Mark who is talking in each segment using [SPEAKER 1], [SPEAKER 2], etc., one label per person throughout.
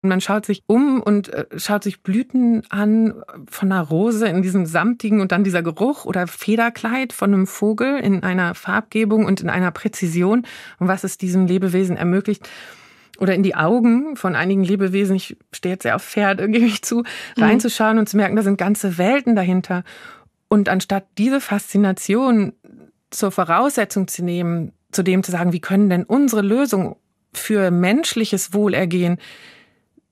[SPEAKER 1] Man schaut sich um und äh, schaut sich Blüten an von einer Rose in diesem samtigen und dann dieser Geruch oder Federkleid von einem Vogel in einer Farbgebung und in einer Präzision und was es diesem Lebewesen ermöglicht oder in die Augen von einigen Lebewesen, ich stehe jetzt sehr auf Pferde, gebe ich zu, mhm. reinzuschauen mhm. und zu merken, da sind ganze Welten dahinter. Und anstatt diese Faszination zur Voraussetzung zu nehmen, zu dem zu sagen, wie können denn unsere Lösungen für menschliches Wohlergehen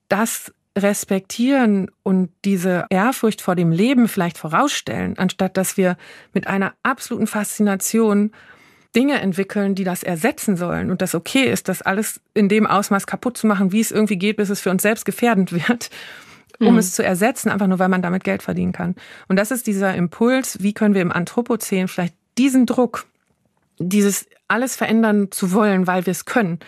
[SPEAKER 1] das respektieren und diese Ehrfurcht vor dem Leben vielleicht vorausstellen, anstatt dass wir mit einer absoluten Faszination Dinge entwickeln, die das ersetzen sollen und das okay ist, das alles in dem Ausmaß kaputt zu machen, wie es irgendwie geht, bis es für uns selbst gefährdend wird, um mhm. es zu ersetzen, einfach nur weil man damit Geld verdienen kann. Und das ist dieser Impuls, wie können wir im Anthropozän vielleicht diesen Druck, dieses alles verändern zu wollen, weil wir es können,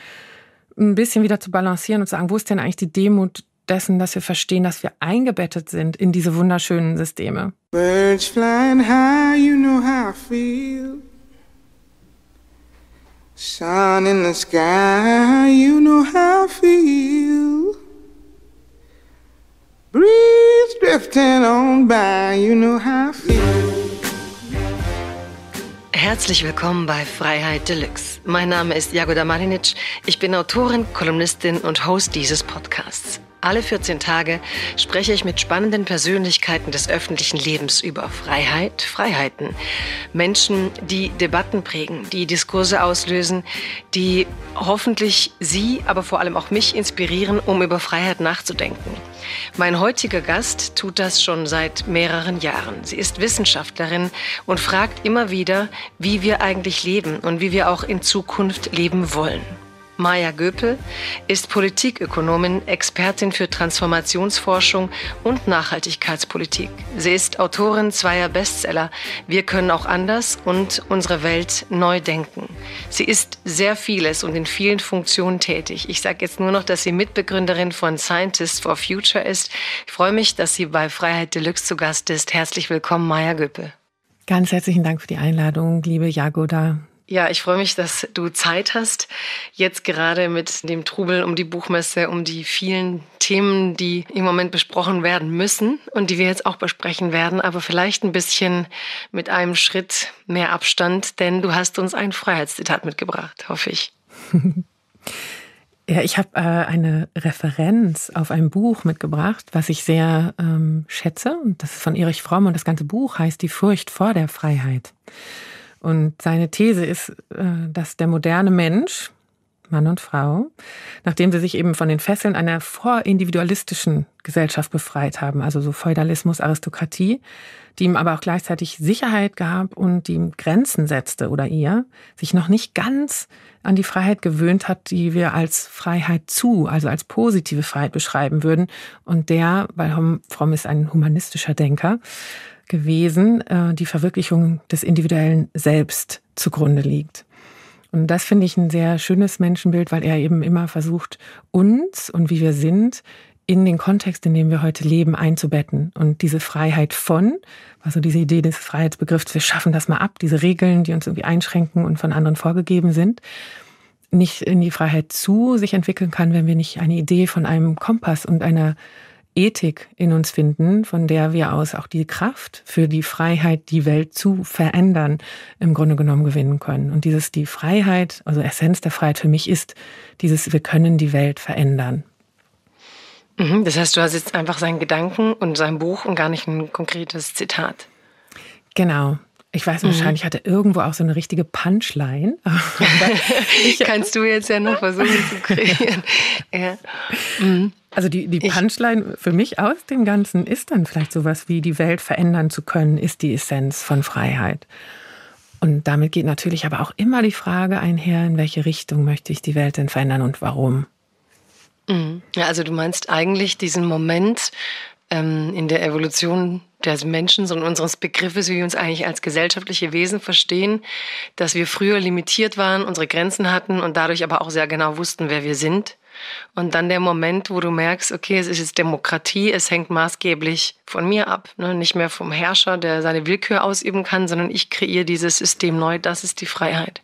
[SPEAKER 1] ein bisschen wieder zu balancieren und zu sagen, wo ist denn eigentlich die Demut dessen, dass wir verstehen, dass wir eingebettet sind in diese wunderschönen Systeme.
[SPEAKER 2] Birds flying high, you know how I feel. Sun in the sky, you know how I feel. Breeze drifting on by, you know how I feel. Herzlich willkommen bei Freiheit Deluxe. Mein Name ist Jagoda Marinic. Ich bin Autorin, Kolumnistin und Host dieses Podcasts. Alle 14 Tage spreche ich mit spannenden Persönlichkeiten des öffentlichen Lebens über Freiheit, Freiheiten. Menschen, die Debatten prägen, die Diskurse auslösen, die hoffentlich Sie, aber vor allem auch mich inspirieren, um über Freiheit nachzudenken. Mein heutiger Gast tut das schon seit mehreren Jahren. Sie ist Wissenschaftlerin und fragt immer wieder, wie wir eigentlich leben und wie wir auch in Zukunft leben wollen. Maja Göpel ist Politikökonomin, Expertin für Transformationsforschung und Nachhaltigkeitspolitik. Sie ist Autorin zweier Bestseller Wir können auch anders und Unsere Welt neu denken. Sie ist sehr vieles und in vielen Funktionen tätig. Ich sage jetzt nur noch, dass sie Mitbegründerin von Scientists for Future ist. Ich freue mich, dass sie bei Freiheit Deluxe zu Gast ist. Herzlich willkommen, Maja Göpel.
[SPEAKER 1] Ganz herzlichen Dank für die Einladung, liebe Jagoda.
[SPEAKER 2] Ja, ich freue mich, dass du Zeit hast. Jetzt gerade mit dem Trubel um die Buchmesse, um die vielen Themen, die im Moment besprochen werden müssen und die wir jetzt auch besprechen werden, aber vielleicht ein bisschen mit einem Schritt mehr Abstand, denn du hast uns ein Freiheitszitat mitgebracht, hoffe ich.
[SPEAKER 1] ja, ich habe äh, eine Referenz auf ein Buch mitgebracht, was ich sehr ähm, schätze. Und das ist von Erich Fromm und das ganze Buch heißt Die Furcht vor der Freiheit. Und seine These ist, äh, dass der moderne Mensch, Mann und Frau, nachdem sie sich eben von den Fesseln einer vorindividualistischen Gesellschaft befreit haben, also so Feudalismus, Aristokratie, die ihm aber auch gleichzeitig Sicherheit gab und die ihm Grenzen setzte oder ihr, sich noch nicht ganz an die Freiheit gewöhnt hat, die wir als Freiheit zu, also als positive Freiheit beschreiben würden. Und der, weil Fromm ist ein humanistischer Denker, gewesen, äh, die Verwirklichung des individuellen Selbst zugrunde liegt. Und das finde ich ein sehr schönes Menschenbild, weil er eben immer versucht, uns und wie wir sind in den Kontext, in dem wir heute leben, einzubetten. Und diese Freiheit von, also diese Idee des Freiheitsbegriffs, wir schaffen das mal ab, diese Regeln, die uns irgendwie einschränken und von anderen vorgegeben sind, nicht in die Freiheit zu sich entwickeln kann, wenn wir nicht eine Idee von einem Kompass und einer Ethik in uns finden, von der wir aus auch die Kraft für die Freiheit, die Welt zu verändern, im Grunde genommen gewinnen können. Und dieses, die Freiheit, also Essenz der Freiheit für mich ist dieses, wir können die Welt verändern.
[SPEAKER 2] Mhm, das heißt, du hast jetzt einfach seinen Gedanken und sein Buch und gar nicht ein konkretes Zitat.
[SPEAKER 1] Genau, ich weiß mhm. wahrscheinlich, mhm. hatte irgendwo auch so eine richtige Punchline.
[SPEAKER 2] ich, Kannst du jetzt ja noch versuchen zu kreieren. ja. ja. Mhm. Also
[SPEAKER 1] die, die Punchline ich, für mich aus dem Ganzen ist dann vielleicht sowas wie, die Welt verändern zu können, ist die Essenz von Freiheit. Und damit geht natürlich aber auch immer die Frage einher, in welche Richtung möchte ich die Welt denn verändern und warum.
[SPEAKER 2] Mhm. Ja, also du meinst eigentlich diesen Moment ähm, in der Evolution des Menschen und unseres Begriffes, wie wir uns eigentlich als gesellschaftliche Wesen verstehen, dass wir früher limitiert waren, unsere Grenzen hatten und dadurch aber auch sehr genau wussten, wer wir sind und dann der Moment, wo du merkst, okay, es ist jetzt Demokratie, es hängt maßgeblich von mir ab, ne? nicht mehr vom Herrscher, der seine Willkür ausüben kann, sondern ich kreiere dieses System neu, das ist die Freiheit.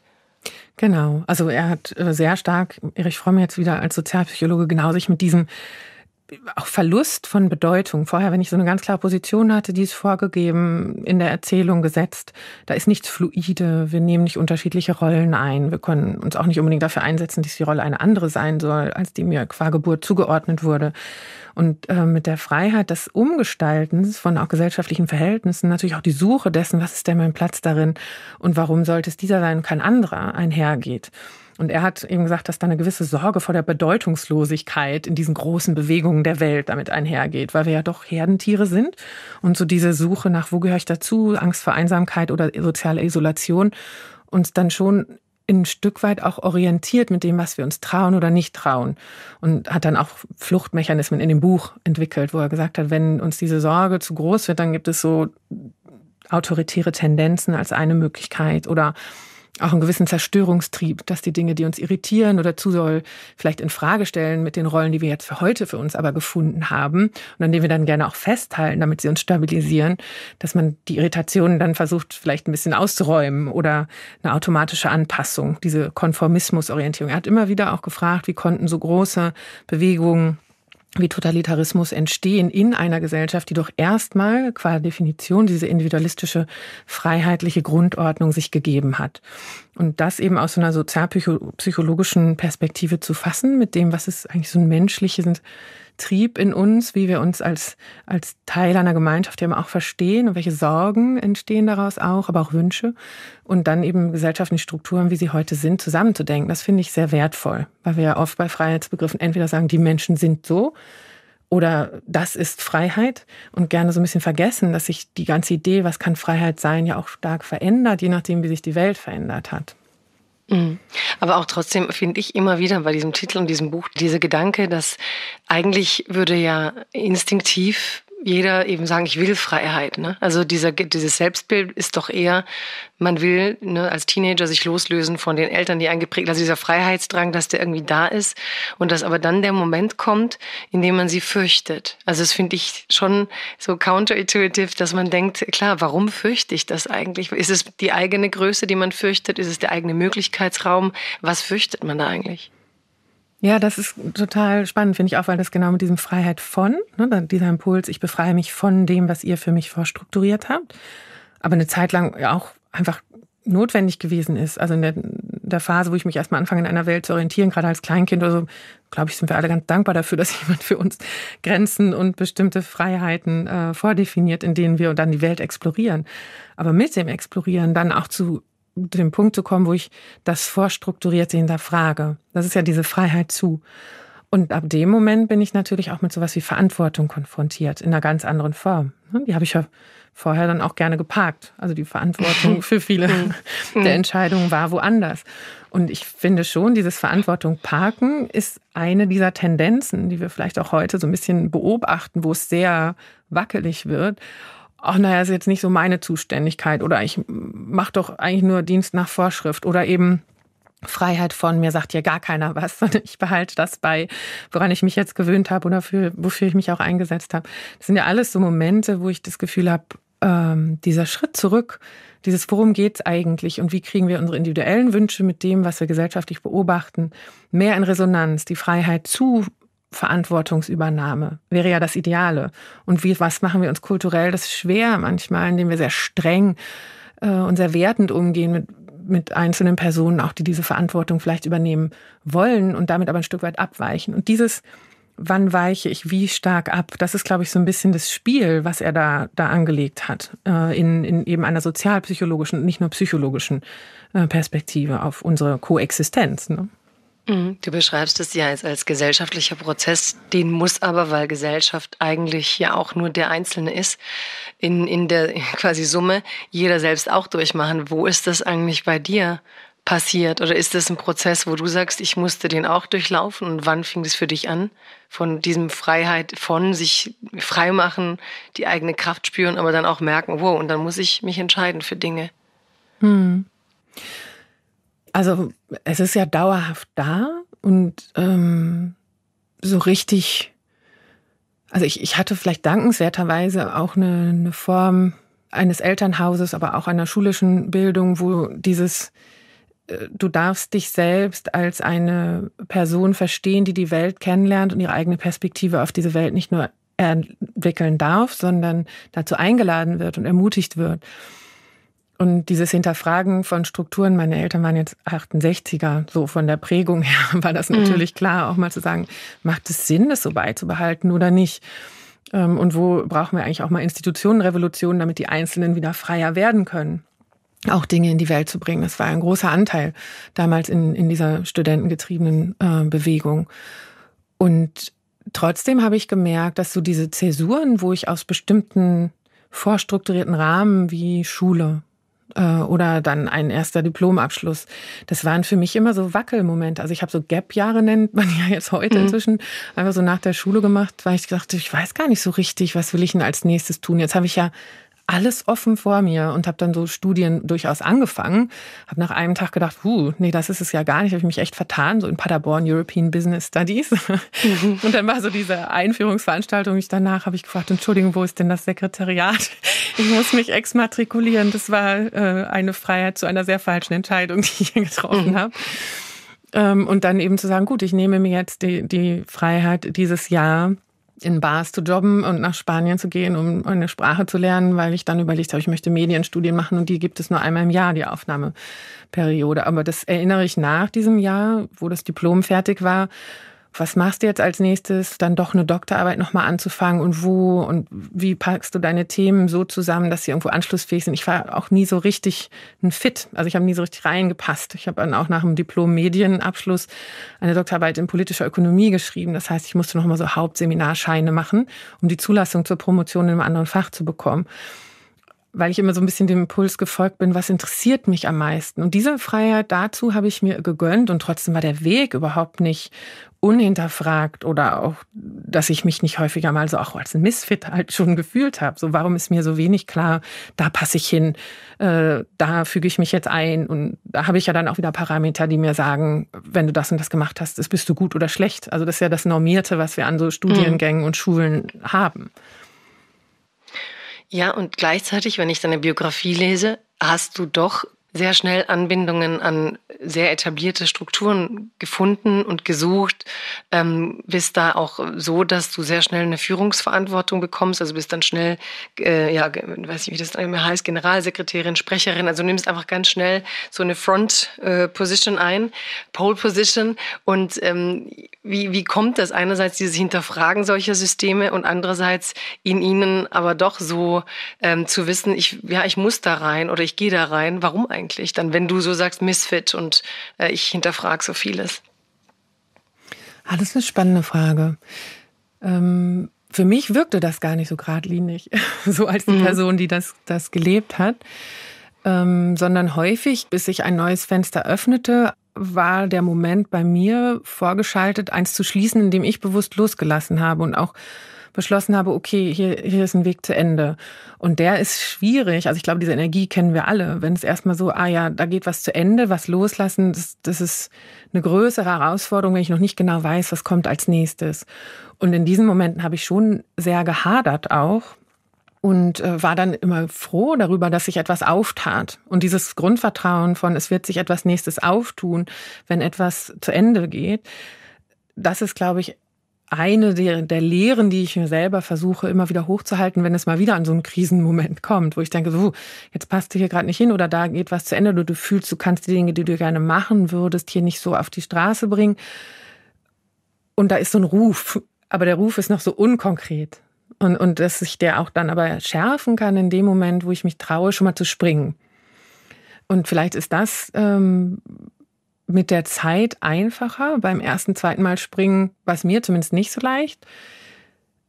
[SPEAKER 1] Genau, also er hat äh, sehr stark, Erich mich jetzt wieder als Sozialpsychologe genau sich mit diesem auch Verlust von Bedeutung. Vorher, wenn ich so eine ganz klare Position hatte, die ist vorgegeben, in der Erzählung gesetzt, da ist nichts fluide, wir nehmen nicht unterschiedliche Rollen ein, wir können uns auch nicht unbedingt dafür einsetzen, dass die Rolle eine andere sein soll, als die mir qua Geburt zugeordnet wurde. Und äh, mit der Freiheit des Umgestaltens von auch gesellschaftlichen Verhältnissen natürlich auch die Suche dessen, was ist denn mein Platz darin und warum sollte es dieser sein und kein anderer einhergeht. Und er hat eben gesagt, dass da eine gewisse Sorge vor der Bedeutungslosigkeit in diesen großen Bewegungen der Welt damit einhergeht, weil wir ja doch Herdentiere sind. Und so diese Suche nach, wo gehöre ich dazu, Angst vor Einsamkeit oder soziale Isolation, uns dann schon ein Stück weit auch orientiert mit dem, was wir uns trauen oder nicht trauen. Und hat dann auch Fluchtmechanismen in dem Buch entwickelt, wo er gesagt hat, wenn uns diese Sorge zu groß wird, dann gibt es so autoritäre Tendenzen als eine Möglichkeit oder auch einen gewissen Zerstörungstrieb, dass die Dinge, die uns irritieren oder zu soll, vielleicht in Frage stellen mit den Rollen, die wir jetzt für heute für uns aber gefunden haben und an denen wir dann gerne auch festhalten, damit sie uns stabilisieren, dass man die Irritationen dann versucht, vielleicht ein bisschen auszuräumen oder eine automatische Anpassung, diese Konformismusorientierung. Er hat immer wieder auch gefragt, wie konnten so große Bewegungen wie Totalitarismus entstehen in einer Gesellschaft, die doch erstmal qua Definition diese individualistische, freiheitliche Grundordnung sich gegeben hat. Und das eben aus so einer sozialpsychologischen Perspektive zu fassen, mit dem, was ist eigentlich so ein menschliches Trieb in uns, wie wir uns als, als Teil einer Gemeinschaft eben auch verstehen und welche Sorgen entstehen daraus auch, aber auch Wünsche. Und dann eben gesellschaftliche Strukturen, wie sie heute sind, zusammenzudenken. Das finde ich sehr wertvoll, weil wir ja oft bei Freiheitsbegriffen entweder sagen, die Menschen sind so, oder das ist Freiheit und gerne so ein bisschen vergessen, dass sich die ganze Idee, was kann Freiheit sein, ja auch stark verändert, je nachdem, wie sich die Welt verändert hat. Mhm.
[SPEAKER 2] Aber auch trotzdem finde ich immer wieder bei diesem Titel und diesem Buch diese Gedanke, dass eigentlich würde ja instinktiv jeder eben sagen, ich will Freiheit. Ne? Also dieser, dieses Selbstbild ist doch eher, man will ne, als Teenager sich loslösen von den Eltern, die eingeprägt, also dieser Freiheitsdrang, dass der irgendwie da ist und dass aber dann der Moment kommt, in dem man sie fürchtet. Also das finde ich schon so counterintuitiv, dass man denkt, klar, warum fürchte ich das eigentlich? Ist es die eigene Größe, die man fürchtet? Ist es der eigene Möglichkeitsraum? Was fürchtet man da eigentlich?
[SPEAKER 1] Ja, das ist total spannend, finde ich auch, weil das genau mit diesem Freiheit von, ne, dieser Impuls, ich befreie mich von dem, was ihr für mich vorstrukturiert habt, aber eine Zeit lang ja auch einfach notwendig gewesen ist. Also in der, der Phase, wo ich mich erstmal anfange, in einer Welt zu orientieren, gerade als Kleinkind oder so, glaube ich, sind wir alle ganz dankbar dafür, dass jemand für uns Grenzen und bestimmte Freiheiten äh, vordefiniert, in denen wir dann die Welt explorieren. Aber mit dem Explorieren dann auch zu zu Punkt zu kommen, wo ich das Vorstrukturierte hinterfrage. Das ist ja diese Freiheit zu. Und ab dem Moment bin ich natürlich auch mit sowas wie Verantwortung konfrontiert, in einer ganz anderen Form. Ne? Die habe ich ja vorher dann auch gerne geparkt. Also die Verantwortung für viele hm. der hm. Entscheidungen war woanders. Und ich finde schon, dieses Verantwortung parken ist eine dieser Tendenzen, die wir vielleicht auch heute so ein bisschen beobachten, wo es sehr wackelig wird ach naja, ist jetzt nicht so meine Zuständigkeit oder ich mache doch eigentlich nur Dienst nach Vorschrift oder eben Freiheit von mir sagt ja gar keiner was, sondern ich behalte das bei, woran ich mich jetzt gewöhnt habe oder für, wofür ich mich auch eingesetzt habe. Das sind ja alles so Momente, wo ich das Gefühl habe, ähm, dieser Schritt zurück, dieses Worum geht es eigentlich und wie kriegen wir unsere individuellen Wünsche mit dem, was wir gesellschaftlich beobachten, mehr in Resonanz, die Freiheit zu Verantwortungsübernahme wäre ja das Ideale. Und wie, was machen wir uns kulturell? Das ist schwer manchmal, indem wir sehr streng äh, und sehr wertend umgehen mit, mit einzelnen Personen, auch die diese Verantwortung vielleicht übernehmen wollen und damit aber ein Stück weit abweichen. Und dieses, wann weiche ich wie stark ab, das ist, glaube ich, so ein bisschen das Spiel, was er da, da angelegt hat, äh, in, in eben einer sozialpsychologischen, nicht nur psychologischen äh, Perspektive auf unsere Koexistenz. Ne?
[SPEAKER 2] Mhm. Du beschreibst es ja jetzt als gesellschaftlicher Prozess, den muss aber, weil Gesellschaft eigentlich ja auch nur der Einzelne ist, in, in der quasi Summe jeder selbst auch durchmachen. Wo ist das eigentlich bei dir passiert? Oder ist das ein Prozess, wo du sagst, ich musste den auch durchlaufen? Und wann fing das für dich an? Von diesem Freiheit von sich freimachen, die eigene Kraft spüren, aber dann auch merken, wow, und dann muss ich mich entscheiden für Dinge.
[SPEAKER 1] Hm. Also es ist ja dauerhaft da und ähm, so richtig, also ich, ich hatte vielleicht dankenswerterweise auch eine, eine Form eines Elternhauses, aber auch einer schulischen Bildung, wo dieses äh, du darfst dich selbst als eine Person verstehen, die die Welt kennenlernt und ihre eigene Perspektive auf diese Welt nicht nur entwickeln darf, sondern dazu eingeladen wird und ermutigt wird. Und dieses Hinterfragen von Strukturen, meine Eltern waren jetzt 68er, so von der Prägung her war das mhm. natürlich mhm. klar, auch mal zu sagen, macht es Sinn, das so beizubehalten oder nicht? Ähm, und wo brauchen wir eigentlich auch mal Institutionenrevolutionen, damit die Einzelnen wieder freier werden können? auch Dinge in die Welt zu bringen. Das war ein großer Anteil damals in, in dieser studentengetriebenen äh, Bewegung. Und trotzdem habe ich gemerkt, dass so diese Zäsuren, wo ich aus bestimmten vorstrukturierten Rahmen wie Schule, äh, oder dann ein erster Diplomabschluss. Das waren für mich immer so Wackelmomente. Also ich habe so Gap-Jahre nennt man ja jetzt heute mhm. inzwischen einfach so nach der Schule gemacht, weil ich dachte, ich weiß gar nicht so richtig, was will ich denn als nächstes tun. Jetzt habe ich ja alles offen vor mir und habe dann so Studien durchaus angefangen. Habe nach einem Tag gedacht, huh, nee, das ist es ja gar nicht. Habe ich mich echt vertan, so in Paderborn European Business Studies. Mhm. Und dann war so diese Einführungsveranstaltung. Ich danach habe ich gefragt, Entschuldigung, wo ist denn das Sekretariat? Ich muss mich exmatrikulieren. Das war äh, eine Freiheit zu einer sehr falschen Entscheidung, die ich hier getroffen mhm. habe ähm, und dann eben zu sagen, gut, ich nehme mir jetzt die, die Freiheit, dieses Jahr in Bars zu jobben und nach Spanien zu gehen, um eine Sprache zu lernen, weil ich dann überlegt habe, ich möchte Medienstudien machen und die gibt es nur einmal im Jahr, die Aufnahmeperiode. Aber das erinnere ich nach diesem Jahr, wo das Diplom fertig war was machst du jetzt als nächstes, dann doch eine Doktorarbeit nochmal anzufangen und wo und wie packst du deine Themen so zusammen, dass sie irgendwo anschlussfähig sind. Ich war auch nie so richtig ein Fit, also ich habe nie so richtig reingepasst. Ich habe dann auch nach dem Diplom Medienabschluss eine Doktorarbeit in politischer Ökonomie geschrieben. Das heißt, ich musste nochmal so Hauptseminarscheine machen, um die Zulassung zur Promotion in einem anderen Fach zu bekommen weil ich immer so ein bisschen dem Impuls gefolgt bin, was interessiert mich am meisten. Und diese Freiheit dazu habe ich mir gegönnt und trotzdem war der Weg überhaupt nicht unhinterfragt oder auch, dass ich mich nicht häufiger mal so auch als ein Misfit halt schon gefühlt habe. So, warum ist mir so wenig klar, da passe ich hin, äh, da füge ich mich jetzt ein. Und da habe ich ja dann auch wieder Parameter, die mir sagen, wenn du das und das gemacht hast, bist du gut oder schlecht. Also das ist ja das Normierte, was wir an so Studiengängen mhm. und Schulen haben.
[SPEAKER 2] Ja, und gleichzeitig, wenn ich deine Biografie lese, hast du doch sehr schnell Anbindungen an sehr etablierte Strukturen gefunden und gesucht, ähm, bist da auch so, dass du sehr schnell eine Führungsverantwortung bekommst, also bist dann schnell, äh, ja, weiß ich wie das dann heißt, Generalsekretärin, Sprecherin, also nimmst einfach ganz schnell so eine Front äh, Position ein, Pole Position und ähm, wie, wie kommt das einerseits dieses Hinterfragen solcher Systeme und andererseits in ihnen aber doch so ähm, zu wissen, ich, ja, ich muss da rein oder ich gehe da rein. Warum eigentlich? Dann, wenn du so sagst, Misfit und äh, ich hinterfrage so vieles.
[SPEAKER 1] Ah, das ist eine spannende Frage. Ähm, für mich wirkte das gar nicht so geradlinig, so als die mhm. Person, die das, das gelebt hat, ähm, sondern häufig, bis sich ein neues Fenster öffnete, war der Moment bei mir vorgeschaltet, eins zu schließen, in dem ich bewusst losgelassen habe und auch beschlossen habe, okay, hier, hier ist ein Weg zu Ende. Und der ist schwierig. Also ich glaube, diese Energie kennen wir alle. Wenn es erstmal so, ah ja, da geht was zu Ende, was loslassen, das, das ist eine größere Herausforderung, wenn ich noch nicht genau weiß, was kommt als nächstes. Und in diesen Momenten habe ich schon sehr gehadert auch und äh, war dann immer froh darüber, dass sich etwas auftat. Und dieses Grundvertrauen von, es wird sich etwas Nächstes auftun, wenn etwas zu Ende geht, das ist, glaube ich, eine der, der Lehren, die ich mir selber versuche, immer wieder hochzuhalten, wenn es mal wieder an so einen Krisenmoment kommt, wo ich denke, so, jetzt passt du hier gerade nicht hin oder da geht was zu Ende oder du fühlst, du kannst die Dinge, die du gerne machen würdest, hier nicht so auf die Straße bringen. Und da ist so ein Ruf, aber der Ruf ist noch so unkonkret. Und, und dass sich der auch dann aber schärfen kann in dem Moment, wo ich mich traue, schon mal zu springen. Und vielleicht ist das ähm, mit der Zeit einfacher beim ersten, zweiten Mal springen, was mir zumindest nicht so leicht.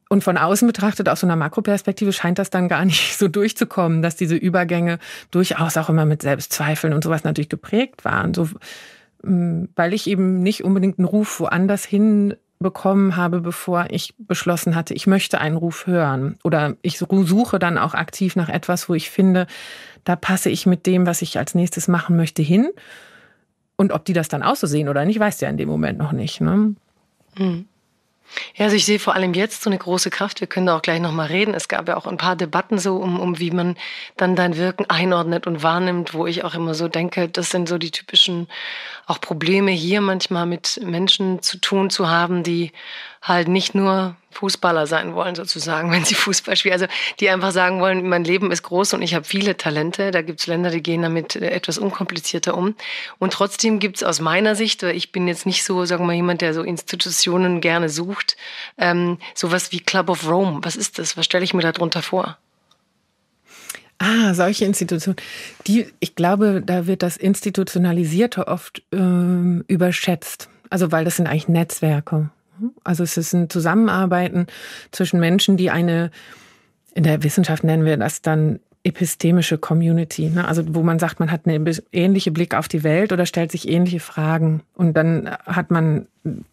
[SPEAKER 1] Und von außen betrachtet, aus so einer Makroperspektive, scheint das dann gar nicht so durchzukommen, dass diese Übergänge durchaus auch immer mit Selbstzweifeln und sowas natürlich geprägt waren. So, hm, weil ich eben nicht unbedingt einen Ruf woanders hin bekommen habe, bevor ich beschlossen hatte, ich möchte einen Ruf hören. Oder ich suche dann auch aktiv nach etwas, wo ich finde, da passe ich mit dem, was ich als nächstes machen möchte, hin. Und ob die das dann auch so sehen oder nicht, weiß du ja in dem Moment noch nicht. Ne?
[SPEAKER 2] Mhm. Ja, also ich sehe vor allem jetzt so eine große Kraft. Wir können da auch gleich nochmal reden. Es gab ja auch ein paar Debatten so, um, um wie man dann dein Wirken einordnet und wahrnimmt, wo ich auch immer so denke, das sind so die typischen auch Probleme hier manchmal mit Menschen zu tun zu haben, die halt nicht nur Fußballer sein wollen, sozusagen, wenn sie Fußball spielen. Also die einfach sagen wollen, mein Leben ist groß und ich habe viele Talente. Da gibt es Länder, die gehen damit äh, etwas unkomplizierter um. Und trotzdem gibt es aus meiner Sicht, weil ich bin jetzt nicht so, sagen wir mal, jemand, der so Institutionen gerne sucht, ähm, sowas wie Club of Rome. Was ist das? Was stelle ich mir darunter vor? Ah, solche
[SPEAKER 1] Institutionen. Die, ich glaube, da wird das Institutionalisierte oft ähm, überschätzt. Also weil das sind eigentlich Netzwerke. Also es ist ein Zusammenarbeiten zwischen Menschen, die eine, in der Wissenschaft nennen wir das dann epistemische Community, ne? also wo man sagt, man hat einen ähnlichen Blick auf die Welt oder stellt sich ähnliche Fragen. Und dann äh, hat man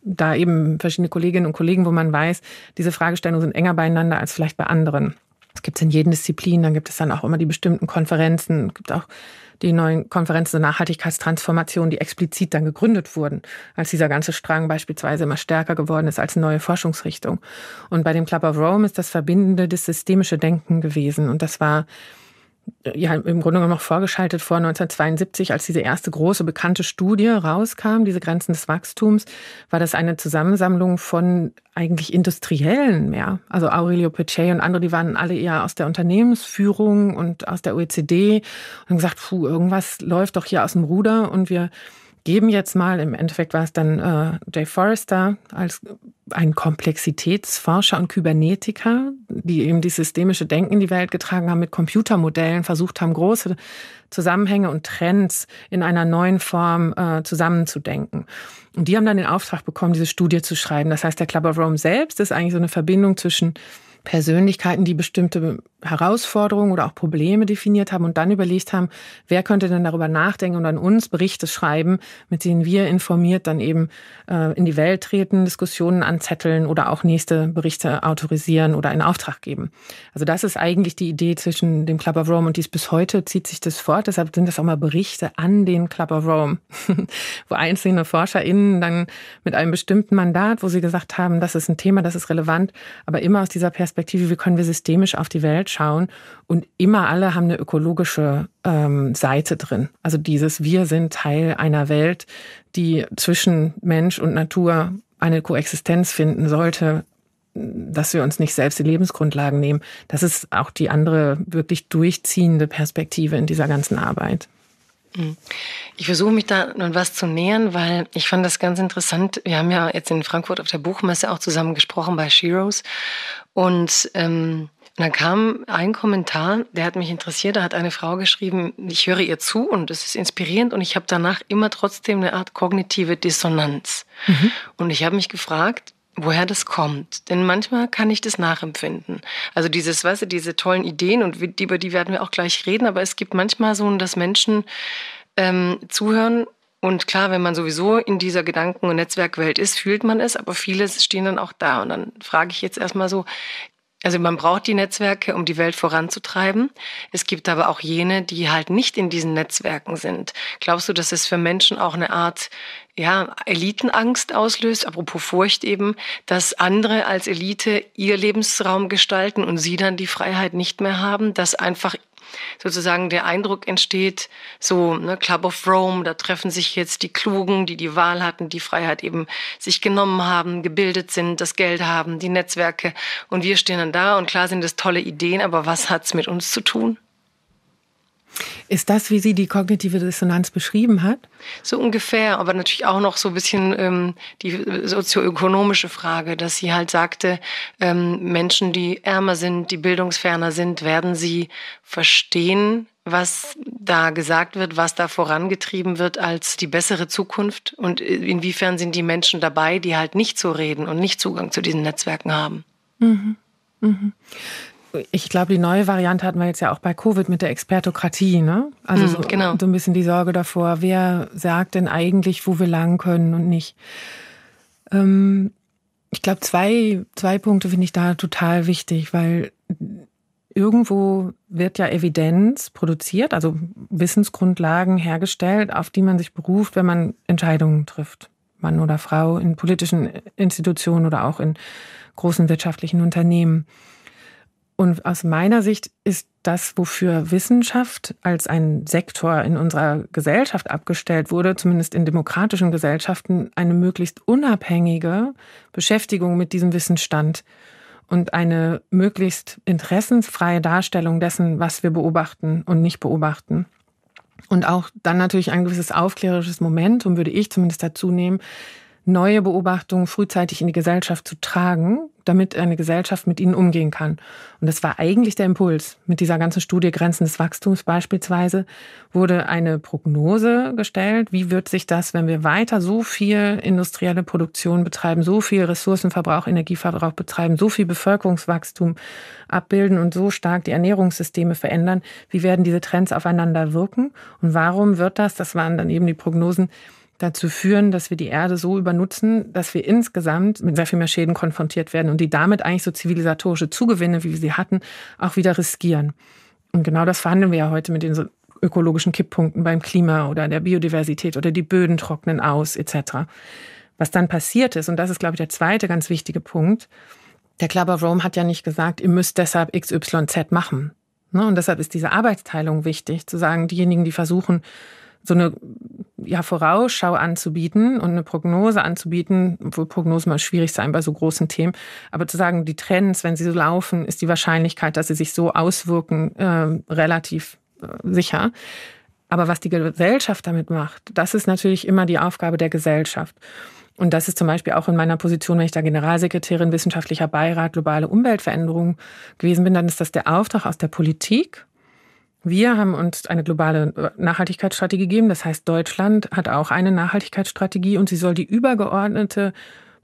[SPEAKER 1] da eben verschiedene Kolleginnen und Kollegen, wo man weiß, diese Fragestellungen sind enger beieinander als vielleicht bei anderen. Es gibt es in jedem Disziplin, dann gibt es dann auch immer die bestimmten Konferenzen, gibt auch die neuen Konferenzen der Nachhaltigkeitstransformation, die explizit dann gegründet wurden, als dieser ganze Strang beispielsweise immer stärker geworden ist als neue Forschungsrichtung. Und bei dem Club of Rome ist das Verbindende das systemische Denken gewesen. Und das war ja im Grunde genommen auch vorgeschaltet vor 1972, als diese erste große bekannte Studie rauskam, diese Grenzen des Wachstums, war das eine Zusammensammlung von eigentlich Industriellen mehr. Also Aurelio Pichet und andere, die waren alle eher aus der Unternehmensführung und aus der OECD und haben gesagt, puh, irgendwas läuft doch hier aus dem Ruder und wir geben jetzt mal, im Endeffekt war es dann äh, Jay Forrester als äh, ein Komplexitätsforscher und Kybernetiker, die eben die systemische Denken in die Welt getragen haben, mit Computermodellen versucht haben, große Zusammenhänge und Trends in einer neuen Form äh, zusammenzudenken. Und die haben dann den Auftrag bekommen, diese Studie zu schreiben. Das heißt, der Club of Rome selbst ist eigentlich so eine Verbindung zwischen Persönlichkeiten, die bestimmte Herausforderungen oder auch Probleme definiert haben und dann überlegt haben, wer könnte denn darüber nachdenken und an uns Berichte schreiben, mit denen wir informiert dann eben äh, in die Welt treten, Diskussionen anzetteln oder auch nächste Berichte autorisieren oder in Auftrag geben. Also das ist eigentlich die Idee zwischen dem Club of Rome und dies bis heute zieht sich das fort. Deshalb sind das auch mal Berichte an den Club of Rome, wo einzelne ForscherInnen dann mit einem bestimmten Mandat, wo sie gesagt haben, das ist ein Thema, das ist relevant, aber immer aus dieser Perspektive Perspektive, wie können wir systemisch auf die Welt schauen. Und immer alle haben eine ökologische ähm, Seite drin. Also dieses Wir sind Teil einer Welt, die zwischen Mensch und Natur eine Koexistenz finden sollte, dass wir uns nicht selbst die Lebensgrundlagen nehmen. Das ist auch die andere wirklich durchziehende Perspektive in dieser ganzen Arbeit.
[SPEAKER 2] Mhm. Ich versuche mich da nun was zu nähern, weil ich fand das ganz interessant. Wir haben ja jetzt in Frankfurt auf der Buchmesse auch zusammen gesprochen bei Sheroes. Und ähm, und dann kam ein Kommentar, der hat mich interessiert. Da hat eine Frau geschrieben, ich höre ihr zu und es ist inspirierend und ich habe danach immer trotzdem eine Art kognitive Dissonanz. Mhm. Und ich habe mich gefragt, woher das kommt. Denn manchmal kann ich das nachempfinden. Also dieses, weißt du, diese tollen Ideen und über die werden wir auch gleich reden, aber es gibt manchmal so, dass Menschen ähm, zuhören und klar, wenn man sowieso in dieser Gedanken- und Netzwerkwelt ist, fühlt man es, aber viele stehen dann auch da. Und dann frage ich jetzt erstmal so, also man braucht die Netzwerke, um die Welt voranzutreiben. Es gibt aber auch jene, die halt nicht in diesen Netzwerken sind. Glaubst du, dass es für Menschen auch eine Art ja, Elitenangst auslöst, apropos Furcht eben, dass andere als Elite ihr Lebensraum gestalten und sie dann die Freiheit nicht mehr haben, dass einfach sozusagen der Eindruck entsteht, so ne, Club of Rome, da treffen sich jetzt die Klugen, die die Wahl hatten, die Freiheit eben sich genommen haben, gebildet sind, das Geld haben, die Netzwerke und wir stehen dann da und klar sind das tolle Ideen, aber was hat's mit uns zu tun?
[SPEAKER 1] Ist das, wie sie die kognitive Dissonanz beschrieben hat?
[SPEAKER 2] So ungefähr, aber natürlich auch noch so ein bisschen ähm, die sozioökonomische Frage, dass sie halt sagte, ähm, Menschen, die ärmer sind, die bildungsferner sind, werden sie verstehen, was da gesagt wird, was da vorangetrieben wird als die bessere Zukunft und inwiefern sind die Menschen dabei, die halt nicht so reden und nicht Zugang zu diesen Netzwerken haben. Mhm.
[SPEAKER 1] Mhm ich glaube, die neue Variante hatten wir jetzt ja auch bei Covid mit der Expertokratie, ne? Also mm, so, genau. so ein bisschen die Sorge davor, wer sagt denn eigentlich, wo wir lang können und nicht. Ähm, ich glaube, zwei, zwei Punkte finde ich da total wichtig, weil irgendwo wird ja Evidenz produziert, also Wissensgrundlagen hergestellt, auf die man sich beruft, wenn man Entscheidungen trifft. Mann oder Frau in politischen Institutionen oder auch in großen wirtschaftlichen Unternehmen. Und aus meiner Sicht ist das, wofür Wissenschaft als ein Sektor in unserer Gesellschaft abgestellt wurde, zumindest in demokratischen Gesellschaften, eine möglichst unabhängige Beschäftigung mit diesem Wissensstand und eine möglichst interessensfreie Darstellung dessen, was wir beobachten und nicht beobachten. Und auch dann natürlich ein gewisses aufklärerisches Momentum würde ich zumindest dazu nehmen, neue Beobachtungen frühzeitig in die Gesellschaft zu tragen, damit eine Gesellschaft mit ihnen umgehen kann. Und das war eigentlich der Impuls. Mit dieser ganzen Studie Grenzen des Wachstums beispielsweise wurde eine Prognose gestellt, wie wird sich das, wenn wir weiter so viel industrielle Produktion betreiben, so viel Ressourcenverbrauch, Energieverbrauch betreiben, so viel Bevölkerungswachstum abbilden und so stark die Ernährungssysteme verändern, wie werden diese Trends aufeinander wirken und warum wird das, das waren dann eben die Prognosen, dazu führen, dass wir die Erde so übernutzen, dass wir insgesamt mit sehr viel mehr Schäden konfrontiert werden und die damit eigentlich so zivilisatorische Zugewinne, wie wir sie hatten, auch wieder riskieren. Und genau das verhandeln wir ja heute mit den so ökologischen Kipppunkten beim Klima oder der Biodiversität oder die Böden trocknen aus etc. Was dann passiert ist, und das ist, glaube ich, der zweite ganz wichtige Punkt, der Club of Rome hat ja nicht gesagt, ihr müsst deshalb XYZ machen. Ne? Und deshalb ist diese Arbeitsteilung wichtig, zu sagen, diejenigen, die versuchen, so eine ja, Vorausschau anzubieten und eine Prognose anzubieten, obwohl Prognosen mal schwierig sein bei so großen Themen, aber zu sagen, die Trends, wenn sie so laufen, ist die Wahrscheinlichkeit, dass sie sich so auswirken, äh, relativ äh, sicher. Aber was die Gesellschaft damit macht, das ist natürlich immer die Aufgabe der Gesellschaft. Und das ist zum Beispiel auch in meiner Position, wenn ich da Generalsekretärin, wissenschaftlicher Beirat, globale Umweltveränderung gewesen bin, dann ist das der Auftrag aus der Politik wir haben uns eine globale äh, Nachhaltigkeitsstrategie gegeben. Das heißt, Deutschland hat auch eine Nachhaltigkeitsstrategie und sie soll die übergeordnete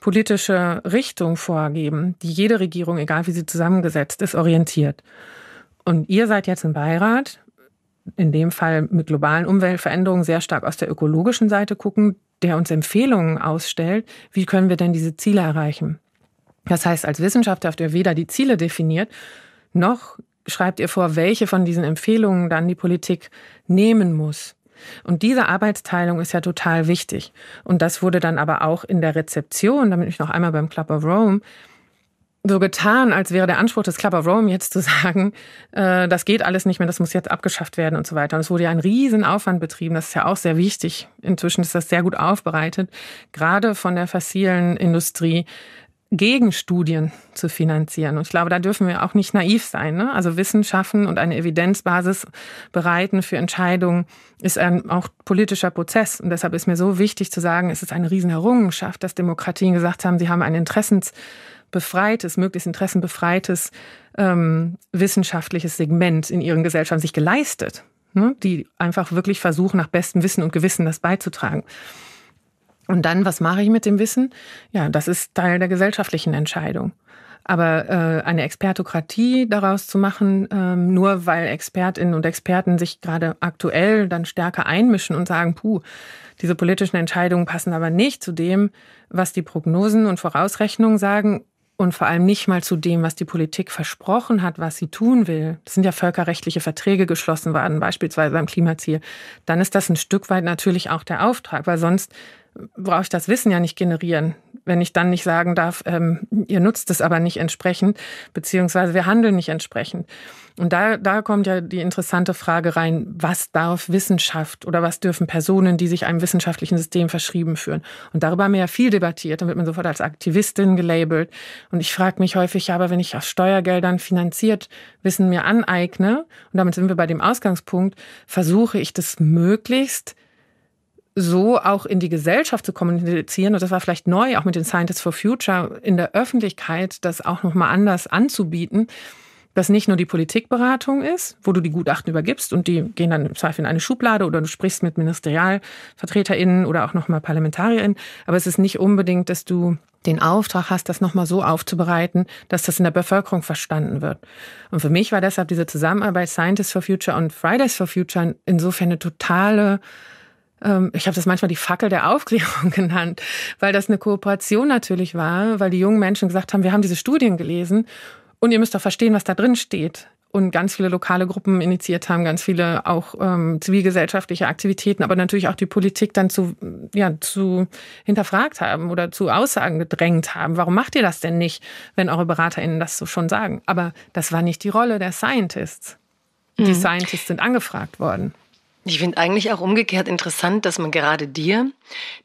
[SPEAKER 1] politische Richtung vorgeben, die jede Regierung, egal wie sie zusammengesetzt ist, orientiert. Und ihr seid jetzt im Beirat, in dem Fall mit globalen Umweltveränderungen sehr stark aus der ökologischen Seite gucken, der uns Empfehlungen ausstellt, wie können wir denn diese Ziele erreichen. Das heißt, als Wissenschaftler habt ihr weder die Ziele definiert, noch schreibt ihr vor, welche von diesen Empfehlungen dann die Politik nehmen muss. Und diese Arbeitsteilung ist ja total wichtig. Und das wurde dann aber auch in der Rezeption, damit ich noch einmal beim Club of Rome, so getan, als wäre der Anspruch des Club of Rome jetzt zu sagen, äh, das geht alles nicht mehr, das muss jetzt abgeschafft werden und so weiter. Und es wurde ja ein Riesenaufwand betrieben, das ist ja auch sehr wichtig. Inzwischen ist das sehr gut aufbereitet, gerade von der fossilen Industrie Gegenstudien zu finanzieren. Und ich glaube, da dürfen wir auch nicht naiv sein. Ne? Also Wissen schaffen und eine Evidenzbasis bereiten für Entscheidungen ist ein auch politischer Prozess. Und deshalb ist mir so wichtig zu sagen, es ist eine Riesenerrungenschaft, dass Demokratien gesagt haben, sie haben ein interessensbefreites, möglichst interessenbefreites ähm, wissenschaftliches Segment in ihren Gesellschaften sich geleistet, ne? die einfach wirklich versuchen, nach bestem Wissen und Gewissen das beizutragen. Und dann, was mache ich mit dem Wissen? Ja, das ist Teil der gesellschaftlichen Entscheidung. Aber äh, eine Expertokratie daraus zu machen, ähm, nur weil Expertinnen und Experten sich gerade aktuell dann stärker einmischen und sagen, puh, diese politischen Entscheidungen passen aber nicht zu dem, was die Prognosen und Vorausrechnungen sagen und vor allem nicht mal zu dem, was die Politik versprochen hat, was sie tun will. Es sind ja völkerrechtliche Verträge geschlossen worden, beispielsweise beim Klimaziel. Dann ist das ein Stück weit natürlich auch der Auftrag, weil sonst brauche ich das Wissen ja nicht generieren, wenn ich dann nicht sagen darf, ähm, ihr nutzt es aber nicht entsprechend, beziehungsweise wir handeln nicht entsprechend. Und da, da kommt ja die interessante Frage rein, was darf Wissenschaft oder was dürfen Personen, die sich einem wissenschaftlichen System verschrieben führen? Und darüber haben wir ja viel debattiert, dann wird man sofort als Aktivistin gelabelt. Und ich frage mich häufig, ja, aber wenn ich aus Steuergeldern finanziert Wissen mir aneigne, und damit sind wir bei dem Ausgangspunkt, versuche ich das möglichst so auch in die Gesellschaft zu kommunizieren. Und das war vielleicht neu, auch mit den Scientists for Future in der Öffentlichkeit, das auch nochmal anders anzubieten, dass nicht nur die Politikberatung ist, wo du die Gutachten übergibst und die gehen dann im Zweifel in eine Schublade oder du sprichst mit MinisterialvertreterInnen oder auch nochmal ParlamentarierInnen. Aber es ist nicht unbedingt, dass du den Auftrag hast, das nochmal so aufzubereiten, dass das in der Bevölkerung verstanden wird. Und für mich war deshalb diese Zusammenarbeit Scientists for Future und Fridays for Future insofern eine totale ähm, ich habe das manchmal die Fackel der Aufklärung genannt, weil das eine Kooperation natürlich war, weil die jungen Menschen gesagt haben, wir haben diese Studien gelesen und ihr müsst doch verstehen, was da drin steht. Und ganz viele lokale Gruppen initiiert haben, ganz viele auch ähm, zivilgesellschaftliche Aktivitäten, aber natürlich auch die Politik dann zu, ja, zu hinterfragt haben oder zu Aussagen gedrängt haben. Warum macht ihr das denn nicht, wenn eure BeraterInnen das so schon sagen? Aber das war nicht die Rolle der Scientists. Die mhm. Scientists sind angefragt worden.
[SPEAKER 2] Ich finde eigentlich auch umgekehrt interessant, dass man gerade dir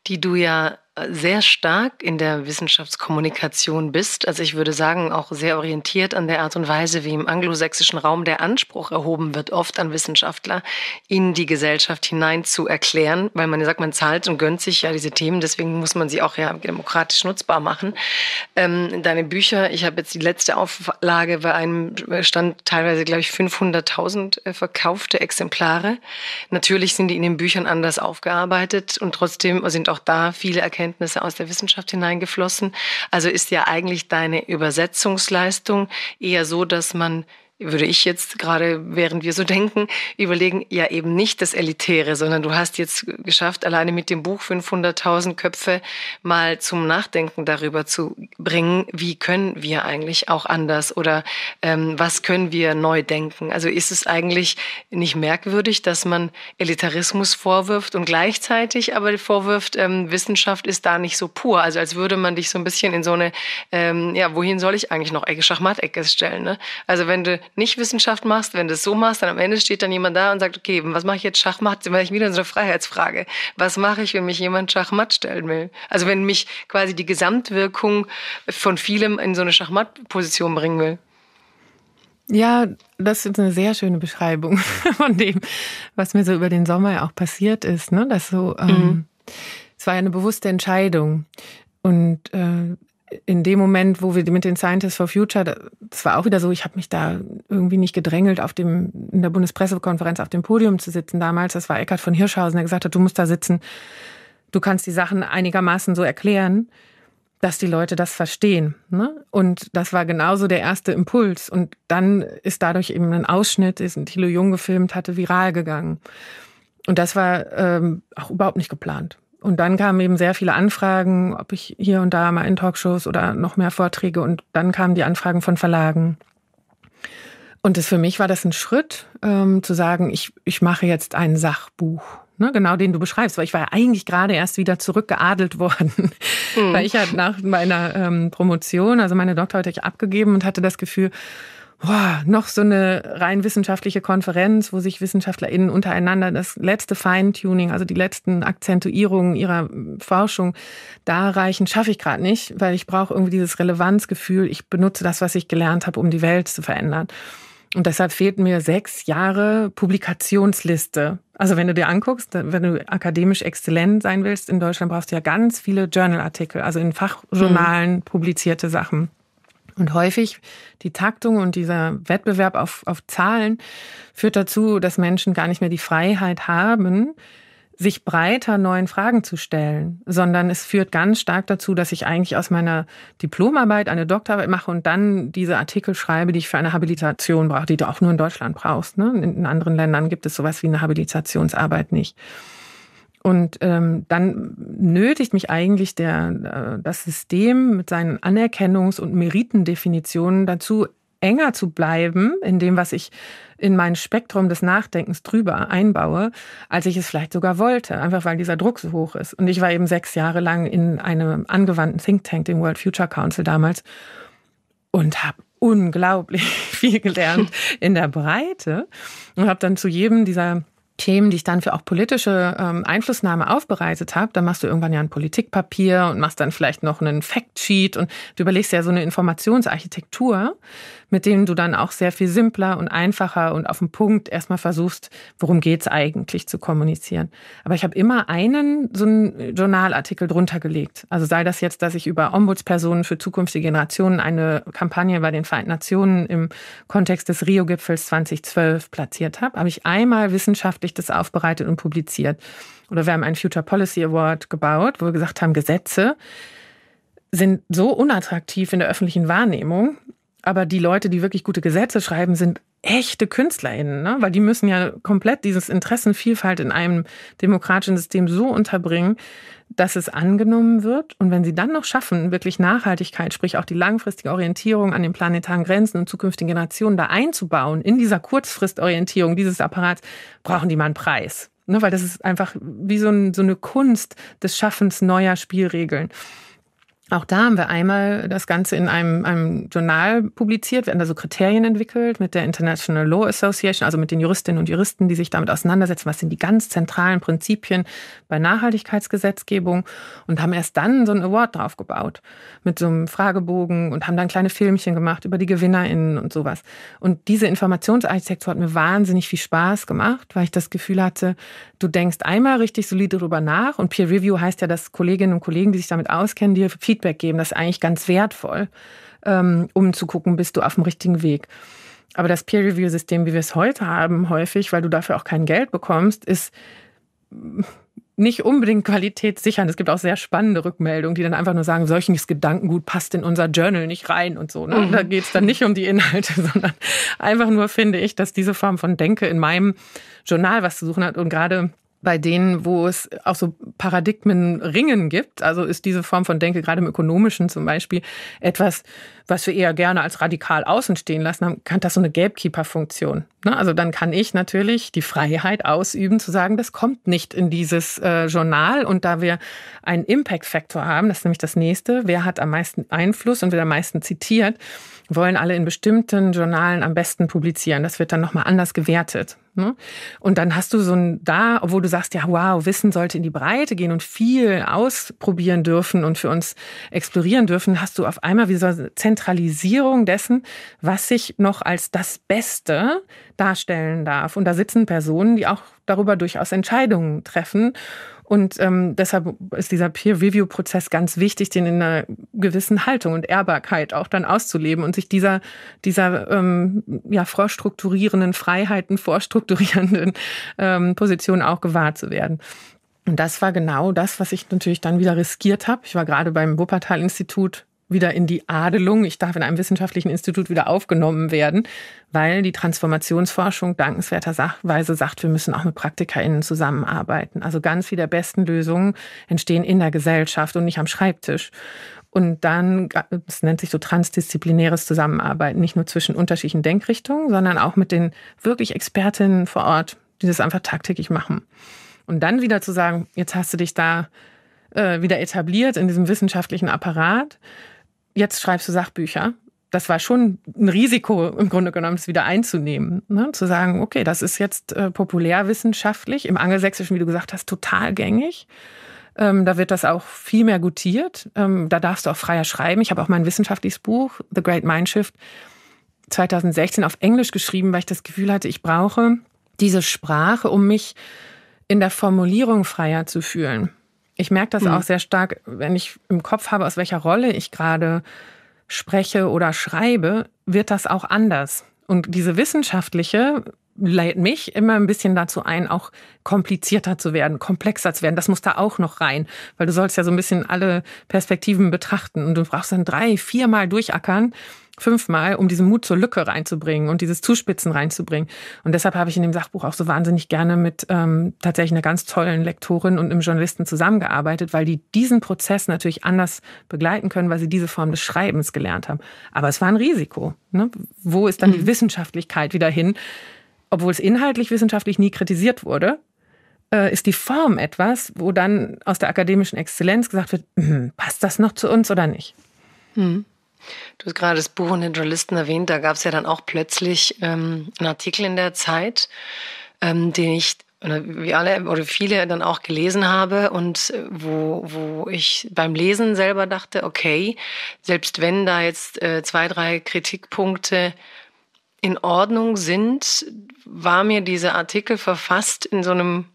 [SPEAKER 2] die du ja äh, sehr stark in der Wissenschaftskommunikation bist. Also ich würde sagen, auch sehr orientiert an der Art und Weise, wie im anglosächsischen Raum der Anspruch erhoben wird, oft an Wissenschaftler in die Gesellschaft hinein zu erklären, weil man ja sagt, man zahlt und gönnt sich ja diese Themen, deswegen muss man sie auch ja demokratisch nutzbar machen. Ähm, deine Bücher, ich habe jetzt die letzte Auflage bei einem äh, stand teilweise, glaube ich, 500.000 äh, verkaufte Exemplare. Natürlich sind die in den Büchern anders aufgearbeitet und trotzdem trotzdem sind auch da viele Erkenntnisse aus der Wissenschaft hineingeflossen. Also ist ja eigentlich deine Übersetzungsleistung eher so, dass man würde ich jetzt gerade, während wir so denken, überlegen, ja eben nicht das Elitäre, sondern du hast jetzt geschafft, alleine mit dem Buch 500.000 Köpfe mal zum Nachdenken darüber zu bringen, wie können wir eigentlich auch anders oder ähm, was können wir neu denken. Also ist es eigentlich nicht merkwürdig, dass man Elitarismus vorwirft und gleichzeitig aber vorwirft, ähm, Wissenschaft ist da nicht so pur. Also als würde man dich so ein bisschen in so eine, ähm, ja, wohin soll ich eigentlich noch Ecke schachmatt stellen. Ne? Also wenn du nicht Wissenschaft machst, wenn du es so machst, dann am Ende steht dann jemand da und sagt, okay, was mache ich jetzt Schachmatt? Dann mache ich wieder so eine Freiheitsfrage. Was mache ich, wenn mich jemand Schachmatt stellen will? Also wenn mich quasi die Gesamtwirkung von vielem in so eine Schachmatt-Position bringen will.
[SPEAKER 1] Ja, das ist eine sehr schöne Beschreibung von dem, was mir so über den Sommer ja auch passiert ist. Ne? Dass so, mhm. ähm, mhm. es war ja eine bewusste Entscheidung. Und äh, in dem Moment, wo wir mit den Scientists for Future, das war auch wieder so, ich habe mich da irgendwie nicht gedrängelt, auf dem, in der Bundespressekonferenz auf dem Podium zu sitzen damals. Das war Eckhard von Hirschhausen, der gesagt hat, du musst da sitzen, du kannst die Sachen einigermaßen so erklären, dass die Leute das verstehen. Ne? Und das war genauso der erste Impuls. Und dann ist dadurch eben ein Ausschnitt, den Thilo Jung gefilmt hatte, viral gegangen. Und das war ähm, auch überhaupt nicht geplant. Und dann kamen eben sehr viele Anfragen, ob ich hier und da mal in Talkshows oder noch mehr Vorträge. Und dann kamen die Anfragen von Verlagen. Und das, für mich war das ein Schritt, ähm, zu sagen, ich, ich mache jetzt ein Sachbuch. Ne, genau den du beschreibst, weil ich war ja eigentlich gerade erst wieder zurückgeadelt worden. Mhm. Weil ich halt nach meiner ähm, Promotion, also meine Doktorarbeit, ich abgegeben und hatte das Gefühl, boah, noch so eine rein wissenschaftliche Konferenz, wo sich WissenschaftlerInnen untereinander das letzte Feintuning, also die letzten Akzentuierungen ihrer Forschung darreichen, schaffe ich gerade nicht, weil ich brauche irgendwie dieses Relevanzgefühl. Ich benutze das, was ich gelernt habe, um die Welt zu verändern. Und deshalb fehlt mir sechs Jahre Publikationsliste. Also wenn du dir anguckst, wenn du akademisch exzellent sein willst in Deutschland, brauchst du ja ganz viele Journalartikel, also in Fachjournalen mhm. publizierte Sachen. Und häufig die Taktung und dieser Wettbewerb auf, auf Zahlen führt dazu, dass Menschen gar nicht mehr die Freiheit haben, sich breiter neuen Fragen zu stellen, sondern es führt ganz stark dazu, dass ich eigentlich aus meiner Diplomarbeit eine Doktorarbeit mache und dann diese Artikel schreibe, die ich für eine Habilitation brauche, die du auch nur in Deutschland brauchst. Ne? In anderen Ländern gibt es sowas wie eine Habilitationsarbeit nicht. Und ähm, dann nötigt mich eigentlich der, äh, das System mit seinen Anerkennungs- und Meritendefinitionen dazu, enger zu bleiben in dem, was ich in mein Spektrum des Nachdenkens drüber einbaue, als ich es vielleicht sogar wollte, einfach weil dieser Druck so hoch ist. Und ich war eben sechs Jahre lang in einem angewandten Think Tank, dem World Future Council damals, und habe unglaublich viel gelernt in der Breite und habe dann zu jedem dieser Themen, die ich dann für auch politische ähm, Einflussnahme aufbereitet habe, dann machst du irgendwann ja ein Politikpapier und machst dann vielleicht noch einen Factsheet und du überlegst ja so eine Informationsarchitektur, mit dem du dann auch sehr viel simpler und einfacher und auf den Punkt erstmal versuchst, worum geht's eigentlich zu kommunizieren. Aber ich habe immer einen so einen Journalartikel drunter gelegt. Also sei das jetzt, dass ich über Ombudspersonen für zukünftige Generationen eine Kampagne bei den Vereinten Nationen im Kontext des Rio-Gipfels 2012 platziert habe, habe ich einmal Wissenschaft wissenschaftlich das aufbereitet und publiziert. Oder wir haben einen Future Policy Award gebaut, wo wir gesagt haben, Gesetze sind so unattraktiv in der öffentlichen Wahrnehmung, aber die Leute, die wirklich gute Gesetze schreiben, sind echte KünstlerInnen, ne? weil die müssen ja komplett dieses Interessenvielfalt in einem demokratischen System so unterbringen, dass es angenommen wird. Und wenn sie dann noch schaffen, wirklich Nachhaltigkeit, sprich auch die langfristige Orientierung an den planetaren Grenzen und zukünftigen Generationen da einzubauen, in dieser Kurzfristorientierung dieses Apparats, brauchen die mal einen Preis. Ne? Weil das ist einfach wie so, ein, so eine Kunst des Schaffens neuer Spielregeln. Auch da haben wir einmal das Ganze in einem, einem Journal publiziert. Wir haben da so Kriterien entwickelt mit der International Law Association, also mit den Juristinnen und Juristen, die sich damit auseinandersetzen. Was sind die ganz zentralen Prinzipien bei Nachhaltigkeitsgesetzgebung? Und haben erst dann so einen Award draufgebaut mit so einem Fragebogen und haben dann kleine Filmchen gemacht über die GewinnerInnen und sowas. Und diese Informationsarchitektur hat mir wahnsinnig viel Spaß gemacht, weil ich das Gefühl hatte, du denkst einmal richtig solide drüber nach und Peer Review heißt ja, dass Kolleginnen und Kollegen, die sich damit auskennen, dir Feedback Feedback geben. Das ist eigentlich ganz wertvoll, ähm, um zu gucken, bist du auf dem richtigen Weg. Aber das Peer-Review-System, wie wir es heute haben, häufig, weil du dafür auch kein Geld bekommst, ist mm, nicht unbedingt qualitätssichernd. Es gibt auch sehr spannende Rückmeldungen, die dann einfach nur sagen, solches Gedankengut passt in unser Journal nicht rein und so. Ne? Mhm. Da geht es dann nicht um die Inhalte, sondern einfach nur finde ich, dass diese Form von Denke in meinem Journal was zu suchen hat und gerade bei denen, wo es auch so Paradigmenringen gibt. Also ist diese Form von Denke gerade im Ökonomischen zum Beispiel etwas, was wir eher gerne als radikal außen stehen lassen haben, kann das so eine Gatekeeper-Funktion. Ne? Also dann kann ich natürlich die Freiheit ausüben, zu sagen, das kommt nicht in dieses äh, Journal. Und da wir einen Impact-Faktor haben, das ist nämlich das nächste, wer hat am meisten Einfluss und wird am meisten zitiert, wollen alle in bestimmten Journalen am besten publizieren. Das wird dann nochmal anders gewertet. Ne? Und dann hast du so ein da, wo du sagst, ja, wow, Wissen sollte in die Breite gehen und viel ausprobieren dürfen und für uns explorieren dürfen, hast du auf einmal wie so eine Zentralisierung dessen, was sich noch als das Beste darstellen darf. Und da sitzen Personen, die auch darüber durchaus Entscheidungen treffen und ähm, deshalb ist dieser Peer-Review-Prozess ganz wichtig, den in einer gewissen Haltung und Ehrbarkeit auch dann auszuleben und sich dieser, dieser ähm, ja, vorstrukturierenden Freiheiten, vorstrukturierenden ähm, Position auch gewahr zu werden. Und das war genau das, was ich natürlich dann wieder riskiert habe. Ich war gerade beim Wuppertal-Institut wieder in die Adelung. Ich darf in einem wissenschaftlichen Institut wieder aufgenommen werden, weil die Transformationsforschung dankenswerterweise sagt, wir müssen auch mit PraktikerInnen zusammenarbeiten. Also ganz viele der besten Lösungen entstehen in der Gesellschaft und nicht am Schreibtisch. Und dann, es nennt sich so transdisziplinäres Zusammenarbeiten, nicht nur zwischen unterschiedlichen Denkrichtungen, sondern auch mit den wirklich Expertinnen vor Ort, die das einfach tagtäglich machen. Und dann wieder zu sagen, jetzt hast du dich da äh, wieder etabliert in diesem wissenschaftlichen Apparat jetzt schreibst du Sachbücher. Das war schon ein Risiko, im Grunde genommen, es wieder einzunehmen. Ne? Zu sagen, okay, das ist jetzt äh, populärwissenschaftlich, im Angelsächsischen, wie du gesagt hast, total gängig. Ähm, da wird das auch viel mehr gutiert. Ähm, da darfst du auch freier schreiben. Ich habe auch mein wissenschaftliches Buch, The Great Mindshift, 2016 auf Englisch geschrieben, weil ich das Gefühl hatte, ich brauche diese Sprache, um mich in der Formulierung freier zu fühlen. Ich merke das mhm. auch sehr stark, wenn ich im Kopf habe, aus welcher Rolle ich gerade spreche oder schreibe, wird das auch anders. Und diese wissenschaftliche lädt mich immer ein bisschen dazu ein, auch komplizierter zu werden, komplexer zu werden. Das muss da auch noch rein, weil du sollst ja so ein bisschen alle Perspektiven betrachten und du brauchst dann drei, viermal durchackern, fünfmal, um diesen Mut zur Lücke reinzubringen und dieses Zuspitzen reinzubringen. Und deshalb habe ich in dem Sachbuch auch so wahnsinnig gerne mit ähm, tatsächlich einer ganz tollen Lektorin und einem Journalisten zusammengearbeitet, weil die diesen Prozess natürlich anders begleiten können, weil sie diese Form des Schreibens gelernt haben. Aber es war ein Risiko. Ne? Wo ist dann mhm. die Wissenschaftlichkeit wieder hin? Obwohl es inhaltlich wissenschaftlich nie kritisiert wurde, äh, ist die Form etwas, wo dann aus der akademischen Exzellenz gesagt wird, hm, passt das noch zu uns oder nicht? Hm.
[SPEAKER 2] Du hast gerade das Buch und den Journalisten erwähnt, da gab es ja dann auch plötzlich ähm, einen Artikel in der Zeit, ähm, den ich wie alle oder viele dann auch gelesen habe und äh, wo, wo ich beim Lesen selber dachte, okay, selbst wenn da jetzt äh, zwei, drei Kritikpunkte in Ordnung sind, war mir dieser Artikel verfasst in so einem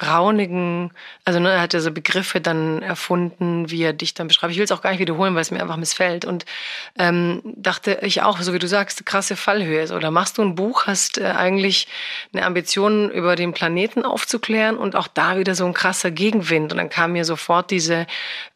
[SPEAKER 2] raunigen, also ne, er hat ja so Begriffe dann erfunden, wie er dich dann beschreibt. Ich will es auch gar nicht wiederholen, weil es mir einfach missfällt. Und ähm, dachte ich auch, so wie du sagst, krasse Fallhöhe Oder machst du ein Buch, hast äh, eigentlich eine Ambition, über den Planeten aufzuklären und auch da wieder so ein krasser Gegenwind. Und dann kam mir sofort diese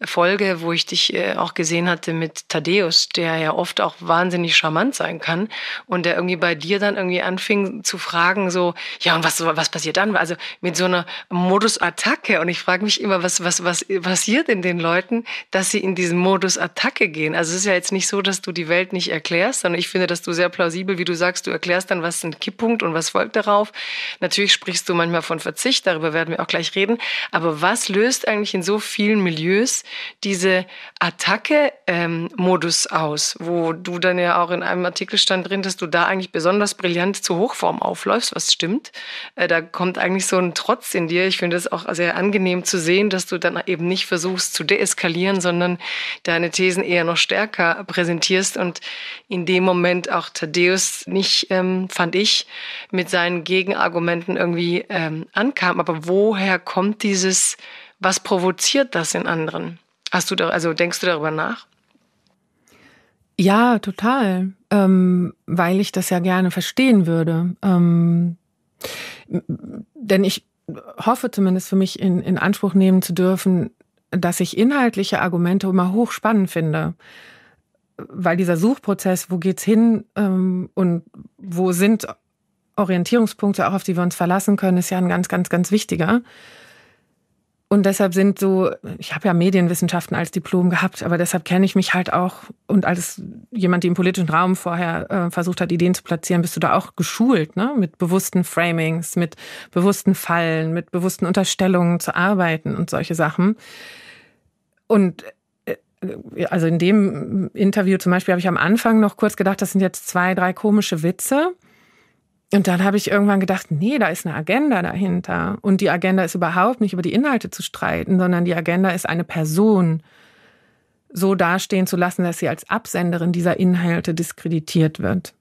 [SPEAKER 2] Folge, wo ich dich äh, auch gesehen hatte mit Thaddeus, der ja oft auch wahnsinnig charmant sein kann und der irgendwie bei dir dann irgendwie anfing zu fragen, so, ja, und was, was passiert dann? Also mit so einer Modus Attacke. Und ich frage mich immer, was, was, was passiert in den Leuten, dass sie in diesen Modus Attacke gehen? Also es ist ja jetzt nicht so, dass du die Welt nicht erklärst, sondern ich finde, dass du sehr plausibel, wie du sagst, du erklärst dann, was ist ein Kipppunkt und was folgt darauf. Natürlich sprichst du manchmal von Verzicht, darüber werden wir auch gleich reden. Aber was löst eigentlich in so vielen Milieus diese Attacke-Modus ähm, aus, wo du dann ja auch in einem Artikel stand drin, dass du da eigentlich besonders brillant zu Hochform aufläufst, was stimmt. Äh, da kommt eigentlich so ein Trotz in dir dir. Ich finde es auch sehr angenehm zu sehen, dass du dann eben nicht versuchst zu deeskalieren, sondern deine Thesen eher noch stärker präsentierst. Und in dem Moment auch Thaddeus nicht, ähm, fand ich, mit seinen Gegenargumenten irgendwie ähm, ankam. Aber woher kommt dieses, was provoziert das in anderen? Hast du da, also denkst du darüber nach?
[SPEAKER 1] Ja, total, ähm, weil ich das ja gerne verstehen würde. Ähm, denn ich hoffe zumindest für mich in, in Anspruch nehmen zu dürfen, dass ich inhaltliche Argumente immer hochspannend finde. Weil dieser Suchprozess, wo geht's hin ähm, und wo sind Orientierungspunkte, auch auf die wir uns verlassen können, ist ja ein ganz, ganz, ganz wichtiger. Und deshalb sind so, ich habe ja Medienwissenschaften als Diplom gehabt, aber deshalb kenne ich mich halt auch und als jemand, die im politischen Raum vorher äh, versucht hat, Ideen zu platzieren, bist du da auch geschult, ne? Mit bewussten Framings, mit bewussten Fallen, mit bewussten Unterstellungen zu arbeiten und solche Sachen. Und äh, äh, also in dem Interview zum Beispiel habe ich am Anfang noch kurz gedacht, das sind jetzt zwei, drei komische Witze. Und dann habe ich irgendwann gedacht, nee, da ist eine Agenda dahinter. Und die Agenda ist überhaupt nicht über die Inhalte zu streiten, sondern die Agenda ist eine Person so dastehen zu lassen, dass sie als Absenderin dieser Inhalte diskreditiert wird.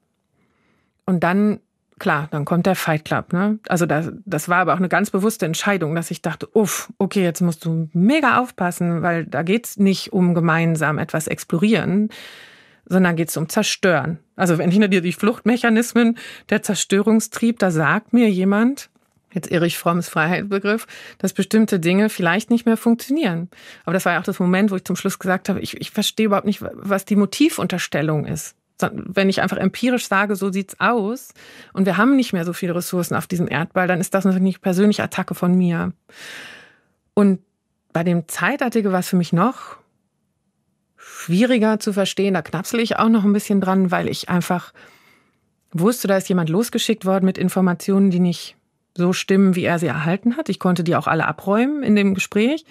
[SPEAKER 1] Und dann, klar, dann kommt der Fight Club. Ne? Also das, das war aber auch eine ganz bewusste Entscheidung, dass ich dachte, uff, okay, jetzt musst du mega aufpassen, weil da geht's nicht um gemeinsam etwas explorieren, sondern geht es um Zerstören. Also wenn hinter dir die Fluchtmechanismen, der Zerstörungstrieb, da sagt mir jemand, jetzt Erich Fromms Freiheitsbegriff, dass bestimmte Dinge vielleicht nicht mehr funktionieren. Aber das war ja auch das Moment, wo ich zum Schluss gesagt habe, ich, ich verstehe überhaupt nicht, was die Motivunterstellung ist. Wenn ich einfach empirisch sage, so sieht's aus und wir haben nicht mehr so viele Ressourcen auf diesem Erdball, dann ist das natürlich eine persönliche Attacke von mir. Und bei dem Zeitartige war es für mich noch schwieriger zu verstehen. Da knapsel ich auch noch ein bisschen dran, weil ich einfach wusste, da ist jemand losgeschickt worden mit Informationen, die nicht so stimmen, wie er sie erhalten hat. Ich konnte die auch alle abräumen in dem Gespräch.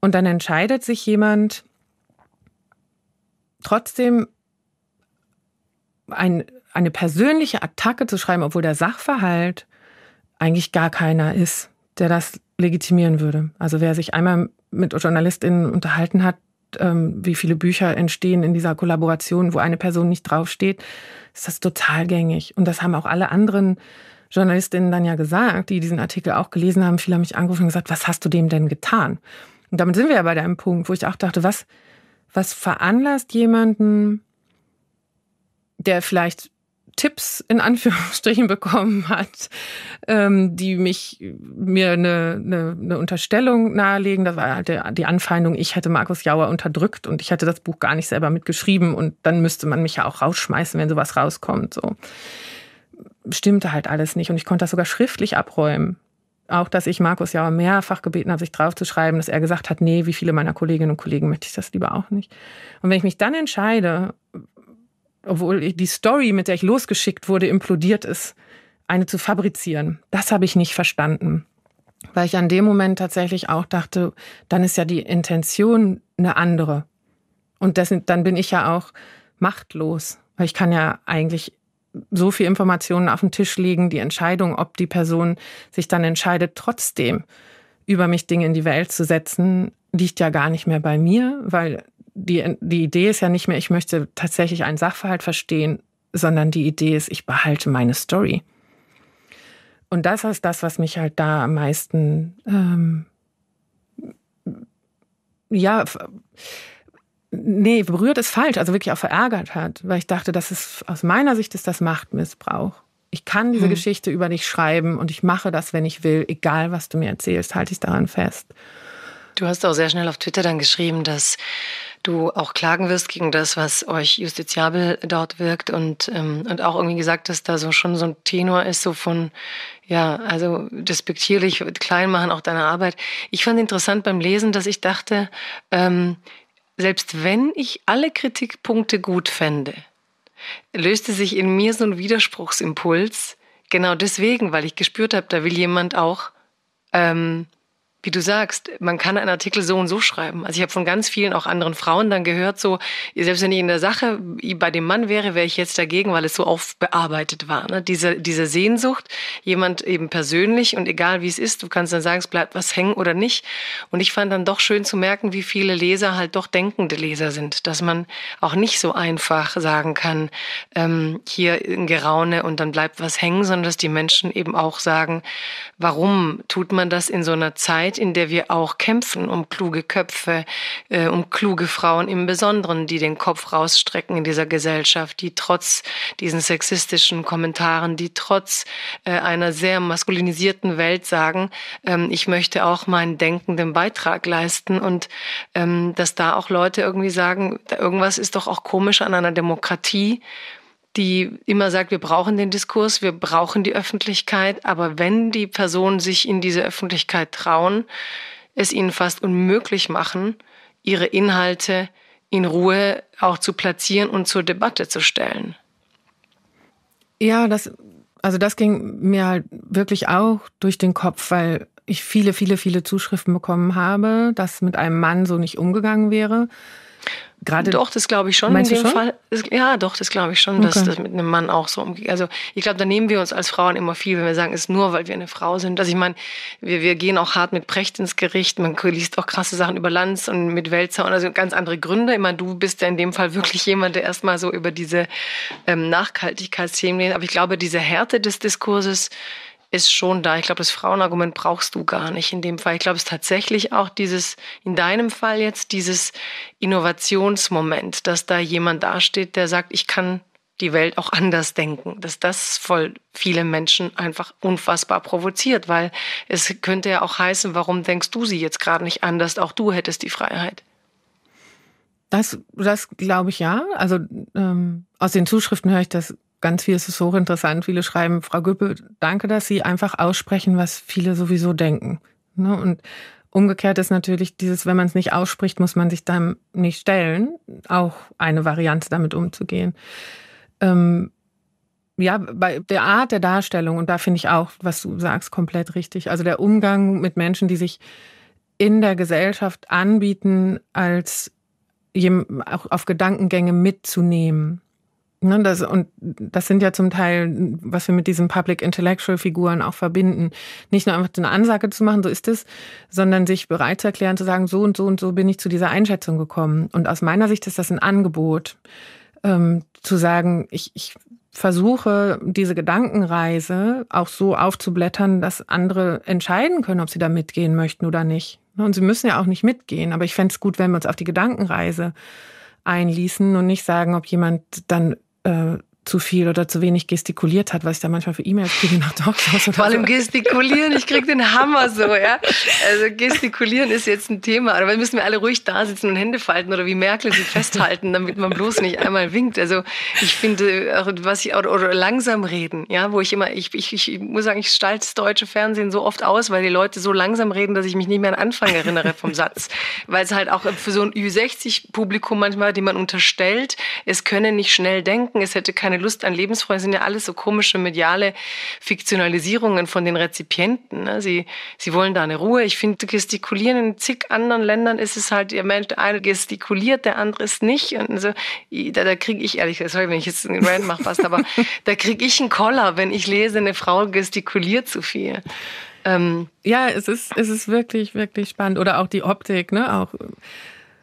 [SPEAKER 1] Und dann entscheidet sich jemand, trotzdem ein, eine persönliche Attacke zu schreiben, obwohl der Sachverhalt eigentlich gar keiner ist, der das legitimieren würde. Also wer sich einmal mit JournalistInnen unterhalten hat, ähm, wie viele Bücher entstehen in dieser Kollaboration, wo eine Person nicht draufsteht, ist das total gängig. Und das haben auch alle anderen Journalistinnen dann ja gesagt, die diesen Artikel auch gelesen haben. Viele haben mich angerufen und gesagt, was hast du dem denn getan? Und damit sind wir ja bei einem Punkt, wo ich auch dachte, was, was veranlasst jemanden, der vielleicht Tipps in Anführungsstrichen bekommen hat, ähm, die mich mir eine, eine, eine Unterstellung nahelegen. Das war halt die Anfeindung, ich hätte Markus Jauer unterdrückt und ich hätte das Buch gar nicht selber mitgeschrieben und dann müsste man mich ja auch rausschmeißen, wenn sowas rauskommt. So stimmte halt alles nicht und ich konnte das sogar schriftlich abräumen. Auch, dass ich Markus Jauer mehrfach gebeten habe, sich draufzuschreiben, dass er gesagt hat, nee, wie viele meiner Kolleginnen und Kollegen möchte ich das lieber auch nicht. Und wenn ich mich dann entscheide, obwohl die Story, mit der ich losgeschickt wurde, implodiert ist, eine zu fabrizieren. Das habe ich nicht verstanden. Weil ich an dem Moment tatsächlich auch dachte, dann ist ja die Intention eine andere. Und das, dann bin ich ja auch machtlos. Weil ich kann ja eigentlich so viel Informationen auf den Tisch liegen, die Entscheidung, ob die Person sich dann entscheidet, trotzdem über mich Dinge in die Welt zu setzen, liegt ja gar nicht mehr bei mir, weil die, die Idee ist ja nicht mehr, ich möchte tatsächlich einen Sachverhalt verstehen, sondern die Idee ist, ich behalte meine Story. Und das ist das, was mich halt da am meisten, ähm, ja, nee, berührt ist falsch, also wirklich auch verärgert hat, weil ich dachte, das ist, aus meiner Sicht ist das Machtmissbrauch. Ich kann diese hm. Geschichte über dich schreiben und ich mache das, wenn ich will, egal was du mir erzählst, halte ich daran fest.
[SPEAKER 2] Du hast auch sehr schnell auf Twitter dann geschrieben, dass du auch klagen wirst gegen das, was euch justiziabel dort wirkt und, ähm, und auch irgendwie gesagt, dass da so schon so ein Tenor ist, so von, ja, also despektierlich, klein machen auch deine Arbeit. Ich fand interessant beim Lesen, dass ich dachte, ähm, selbst wenn ich alle Kritikpunkte gut fände, löste sich in mir so ein Widerspruchsimpuls, genau deswegen, weil ich gespürt habe, da will jemand auch ähm, wie du sagst, man kann einen Artikel so und so schreiben. Also ich habe von ganz vielen auch anderen Frauen dann gehört, so, selbst wenn ich in der Sache bei dem Mann wäre, wäre ich jetzt dagegen, weil es so aufbearbeitet war. Ne? Diese, diese Sehnsucht, jemand eben persönlich und egal wie es ist, du kannst dann sagen, es bleibt was hängen oder nicht. Und ich fand dann doch schön zu merken, wie viele Leser halt doch denkende Leser sind, dass man auch nicht so einfach sagen kann, ähm, hier ein Geraune und dann bleibt was hängen, sondern dass die Menschen eben auch sagen, warum tut man das in so einer Zeit, Zeit, in der wir auch kämpfen um kluge Köpfe, äh, um kluge Frauen im Besonderen, die den Kopf rausstrecken in dieser Gesellschaft, die trotz diesen sexistischen Kommentaren, die trotz äh, einer sehr maskulinisierten Welt sagen, ähm, ich möchte auch meinen denkenden Beitrag leisten und ähm, dass da auch Leute irgendwie sagen, irgendwas ist doch auch komisch an einer Demokratie, die immer sagt, wir brauchen den Diskurs, wir brauchen die Öffentlichkeit, aber wenn die Personen sich in diese Öffentlichkeit trauen, es ihnen fast unmöglich machen, ihre Inhalte in Ruhe auch zu platzieren und zur Debatte zu stellen.
[SPEAKER 1] Ja, das, also das ging mir halt wirklich auch durch den Kopf, weil ich viele, viele, viele Zuschriften bekommen habe, dass mit einem Mann so nicht umgegangen wäre.
[SPEAKER 2] Gerade doch, das glaube ich schon in dem Fall. Das, ja, doch, das glaube ich schon, dass das mit einem Mann auch so umgeht. Also ich glaube, da nehmen wir uns als Frauen immer viel, wenn wir sagen, es ist nur, weil wir eine Frau sind. Also ich meine, wir, wir gehen auch hart mit Precht ins Gericht. Man liest auch krasse Sachen über Lanz und mit Wälzer und also ganz andere Gründe. Ich meine, du bist ja in dem Fall wirklich jemand, der erstmal so über diese ähm, Nachhaltigkeitsthemen redet. Aber ich glaube, diese Härte des Diskurses, ist schon da. Ich glaube, das Frauenargument brauchst du gar nicht in dem Fall. Ich glaube, es ist tatsächlich auch dieses, in deinem Fall jetzt, dieses Innovationsmoment, dass da jemand dasteht, der sagt, ich kann die Welt auch anders denken, dass das voll viele Menschen einfach unfassbar provoziert, weil es könnte ja auch heißen, warum denkst du sie jetzt gerade nicht anders? Auch du hättest die Freiheit.
[SPEAKER 1] Das, das glaube ich ja. Also ähm, aus den Zuschriften höre ich das ganz viel ist es hochinteressant. Viele schreiben, Frau Güppel, danke, dass Sie einfach aussprechen, was viele sowieso denken. Ne? Und umgekehrt ist natürlich dieses, wenn man es nicht ausspricht, muss man sich dann nicht stellen, auch eine Variante damit umzugehen. Ähm, ja, bei der Art der Darstellung, und da finde ich auch, was du sagst, komplett richtig. Also der Umgang mit Menschen, die sich in der Gesellschaft anbieten, als auch auf Gedankengänge mitzunehmen Ne, das, und das sind ja zum Teil, was wir mit diesen Public Intellectual Figuren auch verbinden. Nicht nur einfach eine Ansage zu machen, so ist es, sondern sich bereit zu erklären, zu sagen, so und so und so bin ich zu dieser Einschätzung gekommen. Und aus meiner Sicht ist das ein Angebot, ähm, zu sagen, ich, ich versuche, diese Gedankenreise auch so aufzublättern, dass andere entscheiden können, ob sie da mitgehen möchten oder nicht. Ne, und sie müssen ja auch nicht mitgehen, aber ich fände es gut, wenn wir uns auf die Gedankenreise einließen und nicht sagen, ob jemand dann uh, zu viel oder zu wenig gestikuliert hat, was ich da manchmal für E-Mails kriege nach Talkshows. Vor allem so.
[SPEAKER 2] gestikulieren, ich kriege den Hammer so, ja. Also gestikulieren ist jetzt ein Thema. Aber müssen wir alle ruhig da sitzen und Hände falten oder wie Merkel sie festhalten, damit man bloß nicht einmal winkt. Also ich finde, was ich, oder, oder, langsam reden, ja, wo ich immer, ich, ich, ich muss sagen, ich stalte das deutsche Fernsehen so oft aus, weil die Leute so langsam reden, dass ich mich nicht mehr an Anfang erinnere vom Satz. Weil es halt auch für so ein Ü60-Publikum manchmal, dem man unterstellt, es könne nicht schnell denken, es hätte keine Lust an Lebensfreude sind ja alles so komische mediale Fiktionalisierungen von den Rezipienten. Ne? Sie, sie wollen da eine Ruhe. Ich finde, gestikulieren in zig anderen Ländern ist es halt, ihr Mensch, einer gestikuliert, der andere ist nicht. Und so, da, da kriege ich, ehrlich gesagt, sorry, wenn ich jetzt einen Rand mache, passt, aber da kriege ich einen Koller, wenn ich lese, eine Frau gestikuliert zu viel. Ähm, ja, es ist, es ist wirklich, wirklich spannend. Oder auch die Optik, ne? Auch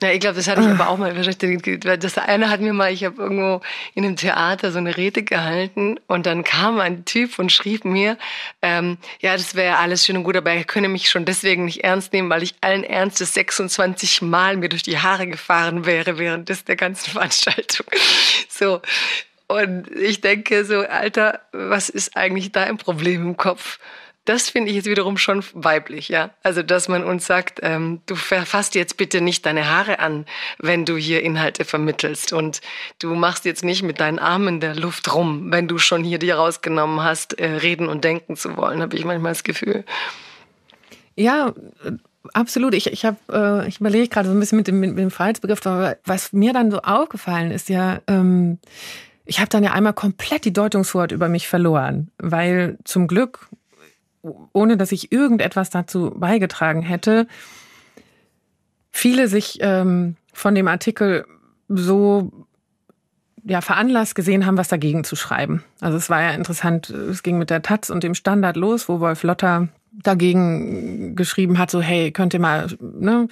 [SPEAKER 2] na, ich glaube, das hatte ich aber auch mal. Das eine hat mir mal, ich habe irgendwo in einem Theater so eine Rede gehalten und dann kam ein Typ und schrieb mir, ähm, ja, das wäre alles schön und gut, aber er könne mich schon deswegen nicht ernst nehmen, weil ich allen Ernstes 26 Mal mir durch die Haare gefahren wäre während des, der ganzen Veranstaltung. So. Und ich denke so, Alter, was ist eigentlich dein Problem im Kopf? Das finde ich jetzt wiederum schon weiblich, ja. Also, dass man uns sagt, ähm, du verfasst jetzt bitte nicht deine Haare an, wenn du hier Inhalte vermittelst. Und du machst jetzt nicht mit deinen Armen in der Luft rum, wenn du schon hier dir rausgenommen hast, äh, reden und denken zu wollen, habe ich manchmal das Gefühl.
[SPEAKER 1] Ja, äh, absolut. Ich, ich, hab, äh, ich überlege gerade so ein bisschen mit dem, mit dem Freiheitsbegriff, aber was mir dann so aufgefallen ist, ja, ähm, ich habe dann ja einmal komplett die Deutungshoheit über mich verloren, weil zum Glück ohne dass ich irgendetwas dazu beigetragen hätte, viele sich ähm, von dem Artikel so ja, veranlasst gesehen haben, was dagegen zu schreiben. Also es war ja interessant, es ging mit der Taz und dem Standard los, wo Wolf Lotter dagegen geschrieben hat, so hey, könnt ihr mal ne,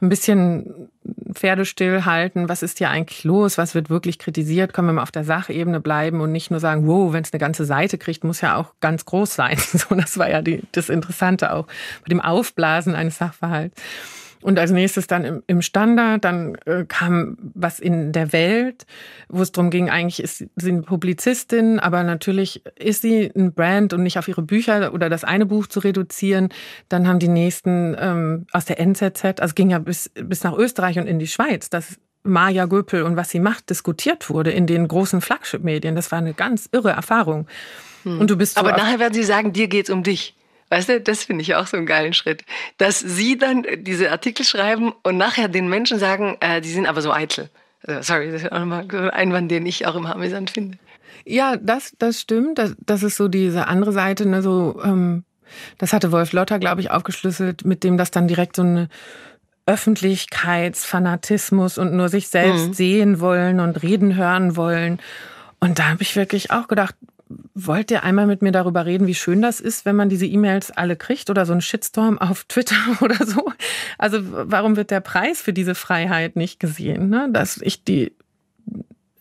[SPEAKER 1] ein bisschen Pferde stillhalten, was ist hier eigentlich los, was wird wirklich kritisiert, können wir mal auf der Sachebene bleiben und nicht nur sagen, wow, wenn es eine ganze Seite kriegt, muss ja auch ganz groß sein. So, das war ja die, das Interessante auch bei dem Aufblasen eines Sachverhalts. Und als nächstes dann im, im Standard, dann äh, kam was in der Welt, wo es darum ging, eigentlich ist sie eine Publizistin, aber natürlich ist sie ein Brand und nicht auf ihre Bücher oder das eine Buch zu reduzieren. Dann haben die nächsten ähm, aus der NZZ, also ging ja bis, bis nach Österreich und in die Schweiz, dass Maja Göpel und was sie macht, diskutiert wurde in den großen Flagship-Medien. Das war eine ganz
[SPEAKER 2] irre Erfahrung.
[SPEAKER 1] Hm. Und du bist so Aber nachher
[SPEAKER 2] werden sie sagen, dir geht's um dich. Weißt du, das finde ich auch so einen geilen Schritt, dass sie dann diese Artikel schreiben und nachher den Menschen sagen, äh, die sind aber so eitel. Also, sorry, das ist auch nochmal so ein Einwand, den ich auch immer amüsant finde. Ja,
[SPEAKER 1] das, das stimmt. Das, das ist so diese andere Seite, ne, so, ähm, das hatte Wolf Lotter, glaube ich, aufgeschlüsselt, mit dem das dann direkt so eine Öffentlichkeitsfanatismus und nur sich selbst mhm. sehen wollen und reden hören wollen. Und da habe ich wirklich auch gedacht, wollt ihr einmal mit mir darüber reden, wie schön das ist, wenn man diese E-Mails alle kriegt oder so einen Shitstorm auf Twitter oder so? Also warum wird der Preis für diese Freiheit nicht gesehen? Ne? Dass ich die,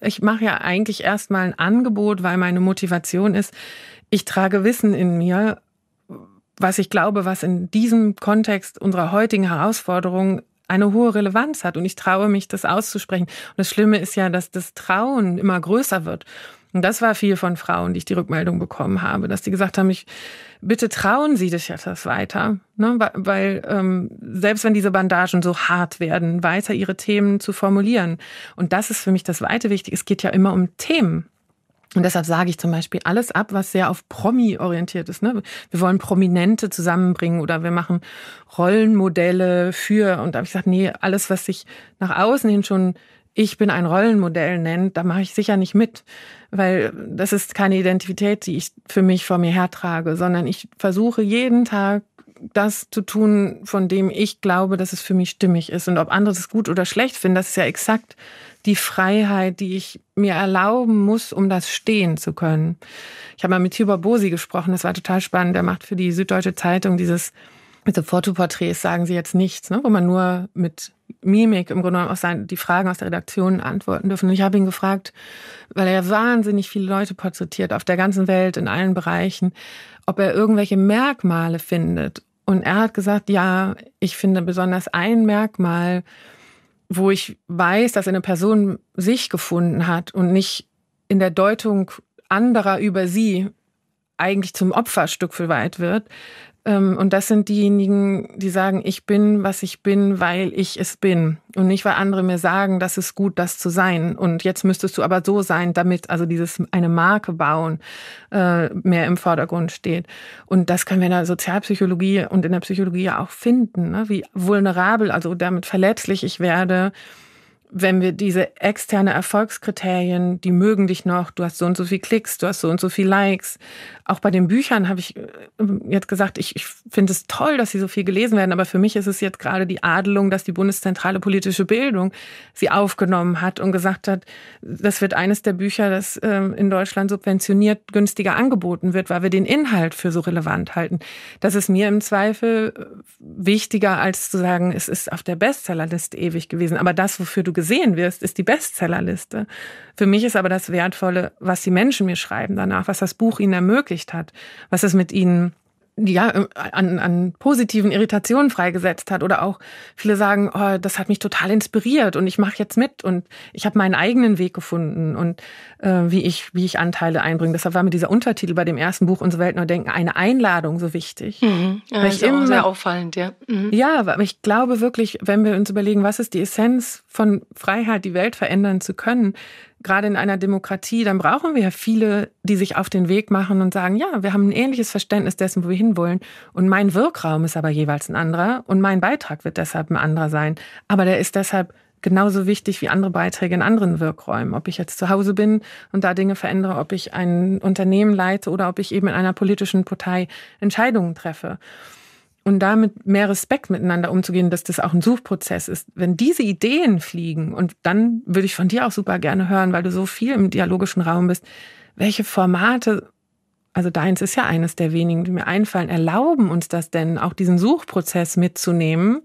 [SPEAKER 1] ich mache ja eigentlich erstmal ein Angebot, weil meine Motivation ist, ich trage Wissen in mir, was ich glaube, was in diesem Kontext unserer heutigen Herausforderung eine hohe Relevanz hat und ich traue mich, das auszusprechen. Und das Schlimme ist ja, dass das Trauen immer größer wird und das war viel von Frauen, die ich die Rückmeldung bekommen habe, dass die gesagt haben, ich, bitte trauen Sie sich ja das weiter. Ne? Weil ähm, selbst wenn diese Bandagen so hart werden, weiter Ihre Themen zu formulieren. Und das ist für mich das Weite wichtig. Es geht ja immer um Themen. Und deshalb sage ich zum Beispiel alles ab, was sehr auf Promi orientiert ist. Ne? Wir wollen Prominente zusammenbringen oder wir machen Rollenmodelle für. Und da habe ich gesagt, nee, alles, was sich nach außen hin schon ich bin ein Rollenmodell nennt, da mache ich sicher nicht mit weil das ist keine Identität, die ich für mich vor mir hertrage, sondern ich versuche jeden Tag das zu tun, von dem ich glaube, dass es für mich stimmig ist. Und ob andere es gut oder schlecht finden, das ist ja exakt die Freiheit, die ich mir erlauben muss, um das stehen zu können. Ich habe mal mit Tibor Bosi gesprochen, das war total spannend. Der macht für die Süddeutsche Zeitung dieses mit so Fotoporträts sagen sie jetzt nichts, ne? wo man nur mit Mimik im Grunde genommen aus seinen, die Fragen aus der Redaktion antworten dürfen. Und ich habe ihn gefragt, weil er wahnsinnig viele Leute porträtiert, auf der ganzen Welt, in allen Bereichen, ob er irgendwelche Merkmale findet. Und er hat gesagt, ja, ich finde besonders ein Merkmal, wo ich weiß, dass eine Person sich gefunden hat und nicht in der Deutung anderer über sie eigentlich zum Opfer Stück für weit wird, ähm, und das sind diejenigen, die sagen, ich bin, was ich bin, weil ich es bin. Und nicht, weil andere mir sagen, das ist gut, das zu sein. Und jetzt müsstest du aber so sein, damit also dieses eine Marke bauen äh, mehr im Vordergrund steht. Und das können wir in der Sozialpsychologie und in der Psychologie ja auch finden, ne? wie vulnerabel, also damit verletzlich ich werde wenn wir diese externe Erfolgskriterien, die mögen dich noch, du hast so und so viel Klicks, du hast so und so viel Likes. Auch bei den Büchern habe ich äh, jetzt gesagt, ich, ich finde es toll, dass sie so viel gelesen werden, aber für mich ist es jetzt gerade die Adelung, dass die Bundeszentrale politische Bildung sie aufgenommen hat und gesagt hat, das wird eines der Bücher, das ähm, in Deutschland subventioniert günstiger angeboten wird, weil wir den Inhalt für so relevant halten. Das ist mir im Zweifel äh, wichtiger als zu sagen, es ist auf der Bestsellerliste ewig gewesen. Aber das, wofür du gesehen wirst, ist die Bestsellerliste. Für mich ist aber das Wertvolle, was die Menschen mir schreiben danach, was das Buch ihnen ermöglicht hat, was es mit ihnen ja, äh, an, an positiven Irritationen freigesetzt hat. Oder auch viele sagen, oh, das hat mich total inspiriert und ich mache jetzt mit und ich habe meinen eigenen Weg gefunden und äh, wie, ich, wie ich Anteile einbringe. Deshalb war mir dieser Untertitel bei dem ersten Buch Unsere Welt nur denken, eine Einladung so wichtig. Mhm. Ja, ist ich immer, sehr
[SPEAKER 2] auffallend, ja. Mhm.
[SPEAKER 1] Ja, aber ich glaube wirklich, wenn wir uns überlegen, was ist die Essenz von Freiheit, die Welt verändern zu können, gerade in einer Demokratie, dann brauchen wir ja viele, die sich auf den Weg machen und sagen, ja, wir haben ein ähnliches Verständnis dessen, wo wir hinwollen. Und mein Wirkraum ist aber jeweils ein anderer und mein Beitrag wird deshalb ein anderer sein. Aber der ist deshalb genauso wichtig wie andere Beiträge in anderen Wirkräumen. Ob ich jetzt zu Hause bin und da Dinge verändere, ob ich ein Unternehmen leite oder ob ich eben in einer politischen Partei Entscheidungen treffe und damit mehr Respekt miteinander umzugehen, dass das auch ein Suchprozess ist. Wenn diese Ideen fliegen, und dann würde ich von dir auch super gerne hören, weil du so viel im dialogischen Raum bist, welche Formate, also deins ist ja eines der wenigen, die mir einfallen, erlauben uns das denn, auch diesen Suchprozess mitzunehmen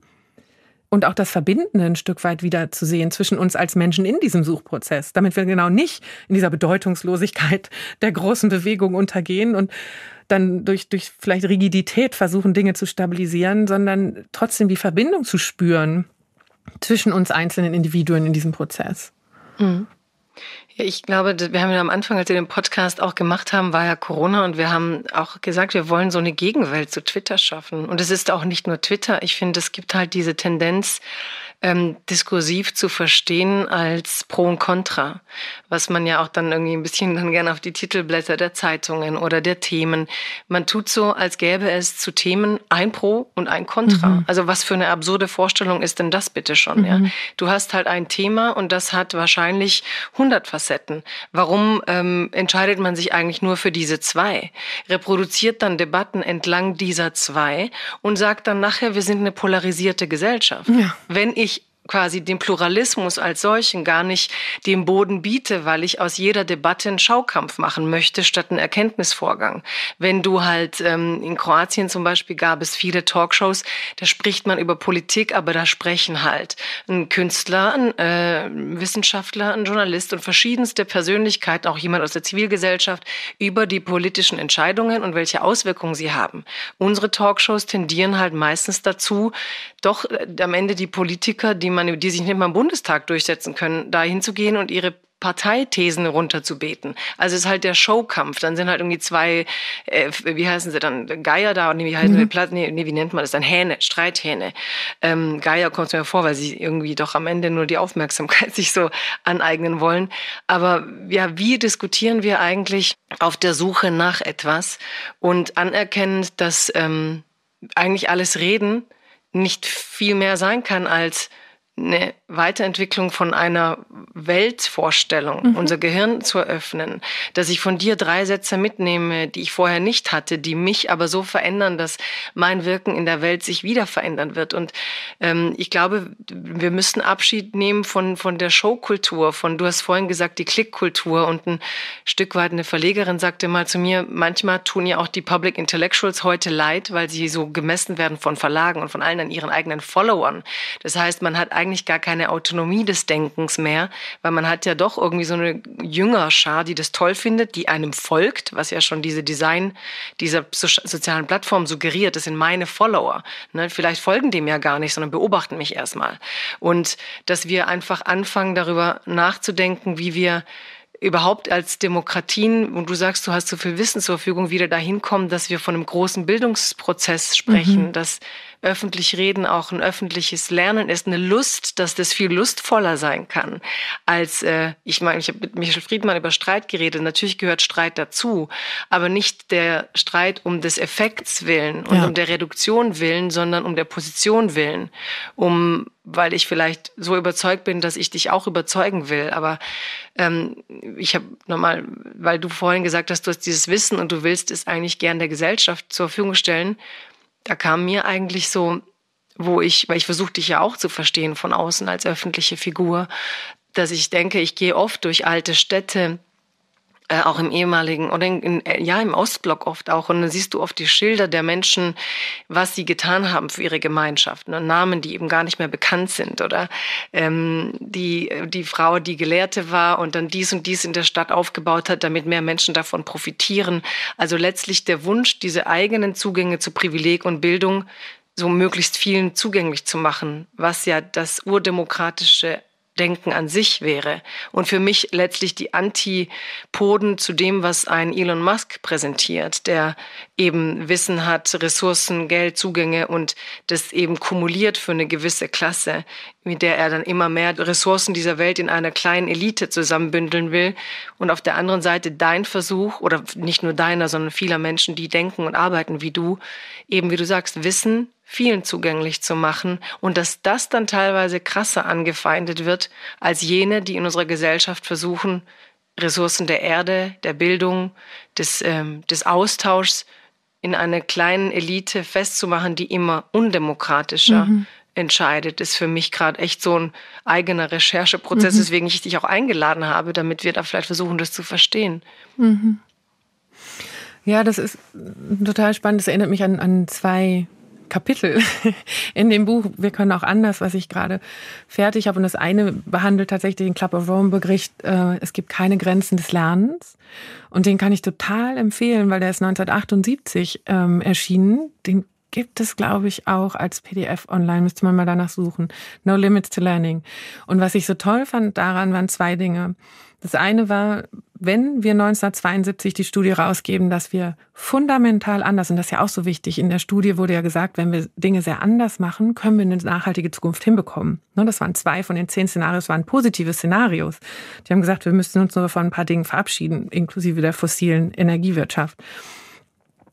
[SPEAKER 1] und auch das Verbindende ein Stück weit wieder zu sehen zwischen uns als Menschen in diesem Suchprozess, damit wir genau nicht in dieser Bedeutungslosigkeit der großen Bewegung untergehen und dann durch, durch vielleicht Rigidität versuchen, Dinge zu stabilisieren, sondern trotzdem die Verbindung zu spüren zwischen uns einzelnen Individuen in diesem Prozess.
[SPEAKER 2] Mhm. ich glaube, wir haben ja am Anfang, als wir den Podcast auch gemacht haben, war ja Corona und wir haben auch gesagt, wir wollen so eine Gegenwelt zu Twitter schaffen. Und es ist auch nicht nur Twitter. Ich finde, es gibt halt diese Tendenz, ähm, diskursiv zu verstehen als Pro und Contra, was man ja auch dann irgendwie ein bisschen dann gerne auf die Titelblätter der Zeitungen oder der Themen. Man tut so, als gäbe es zu Themen ein Pro und ein Contra. Mhm. Also was für eine absurde Vorstellung ist denn das bitte schon? Mhm. Ja? Du hast halt ein Thema und das hat wahrscheinlich 100 Facetten. Warum ähm, entscheidet man sich eigentlich nur für diese zwei? Reproduziert dann Debatten entlang dieser zwei und sagt dann nachher, wir sind eine polarisierte Gesellschaft. Ja. Wenn ich quasi dem Pluralismus als solchen gar nicht den Boden biete, weil ich aus jeder Debatte einen Schaukampf machen möchte, statt einen Erkenntnisvorgang. Wenn du halt ähm, in Kroatien zum Beispiel gab es viele Talkshows, da spricht man über Politik, aber da sprechen halt ein Künstler, ein äh, Wissenschaftler, ein Journalist und verschiedenste Persönlichkeiten, auch jemand aus der Zivilgesellschaft, über die politischen Entscheidungen und welche Auswirkungen sie haben. Unsere Talkshows tendieren halt meistens dazu, doch äh, am Ende die Politiker, die, man, die sich nicht mal im Bundestag durchsetzen können, da hinzugehen und ihre Parteithesen runterzubeten. Also es ist halt der Showkampf. Dann sind halt irgendwie zwei, äh, wie heißen sie dann, Geier da, nee, wie heißen mhm. wir, nee, nee, wie nennt man das dann? Hähne, Streithähne. Ähm, Geier kommt mir vor, weil sie irgendwie doch am Ende nur die Aufmerksamkeit sich so aneignen wollen. Aber ja, wie diskutieren wir eigentlich auf der Suche nach etwas und anerkennend, dass ähm, eigentlich alles Reden nicht viel mehr sein kann als eine Weiterentwicklung von einer Weltvorstellung, mhm. unser Gehirn zu eröffnen, dass ich von dir drei Sätze mitnehme, die ich vorher nicht hatte, die mich aber so verändern, dass mein Wirken in der Welt sich wieder verändern wird. Und ähm, ich glaube, wir müssen Abschied nehmen von, von der Showkultur, von, du hast vorhin gesagt, die Klickkultur und ein Stück weit eine Verlegerin sagte mal zu mir, manchmal tun ja auch die Public Intellectuals heute leid, weil sie so gemessen werden von Verlagen und von allen an ihren eigenen Followern. Das heißt, man hat eigentlich gar keine Autonomie des Denkens mehr, weil man hat ja doch irgendwie so eine Jüngerschar, die das toll findet, die einem folgt, was ja schon diese Design dieser sozialen Plattform suggeriert, das sind meine Follower. Ne? Vielleicht folgen dem ja gar nicht, sondern beobachten mich erstmal. Und dass wir einfach anfangen, darüber nachzudenken, wie wir überhaupt als Demokratien, und du sagst, du hast so viel Wissen zur Verfügung, wieder dahin kommen, dass wir von einem großen Bildungsprozess sprechen, mhm. dass öffentlich reden auch ein öffentliches Lernen ist, eine Lust, dass das viel lustvoller sein kann als, äh, ich meine, ich habe mit Michel Friedmann über Streit geredet. Natürlich gehört Streit dazu, aber nicht der Streit um des Effekts willen und ja. um der Reduktion willen, sondern um der Position willen, um weil ich vielleicht so überzeugt bin, dass ich dich auch überzeugen will. Aber ähm, ich habe nochmal, weil du vorhin gesagt hast, du hast dieses Wissen und du willst es eigentlich gern der Gesellschaft zur Verfügung stellen da kam mir eigentlich so, wo ich, weil ich versuche dich ja auch zu verstehen von außen als öffentliche Figur, dass ich denke, ich gehe oft durch alte Städte äh, auch im ehemaligen oder in, in, äh, ja im Ostblock oft auch. Und dann siehst du oft die Schilder der Menschen, was sie getan haben für ihre Gemeinschaften ne? und Namen, die eben gar nicht mehr bekannt sind oder ähm, die äh, die Frau, die Gelehrte war und dann dies und dies in der Stadt aufgebaut hat, damit mehr Menschen davon profitieren. Also letztlich der Wunsch, diese eigenen Zugänge zu Privileg und Bildung so möglichst vielen zugänglich zu machen, was ja das urdemokratische Denken an sich wäre und für mich letztlich die Antipoden zu dem, was ein Elon Musk präsentiert, der eben Wissen hat, Ressourcen, Geld, Zugänge und das eben kumuliert für eine gewisse Klasse, mit der er dann immer mehr Ressourcen dieser Welt in einer kleinen Elite zusammenbündeln will. Und auf der anderen Seite dein Versuch oder nicht nur deiner, sondern vieler Menschen, die denken und arbeiten wie du, eben wie du sagst, Wissen vielen zugänglich zu machen und dass das dann teilweise krasser angefeindet wird als jene, die in unserer Gesellschaft versuchen, Ressourcen der Erde, der Bildung, des, ähm, des Austauschs in einer kleinen Elite festzumachen, die immer undemokratischer mhm. entscheidet, ist für mich gerade echt so ein eigener Rechercheprozess, mhm. weswegen ich dich auch eingeladen habe, damit wir da vielleicht versuchen, das zu verstehen. Mhm.
[SPEAKER 1] Ja, das ist total spannend. Das erinnert mich an, an zwei Kapitel in dem Buch. Wir können auch anders, was ich gerade fertig habe. Und das eine behandelt tatsächlich den Club of Rome-Bericht. Äh, es gibt keine Grenzen des Lernens. Und den kann ich total empfehlen, weil der ist 1978 ähm, erschienen. Den gibt es, glaube ich, auch als PDF online. Müsste man mal danach suchen. No Limits to Learning. Und was ich so toll fand daran, waren zwei Dinge. Das eine war, wenn wir 1972 die Studie rausgeben, dass wir fundamental anders, und das ist ja auch so wichtig, in der Studie wurde ja gesagt, wenn wir Dinge sehr anders machen, können wir eine nachhaltige Zukunft hinbekommen. Ne, das waren zwei von den zehn Szenarios, waren positive Szenarios. Die haben gesagt, wir müssten uns nur von ein paar Dingen verabschieden, inklusive der fossilen Energiewirtschaft.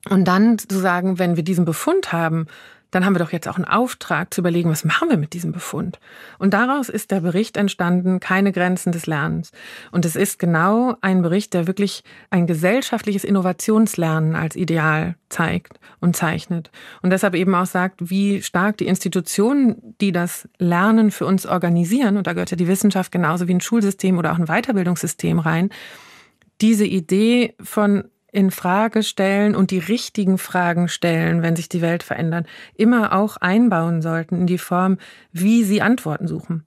[SPEAKER 1] Und dann zu sagen, wenn wir diesen Befund haben, dann haben wir doch jetzt auch einen Auftrag zu überlegen, was machen wir mit diesem Befund. Und daraus ist der Bericht entstanden, keine Grenzen des Lernens. Und es ist genau ein Bericht, der wirklich ein gesellschaftliches Innovationslernen als Ideal zeigt und zeichnet. Und deshalb eben auch sagt, wie stark die Institutionen, die das Lernen für uns organisieren, und da gehört ja die Wissenschaft genauso wie ein Schulsystem oder auch ein Weiterbildungssystem rein, diese Idee von in Frage stellen und die richtigen Fragen stellen, wenn sich die Welt verändert, immer auch einbauen sollten in die Form, wie sie Antworten suchen.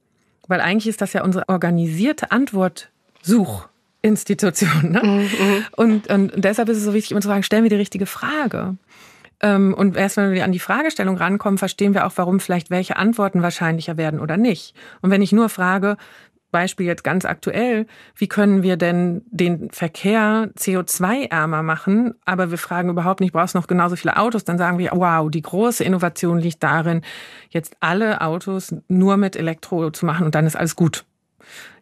[SPEAKER 1] Weil eigentlich ist das ja unsere organisierte Antwortsuchinstitution. Ne? Mhm. mhm. Und, und deshalb ist es so wichtig, immer zu fragen, stellen wir die richtige Frage. Ähm, und erst wenn wir an die Fragestellung rankommen, verstehen wir auch, warum vielleicht welche Antworten wahrscheinlicher werden oder nicht. Und wenn ich nur frage, Beispiel jetzt ganz aktuell, wie können wir denn den Verkehr CO2-ärmer machen? Aber wir fragen überhaupt nicht, brauchst du noch genauso viele Autos? Dann sagen wir, wow, die große Innovation liegt darin, jetzt alle Autos nur mit Elektro zu machen und dann ist alles gut.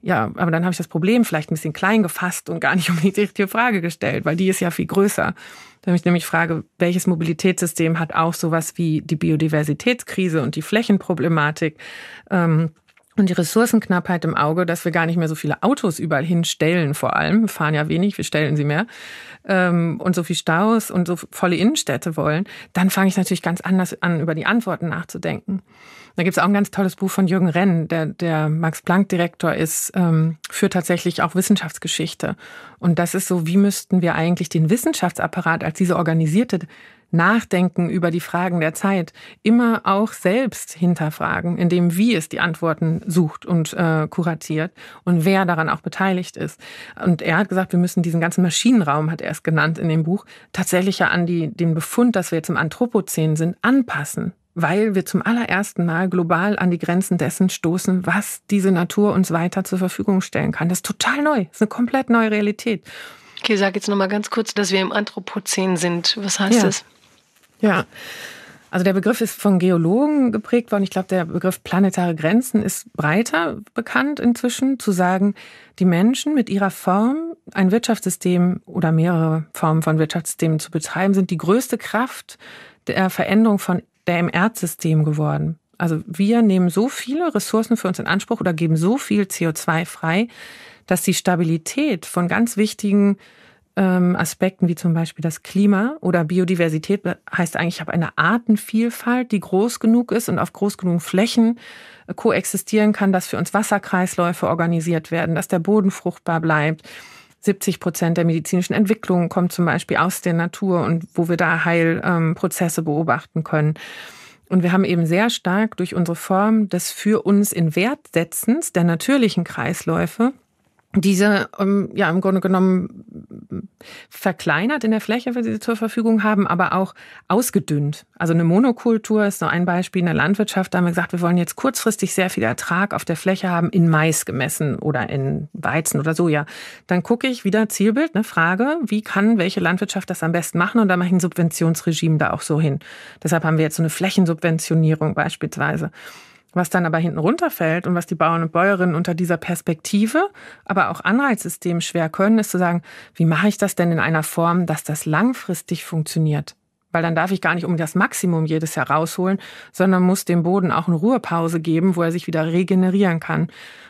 [SPEAKER 1] Ja, aber dann habe ich das Problem vielleicht ein bisschen klein gefasst und gar nicht um die richtige Frage gestellt, weil die ist ja viel größer. Wenn ich nämlich frage, welches Mobilitätssystem hat auch sowas wie die Biodiversitätskrise und die Flächenproblematik? Ähm, und die Ressourcenknappheit im Auge, dass wir gar nicht mehr so viele Autos überall hinstellen, vor allem. Wir fahren ja wenig, wir stellen sie mehr. Ähm, und so viel Staus und so volle Innenstädte wollen, dann fange ich natürlich ganz anders an, über die Antworten nachzudenken. Da gibt es auch ein ganz tolles Buch von Jürgen Renn, der, der Max-Planck-Direktor ist, ähm, für tatsächlich auch Wissenschaftsgeschichte. Und das ist so, wie müssten wir eigentlich den Wissenschaftsapparat als diese organisierte Nachdenken über die Fragen der Zeit immer auch selbst hinterfragen, indem wie es die Antworten sucht und äh, kuratiert und wer daran auch beteiligt ist. Und er hat gesagt, wir müssen diesen ganzen Maschinenraum, hat er es genannt in dem Buch, tatsächlich ja an die, den Befund, dass wir jetzt im Anthropozän sind, anpassen weil wir zum allerersten Mal global an die Grenzen dessen stoßen, was diese Natur uns weiter zur Verfügung stellen kann. Das ist total neu, das ist eine komplett neue Realität. Okay, sag jetzt nochmal ganz kurz,
[SPEAKER 2] dass wir im Anthropozän
[SPEAKER 1] sind. Was heißt ja. das? Ja. Also der Begriff ist von Geologen geprägt worden. Ich glaube, der Begriff planetare Grenzen ist breiter bekannt inzwischen, zu sagen, die Menschen mit ihrer Form, ein Wirtschaftssystem oder mehrere Formen von Wirtschaftssystemen zu betreiben, sind die größte Kraft der Veränderung von der im Erdsystem geworden. Also wir nehmen so viele Ressourcen für uns in Anspruch oder geben so viel CO2 frei, dass die Stabilität von ganz wichtigen ähm, Aspekten wie zum Beispiel das Klima oder Biodiversität heißt eigentlich, ich habe eine Artenvielfalt, die groß genug ist und auf groß genug Flächen äh, koexistieren kann, dass für uns Wasserkreisläufe organisiert werden, dass der Boden fruchtbar bleibt. 70 Prozent der medizinischen Entwicklung kommt zum Beispiel aus der Natur und wo wir da Heilprozesse ähm, beobachten können. Und wir haben eben sehr stark durch unsere Form des für uns in Wert setzens der natürlichen Kreisläufe diese ähm, ja im Grunde genommen verkleinert in der Fläche, die sie zur Verfügung haben, aber auch ausgedünnt. Also eine Monokultur ist nur ein Beispiel in der Landwirtschaft. Da haben wir gesagt, wir wollen jetzt kurzfristig sehr viel Ertrag auf der Fläche haben, in Mais gemessen oder in Weizen oder Soja. Dann gucke ich wieder Zielbild, eine Frage, wie kann welche Landwirtschaft das am besten machen? Und da mache ich ein Subventionsregime da auch so hin. Deshalb haben wir jetzt so eine Flächensubventionierung beispielsweise. Was dann aber hinten runterfällt und was die Bauern und Bäuerinnen unter dieser Perspektive, aber auch Anreizsystem schwer können, ist zu sagen, wie mache ich das denn in einer Form, dass das langfristig funktioniert? Weil dann darf ich gar nicht um das Maximum jedes Jahr rausholen, sondern muss dem Boden auch eine Ruhepause geben, wo er sich wieder regenerieren kann.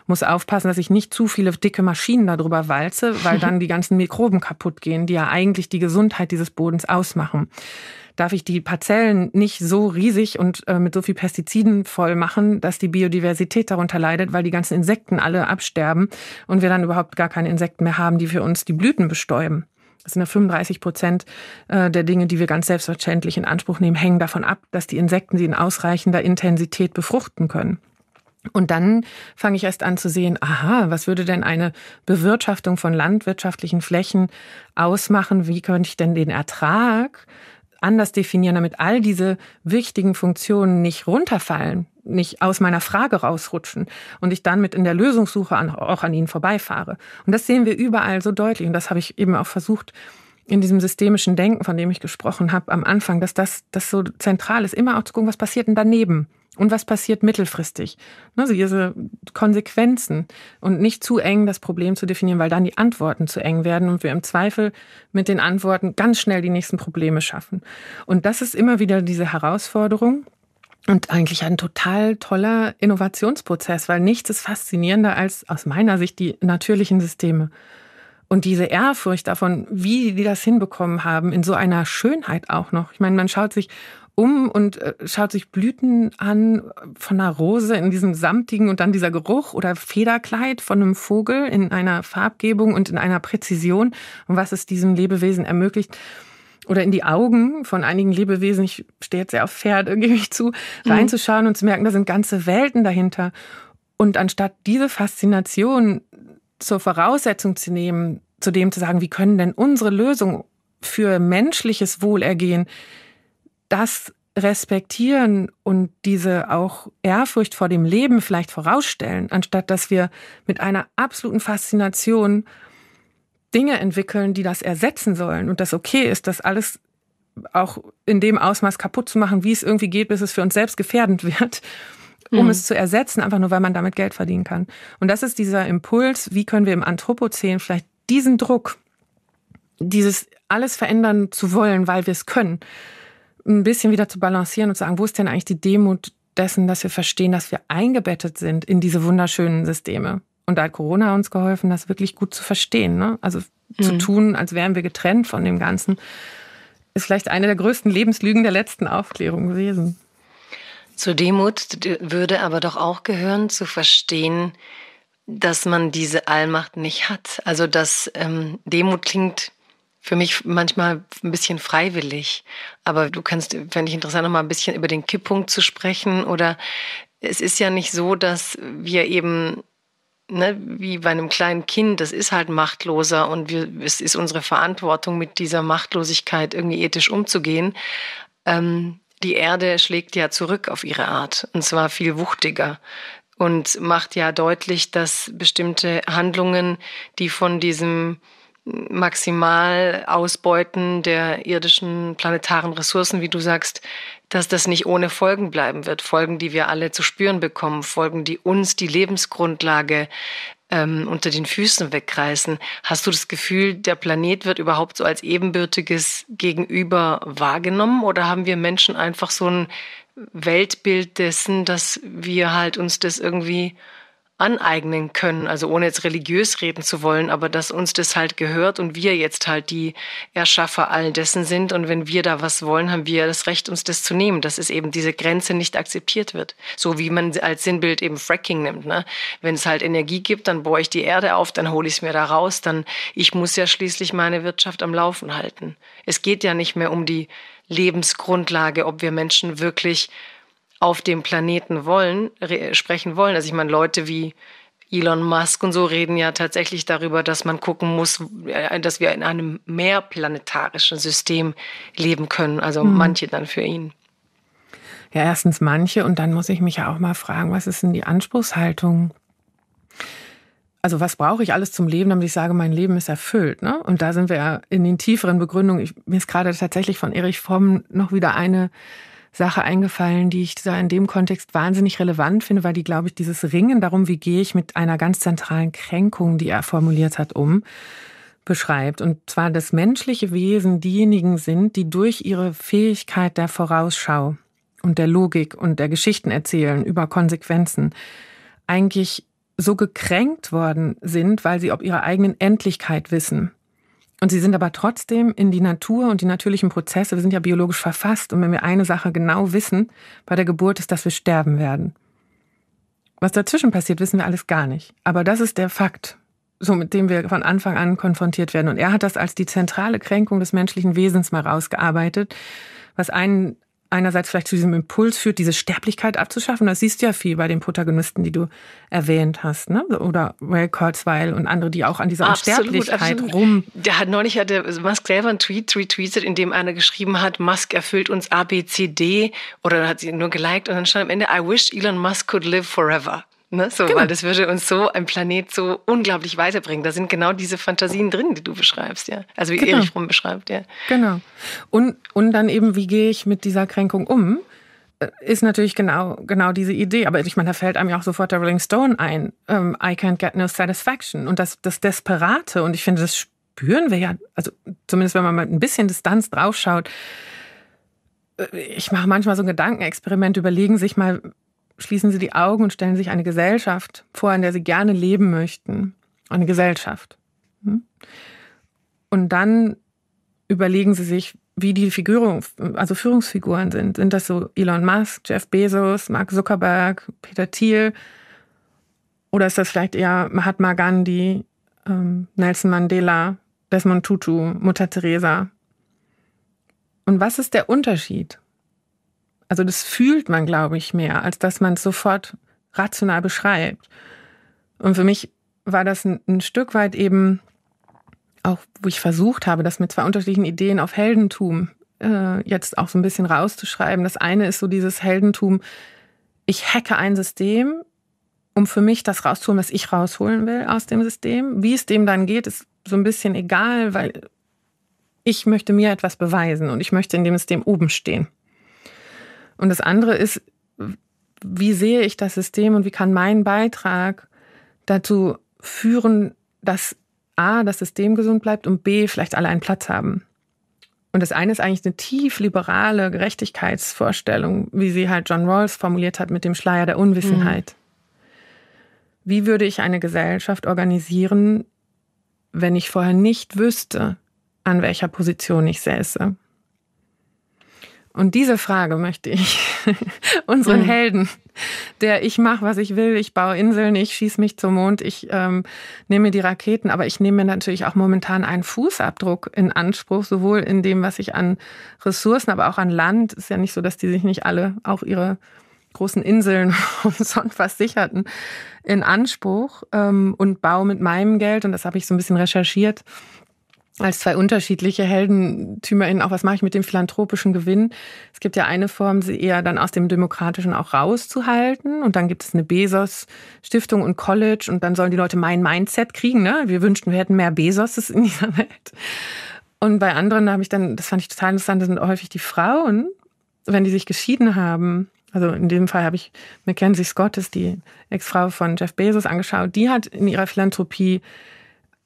[SPEAKER 1] Muss aufpassen, dass ich nicht zu viele dicke Maschinen darüber walze, weil dann die ganzen Mikroben kaputt gehen, die ja eigentlich die Gesundheit dieses Bodens ausmachen darf ich die Parzellen nicht so riesig und äh, mit so viel Pestiziden voll machen, dass die Biodiversität darunter leidet, weil die ganzen Insekten alle absterben und wir dann überhaupt gar keine Insekten mehr haben, die für uns die Blüten bestäuben. Das sind ja 35 Prozent äh, der Dinge, die wir ganz selbstverständlich in Anspruch nehmen, hängen davon ab, dass die Insekten sie in ausreichender Intensität befruchten können. Und dann fange ich erst an zu sehen, aha, was würde denn eine Bewirtschaftung von landwirtschaftlichen Flächen ausmachen? Wie könnte ich denn den Ertrag anders definieren, damit all diese wichtigen Funktionen nicht runterfallen, nicht aus meiner Frage rausrutschen und ich dann mit in der Lösungssuche an, auch an ihnen vorbeifahre. Und das sehen wir überall so deutlich und das habe ich eben auch versucht in diesem systemischen Denken, von dem ich gesprochen habe am Anfang, dass das, das so zentral ist, immer auch zu gucken, was passiert denn daneben? Und was passiert mittelfristig? Also diese Konsequenzen und nicht zu eng das Problem zu definieren, weil dann die Antworten zu eng werden und wir im Zweifel mit den Antworten ganz schnell die nächsten Probleme schaffen. Und das ist immer wieder diese Herausforderung. Und eigentlich ein total toller Innovationsprozess, weil nichts ist faszinierender als aus meiner Sicht die natürlichen Systeme. Und diese Ehrfurcht davon, wie die das hinbekommen haben, in so einer Schönheit auch noch. Ich meine, man schaut sich um und äh, schaut sich Blüten an äh, von einer Rose in diesem samtigen und dann dieser Geruch oder Federkleid von einem Vogel in einer Farbgebung und in einer Präzision und was es diesem Lebewesen ermöglicht oder in die Augen von einigen Lebewesen, ich stehe jetzt sehr auf Pferde, gebe ich zu, mhm. reinzuschauen und zu merken, da sind ganze Welten dahinter. Und anstatt diese Faszination zur Voraussetzung zu nehmen, zu dem zu sagen, wie können denn unsere Lösung für menschliches Wohlergehen das respektieren und diese auch Ehrfurcht vor dem Leben vielleicht vorausstellen, anstatt dass wir mit einer absoluten Faszination Dinge entwickeln, die das ersetzen sollen und das okay ist, das alles auch in dem Ausmaß kaputt zu machen, wie es irgendwie geht, bis es für uns selbst gefährdend wird, um mhm. es zu ersetzen, einfach nur weil man damit Geld verdienen kann. Und das ist dieser Impuls, wie können wir im Anthropozän vielleicht diesen Druck, dieses alles verändern zu wollen, weil wir es können, ein bisschen wieder zu balancieren und zu sagen, wo ist denn eigentlich die Demut dessen, dass wir verstehen, dass wir eingebettet sind in diese wunderschönen Systeme. Und da hat Corona uns geholfen, das wirklich gut zu verstehen. Ne? Also mhm. zu tun, als wären wir getrennt von dem Ganzen, ist vielleicht eine der größten Lebenslügen der letzten Aufklärung gewesen.
[SPEAKER 2] Zur Demut würde aber doch auch gehören, zu verstehen, dass man diese Allmacht nicht hat. Also dass ähm, Demut klingt für mich manchmal ein bisschen freiwillig. Aber du kannst, fände ich interessant, noch mal ein bisschen über den Kipppunkt zu sprechen. Oder es ist ja nicht so, dass wir eben Ne, wie bei einem kleinen Kind, das ist halt machtloser und wir, es ist unsere Verantwortung, mit dieser Machtlosigkeit irgendwie ethisch umzugehen. Ähm, die Erde schlägt ja zurück auf ihre Art und zwar viel wuchtiger und macht ja deutlich, dass bestimmte Handlungen, die von diesem maximal Ausbeuten der irdischen planetaren Ressourcen, wie du sagst, dass das nicht ohne Folgen bleiben wird. Folgen, die wir alle zu spüren bekommen, Folgen, die uns die Lebensgrundlage ähm, unter den Füßen wegreißen. Hast du das Gefühl, der Planet wird überhaupt so als ebenbürtiges Gegenüber wahrgenommen oder haben wir Menschen einfach so ein Weltbild dessen, dass wir halt uns das irgendwie aneignen können, also ohne jetzt religiös reden zu wollen, aber dass uns das halt gehört und wir jetzt halt die Erschaffer all dessen sind und wenn wir da was wollen, haben wir das Recht, uns das zu nehmen, dass es eben diese Grenze nicht akzeptiert wird. So wie man als Sinnbild eben Fracking nimmt. Ne? Wenn es halt Energie gibt, dann bohre ich die Erde auf, dann hole ich es mir da raus, dann ich muss ja schließlich meine Wirtschaft am Laufen halten. Es geht ja nicht mehr um die Lebensgrundlage, ob wir Menschen wirklich auf dem Planeten wollen, sprechen wollen. Also ich meine, Leute wie Elon Musk und so reden ja tatsächlich darüber, dass man gucken muss, äh, dass wir in einem mehrplanetarischen System leben können. Also mhm. manche dann für ihn.
[SPEAKER 1] Ja, erstens manche und dann muss ich mich ja auch mal fragen, was ist denn die Anspruchshaltung? Also was brauche ich alles zum Leben, damit ich sage, mein Leben ist erfüllt? Ne? Und da sind wir ja in den tieferen Begründungen. Ich, mir ist gerade tatsächlich von Erich Fromm noch wieder eine Sache eingefallen, die ich da in dem Kontext wahnsinnig relevant finde, weil die, glaube ich, dieses Ringen darum, wie gehe ich mit einer ganz zentralen Kränkung, die er formuliert hat, um, beschreibt. Und zwar, dass menschliche Wesen diejenigen sind, die durch ihre Fähigkeit der Vorausschau und der Logik und der Geschichten erzählen über Konsequenzen eigentlich so gekränkt worden sind, weil sie ob ihrer eigenen Endlichkeit wissen und sie sind aber trotzdem in die Natur und die natürlichen Prozesse, wir sind ja biologisch verfasst und wenn wir eine Sache genau wissen bei der Geburt ist, dass wir sterben werden. Was dazwischen passiert, wissen wir alles gar nicht. Aber das ist der Fakt, so mit dem wir von Anfang an konfrontiert werden. Und er hat das als die zentrale Kränkung des menschlichen Wesens mal rausgearbeitet, was einen einerseits vielleicht zu diesem Impuls führt, diese Sterblichkeit abzuschaffen. Das siehst du ja viel bei den Protagonisten, die du erwähnt hast, ne? Oder Ray Kurzweil und andere, die auch an dieser absolut, Unsterblichkeit absolut. rum.
[SPEAKER 2] Der hat neulich hatte Musk selber einen Tweet retweetet, in dem einer geschrieben hat, Musk erfüllt uns A B C D oder hat sie nur geliked und dann stand am Ende I wish Elon Musk could live forever. Ne, so, genau. Weil das würde uns so, ein Planet so unglaublich weiterbringen. Da sind genau diese Fantasien drin, die du beschreibst, ja. Also wie genau. Erich Rum beschreibt, ja.
[SPEAKER 1] Genau. Und, und dann eben, wie gehe ich mit dieser Kränkung um? Äh, ist natürlich genau, genau diese Idee. Aber ich meine, da fällt einem ja auch sofort der Rolling Stone ein. Ähm, I can't get no satisfaction. Und das, das Desperate. Und ich finde, das spüren wir ja, also zumindest wenn man mit ein bisschen Distanz draufschaut, äh, ich mache manchmal so ein Gedankenexperiment, überlegen sich mal Schließen Sie die Augen und stellen sich eine Gesellschaft vor, in der Sie gerne leben möchten. Eine Gesellschaft. Hm? Und dann überlegen Sie sich, wie die Figuren, also Führungsfiguren sind. Sind das so Elon Musk, Jeff Bezos, Mark Zuckerberg, Peter Thiel? Oder ist das vielleicht eher Mahatma Gandhi, ähm, Nelson Mandela, Desmond Tutu, Mutter Teresa? Und was ist der Unterschied? Also das fühlt man, glaube ich, mehr, als dass man es sofort rational beschreibt. Und für mich war das ein, ein Stück weit eben auch, wo ich versucht habe, das mit zwei unterschiedlichen Ideen auf Heldentum äh, jetzt auch so ein bisschen rauszuschreiben. Das eine ist so dieses Heldentum, ich hacke ein System, um für mich das rauszuholen, was ich rausholen will aus dem System. Wie es dem dann geht, ist so ein bisschen egal, weil ich möchte mir etwas beweisen und ich möchte in dem System oben stehen. Und das andere ist, wie sehe ich das System und wie kann mein Beitrag dazu führen, dass A, das System gesund bleibt und B, vielleicht alle einen Platz haben. Und das eine ist eigentlich eine tief liberale Gerechtigkeitsvorstellung, wie sie halt John Rawls formuliert hat mit dem Schleier der Unwissenheit. Mhm. Wie würde ich eine Gesellschaft organisieren, wenn ich vorher nicht wüsste, an welcher Position ich säße? Und diese Frage möchte ich unseren mhm. Helden, der ich mache, was ich will, ich baue Inseln, ich schieße mich zum Mond, ich ähm, nehme die Raketen, aber ich nehme natürlich auch momentan einen Fußabdruck in Anspruch, sowohl in dem, was ich an Ressourcen, aber auch an Land, ist ja nicht so, dass die sich nicht alle auch ihre großen Inseln und sonst was sicherten, in Anspruch ähm, und baue mit meinem Geld, und das habe ich so ein bisschen recherchiert, als zwei unterschiedliche HeldentümerInnen auch, was mache ich mit dem philanthropischen Gewinn? Es gibt ja eine Form, sie eher dann aus dem Demokratischen auch rauszuhalten. Und dann gibt es eine Bezos-Stiftung und College und dann sollen die Leute mein Mindset kriegen. Ne? Wir wünschten, wir hätten mehr Bezoses in dieser Welt. Und bei anderen, da habe ich dann, das fand ich total interessant, das sind häufig die Frauen, wenn die sich geschieden haben. Also in dem Fall habe ich Mackenzie Scottes, die Ex-Frau von Jeff Bezos, angeschaut. Die hat in ihrer Philanthropie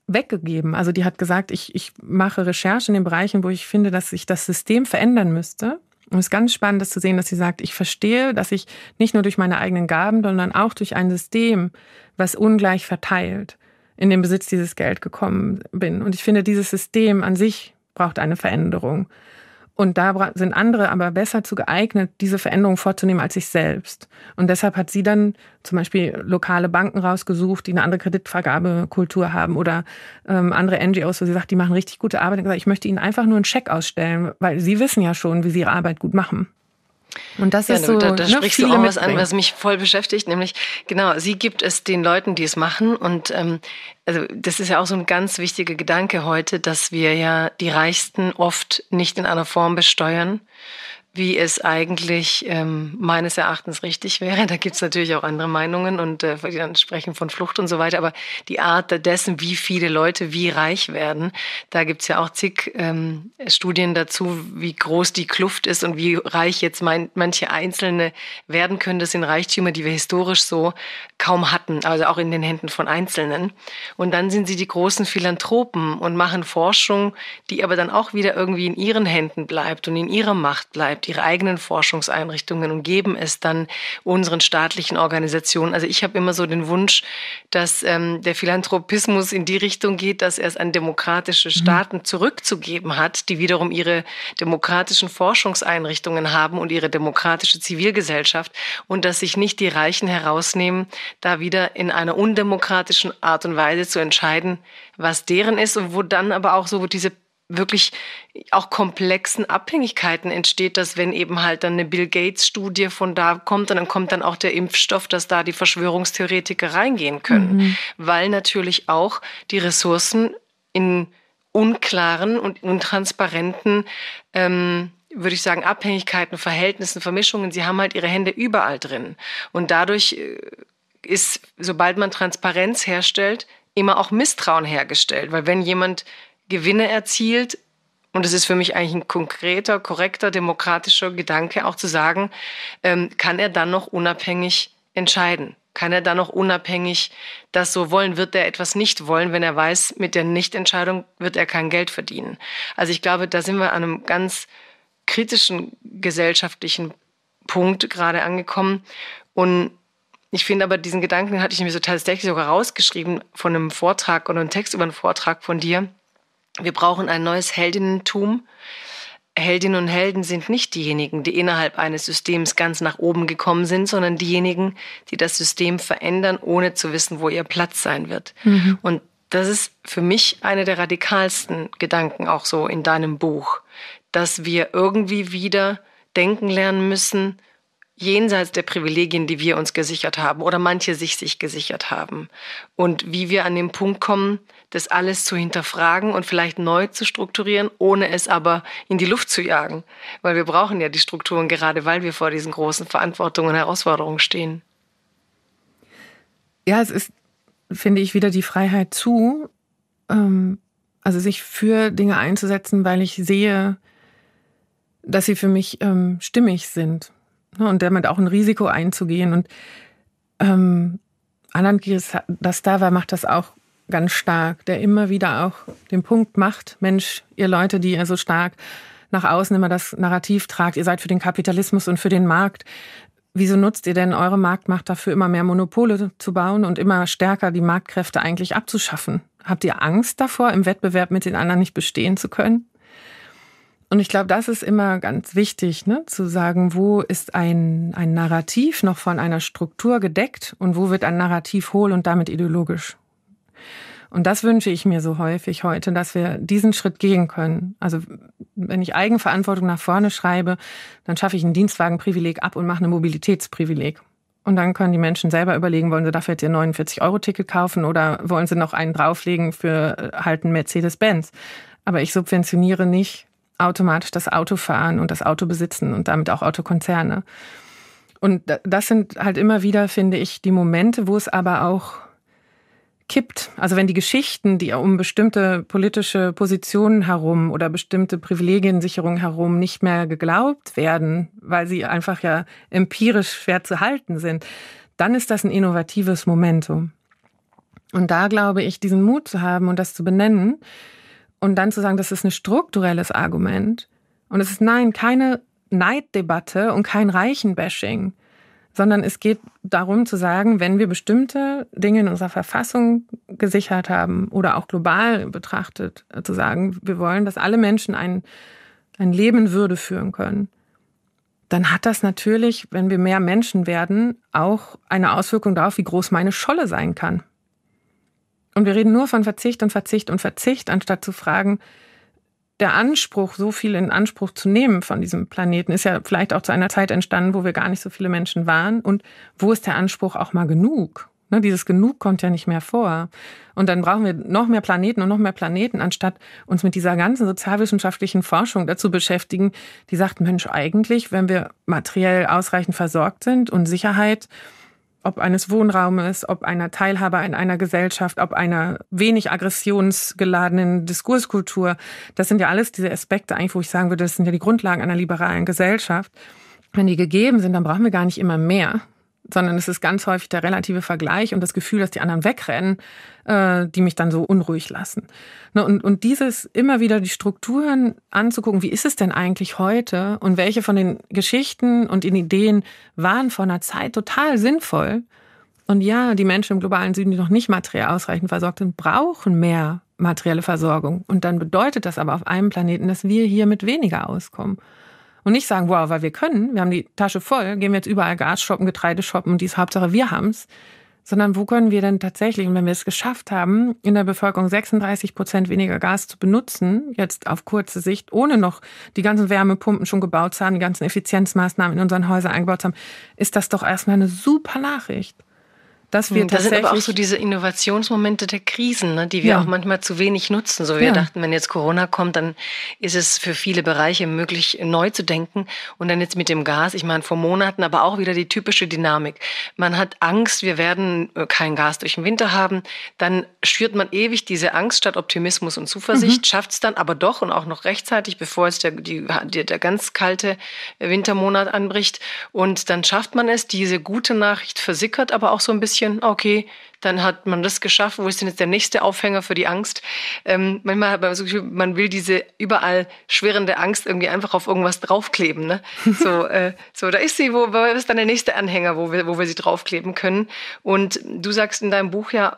[SPEAKER 1] weggegeben. Also die hat gesagt, ich, ich mache Recherche in den Bereichen, wo ich finde, dass sich das System verändern müsste. Und es ist ganz spannend, das zu sehen, dass sie sagt, ich verstehe, dass ich nicht nur durch meine eigenen Gaben, sondern auch durch ein System, was ungleich verteilt, in den Besitz dieses Geld gekommen bin. Und ich finde, dieses System an sich braucht eine Veränderung. Und da sind andere aber besser zu geeignet, diese Veränderung vorzunehmen als ich selbst. Und deshalb hat sie dann zum Beispiel lokale Banken rausgesucht, die eine andere Kreditvergabekultur haben oder ähm, andere NGOs, wo sie sagt, die machen richtig gute Arbeit. Und gesagt, ich möchte ihnen einfach nur einen Scheck ausstellen, weil sie wissen ja schon, wie sie ihre Arbeit gut machen. Und das ja, ist so. Da, da ne, sprichst du auch was an, was
[SPEAKER 2] mich voll beschäftigt, nämlich genau, sie gibt es den Leuten, die es machen. Und ähm, also das ist ja auch so ein ganz wichtiger Gedanke heute, dass wir ja die Reichsten oft nicht in einer Form besteuern, wie es eigentlich ähm, meines Erachtens richtig wäre. Da gibt's natürlich auch andere Meinungen und äh, die dann sprechen von Flucht und so weiter. Aber die Art dessen, wie viele Leute wie reich werden, da gibt's ja auch zig ähm, Studien dazu, wie groß die Kluft ist und wie reich jetzt mein, manche Einzelne werden können. Das sind Reichtümer, die wir historisch so kaum hatten, also auch in den Händen von Einzelnen. Und dann sind sie die großen Philanthropen und machen Forschung, die aber dann auch wieder irgendwie in ihren Händen bleibt und in ihrer Macht bleibt überhaupt ihre eigenen Forschungseinrichtungen und geben es dann unseren staatlichen Organisationen. Also ich habe immer so den Wunsch, dass ähm, der Philanthropismus in die Richtung geht, dass er es an demokratische mhm. Staaten mhm. zurückzugeben hat, die wiederum ihre demokratischen Forschungseinrichtungen haben und ihre demokratische Zivilgesellschaft und dass sich nicht die Reichen herausnehmen, da wieder in einer undemokratischen Art und Weise zu entscheiden, was deren ist und wo dann aber auch so diese wirklich auch komplexen Abhängigkeiten entsteht, dass wenn eben halt dann eine Bill Gates-Studie von da kommt und dann kommt dann auch der Impfstoff, dass da die Verschwörungstheoretiker reingehen können, mhm. weil natürlich auch die Ressourcen in unklaren und untransparenten ähm, würde ich sagen, Abhängigkeiten, Verhältnissen, Vermischungen, sie haben halt ihre Hände überall drin. Und dadurch äh, ist, sobald man Transparenz herstellt, immer auch Misstrauen hergestellt. Weil wenn jemand Gewinne erzielt. Und es ist für mich eigentlich ein konkreter, korrekter, demokratischer Gedanke, auch zu sagen, ähm, kann er dann noch unabhängig entscheiden? Kann er dann noch unabhängig das so wollen? Wird er etwas nicht wollen, wenn er weiß, mit der Nichtentscheidung wird er kein Geld verdienen? Also ich glaube, da sind wir an einem ganz kritischen gesellschaftlichen Punkt gerade angekommen. Und ich finde aber, diesen Gedanken hatte ich mir so tatsächlich sogar rausgeschrieben von einem Vortrag oder einem Text über einen Vortrag von dir, wir brauchen ein neues Heldinnentum. Heldinnen und Helden sind nicht diejenigen, die innerhalb eines Systems ganz nach oben gekommen sind, sondern diejenigen, die das System verändern, ohne zu wissen, wo ihr Platz sein wird. Mhm. Und das ist für mich einer der radikalsten Gedanken auch so in deinem Buch, dass wir irgendwie wieder denken lernen müssen, jenseits der Privilegien, die wir uns gesichert haben oder manche sich sich gesichert haben. Und wie wir an den Punkt kommen, das alles zu hinterfragen und vielleicht neu zu strukturieren, ohne es aber in die Luft zu jagen. Weil wir brauchen ja die Strukturen gerade, weil wir vor diesen großen Verantwortungen und Herausforderungen stehen.
[SPEAKER 1] Ja, es ist, finde ich, wieder die Freiheit zu, ähm, also sich für Dinge einzusetzen, weil ich sehe, dass sie für mich ähm, stimmig sind ne, und damit auch ein Risiko einzugehen. Und ähm, Anand, das da war, macht das auch ganz stark, der immer wieder auch den Punkt macht, Mensch, ihr Leute, die ihr so stark nach außen immer das Narrativ tragt, ihr seid für den Kapitalismus und für den Markt. Wieso nutzt ihr denn eure Marktmacht dafür, immer mehr Monopole zu bauen und immer stärker die Marktkräfte eigentlich abzuschaffen? Habt ihr Angst davor, im Wettbewerb mit den anderen nicht bestehen zu können? Und ich glaube, das ist immer ganz wichtig, ne? zu sagen, wo ist ein, ein Narrativ noch von einer Struktur gedeckt und wo wird ein Narrativ hohl und damit ideologisch? Und das wünsche ich mir so häufig heute, dass wir diesen Schritt gehen können. Also wenn ich Eigenverantwortung nach vorne schreibe, dann schaffe ich ein Dienstwagenprivileg ab und mache ein Mobilitätsprivileg. Und dann können die Menschen selber überlegen, wollen sie dafür jetzt ihr 49-Euro-Ticket kaufen oder wollen sie noch einen drauflegen für äh, halt einen Mercedes-Benz. Aber ich subventioniere nicht automatisch das Autofahren und das Auto besitzen und damit auch Autokonzerne. Und das sind halt immer wieder, finde ich, die Momente, wo es aber auch kippt. Also wenn die Geschichten, die um bestimmte politische Positionen herum oder bestimmte Privilegiensicherungen herum nicht mehr geglaubt werden, weil sie einfach ja empirisch schwer zu halten sind, dann ist das ein innovatives Momentum. Und da glaube ich, diesen Mut zu haben und das zu benennen und dann zu sagen, das ist ein strukturelles Argument und es ist nein, keine Neiddebatte und kein Reichenbashing, sondern es geht darum zu sagen, wenn wir bestimmte Dinge in unserer Verfassung gesichert haben oder auch global betrachtet, äh, zu sagen, wir wollen, dass alle Menschen ein, ein Leben in Würde führen können, dann hat das natürlich, wenn wir mehr Menschen werden, auch eine Auswirkung darauf, wie groß meine Scholle sein kann. Und wir reden nur von Verzicht und Verzicht und Verzicht, anstatt zu fragen, der Anspruch, so viel in Anspruch zu nehmen von diesem Planeten, ist ja vielleicht auch zu einer Zeit entstanden, wo wir gar nicht so viele Menschen waren. Und wo ist der Anspruch auch mal genug? Ne, dieses Genug kommt ja nicht mehr vor. Und dann brauchen wir noch mehr Planeten und noch mehr Planeten, anstatt uns mit dieser ganzen sozialwissenschaftlichen Forschung dazu beschäftigen, die sagt, Mensch, eigentlich, wenn wir materiell ausreichend versorgt sind und Sicherheit, ob eines Wohnraumes, ob einer Teilhabe in einer Gesellschaft, ob einer wenig aggressionsgeladenen Diskurskultur. Das sind ja alles diese Aspekte eigentlich, wo ich sagen würde, das sind ja die Grundlagen einer liberalen Gesellschaft. Wenn die gegeben sind, dann brauchen wir gar nicht immer mehr, sondern es ist ganz häufig der relative Vergleich und das Gefühl, dass die anderen wegrennen, äh, die mich dann so unruhig lassen. Ne, und, und dieses immer wieder die Strukturen anzugucken, wie ist es denn eigentlich heute und welche von den Geschichten und den Ideen waren vor einer Zeit total sinnvoll. Und ja, die Menschen im globalen Süden, die noch nicht materiell ausreichend versorgt sind, brauchen mehr materielle Versorgung. Und dann bedeutet das aber auf einem Planeten, dass wir hier mit weniger auskommen. Und nicht sagen, wow, weil wir können, wir haben die Tasche voll, gehen wir jetzt überall Gas shoppen, Getreide shoppen und dies Hauptsache wir haben's. Sondern wo können wir denn tatsächlich, und wenn wir es geschafft haben, in der Bevölkerung 36 Prozent weniger Gas zu benutzen, jetzt auf kurze Sicht, ohne noch die ganzen Wärmepumpen schon gebaut zu haben, die ganzen Effizienzmaßnahmen in unseren Häusern eingebaut zu haben, ist das doch erstmal eine super Nachricht dass hm, wir das sind aber auch so diese
[SPEAKER 2] Innovationsmomente der Krisen, ne, die wir ja. auch manchmal zu wenig nutzen. So wir ja. dachten, wenn jetzt Corona kommt, dann ist es für viele Bereiche möglich, neu zu denken. Und dann jetzt mit dem Gas, ich meine, vor Monaten aber auch wieder die typische Dynamik. Man hat Angst, wir werden äh, kein Gas durch den Winter haben. Dann schürt man ewig diese Angst statt Optimismus und Zuversicht, mhm. schafft es dann aber doch und auch noch rechtzeitig, bevor jetzt der, die, der ganz kalte äh, Wintermonat anbricht. Und dann schafft man es, diese gute Nachricht versickert, aber auch so ein bisschen Würstchen, okay, dann hat man das geschafft. wo ist denn jetzt der nächste Aufhänger für die Angst? Ähm, manchmal hat man so Gefühl, man will diese überall schwirrende Angst irgendwie einfach auf irgendwas draufkleben. Ne? So, äh, so, da ist sie, wo, wo ist dann der nächste Anhänger, wo wir, wo wir sie draufkleben können? Und du sagst in deinem Buch ja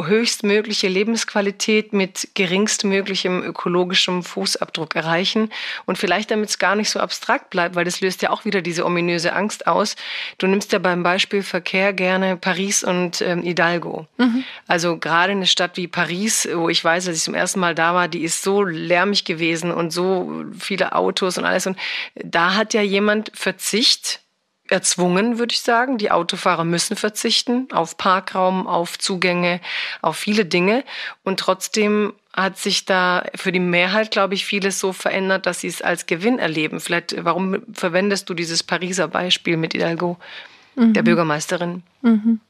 [SPEAKER 2] höchstmögliche Lebensqualität mit geringstmöglichem ökologischem Fußabdruck erreichen. Und vielleicht, damit es gar nicht so abstrakt bleibt, weil das löst ja auch wieder diese ominöse Angst aus. Du nimmst ja beim Beispiel Verkehr gerne Paris und ähm, Hidalgo. Ego. Mhm. Also gerade eine Stadt wie Paris, wo ich weiß, als ich zum ersten Mal da war, die ist so lärmig gewesen und so viele Autos und alles. Und da hat ja jemand Verzicht erzwungen, würde ich sagen. Die Autofahrer müssen verzichten auf Parkraum, auf Zugänge, auf viele Dinge. Und trotzdem hat sich da für die Mehrheit, glaube ich, vieles so verändert, dass sie es als Gewinn erleben. Vielleicht, warum verwendest du dieses Pariser Beispiel mit Hidalgo, mhm. der Bürgermeisterin?
[SPEAKER 1] Mhm.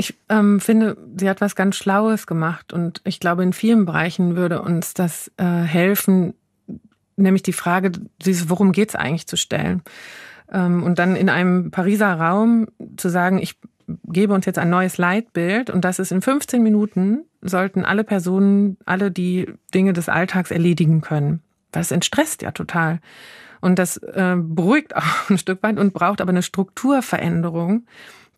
[SPEAKER 1] Ich ähm, finde, sie hat was ganz Schlaues gemacht und ich glaube, in vielen Bereichen würde uns das äh, helfen, nämlich die Frage, worum geht es eigentlich zu stellen? Ähm, und dann in einem Pariser Raum zu sagen, ich gebe uns jetzt ein neues Leitbild und das ist in 15 Minuten sollten alle Personen, alle die Dinge des Alltags erledigen können. Das entstresst ja total. Und das äh, beruhigt auch ein Stück weit und braucht aber eine Strukturveränderung,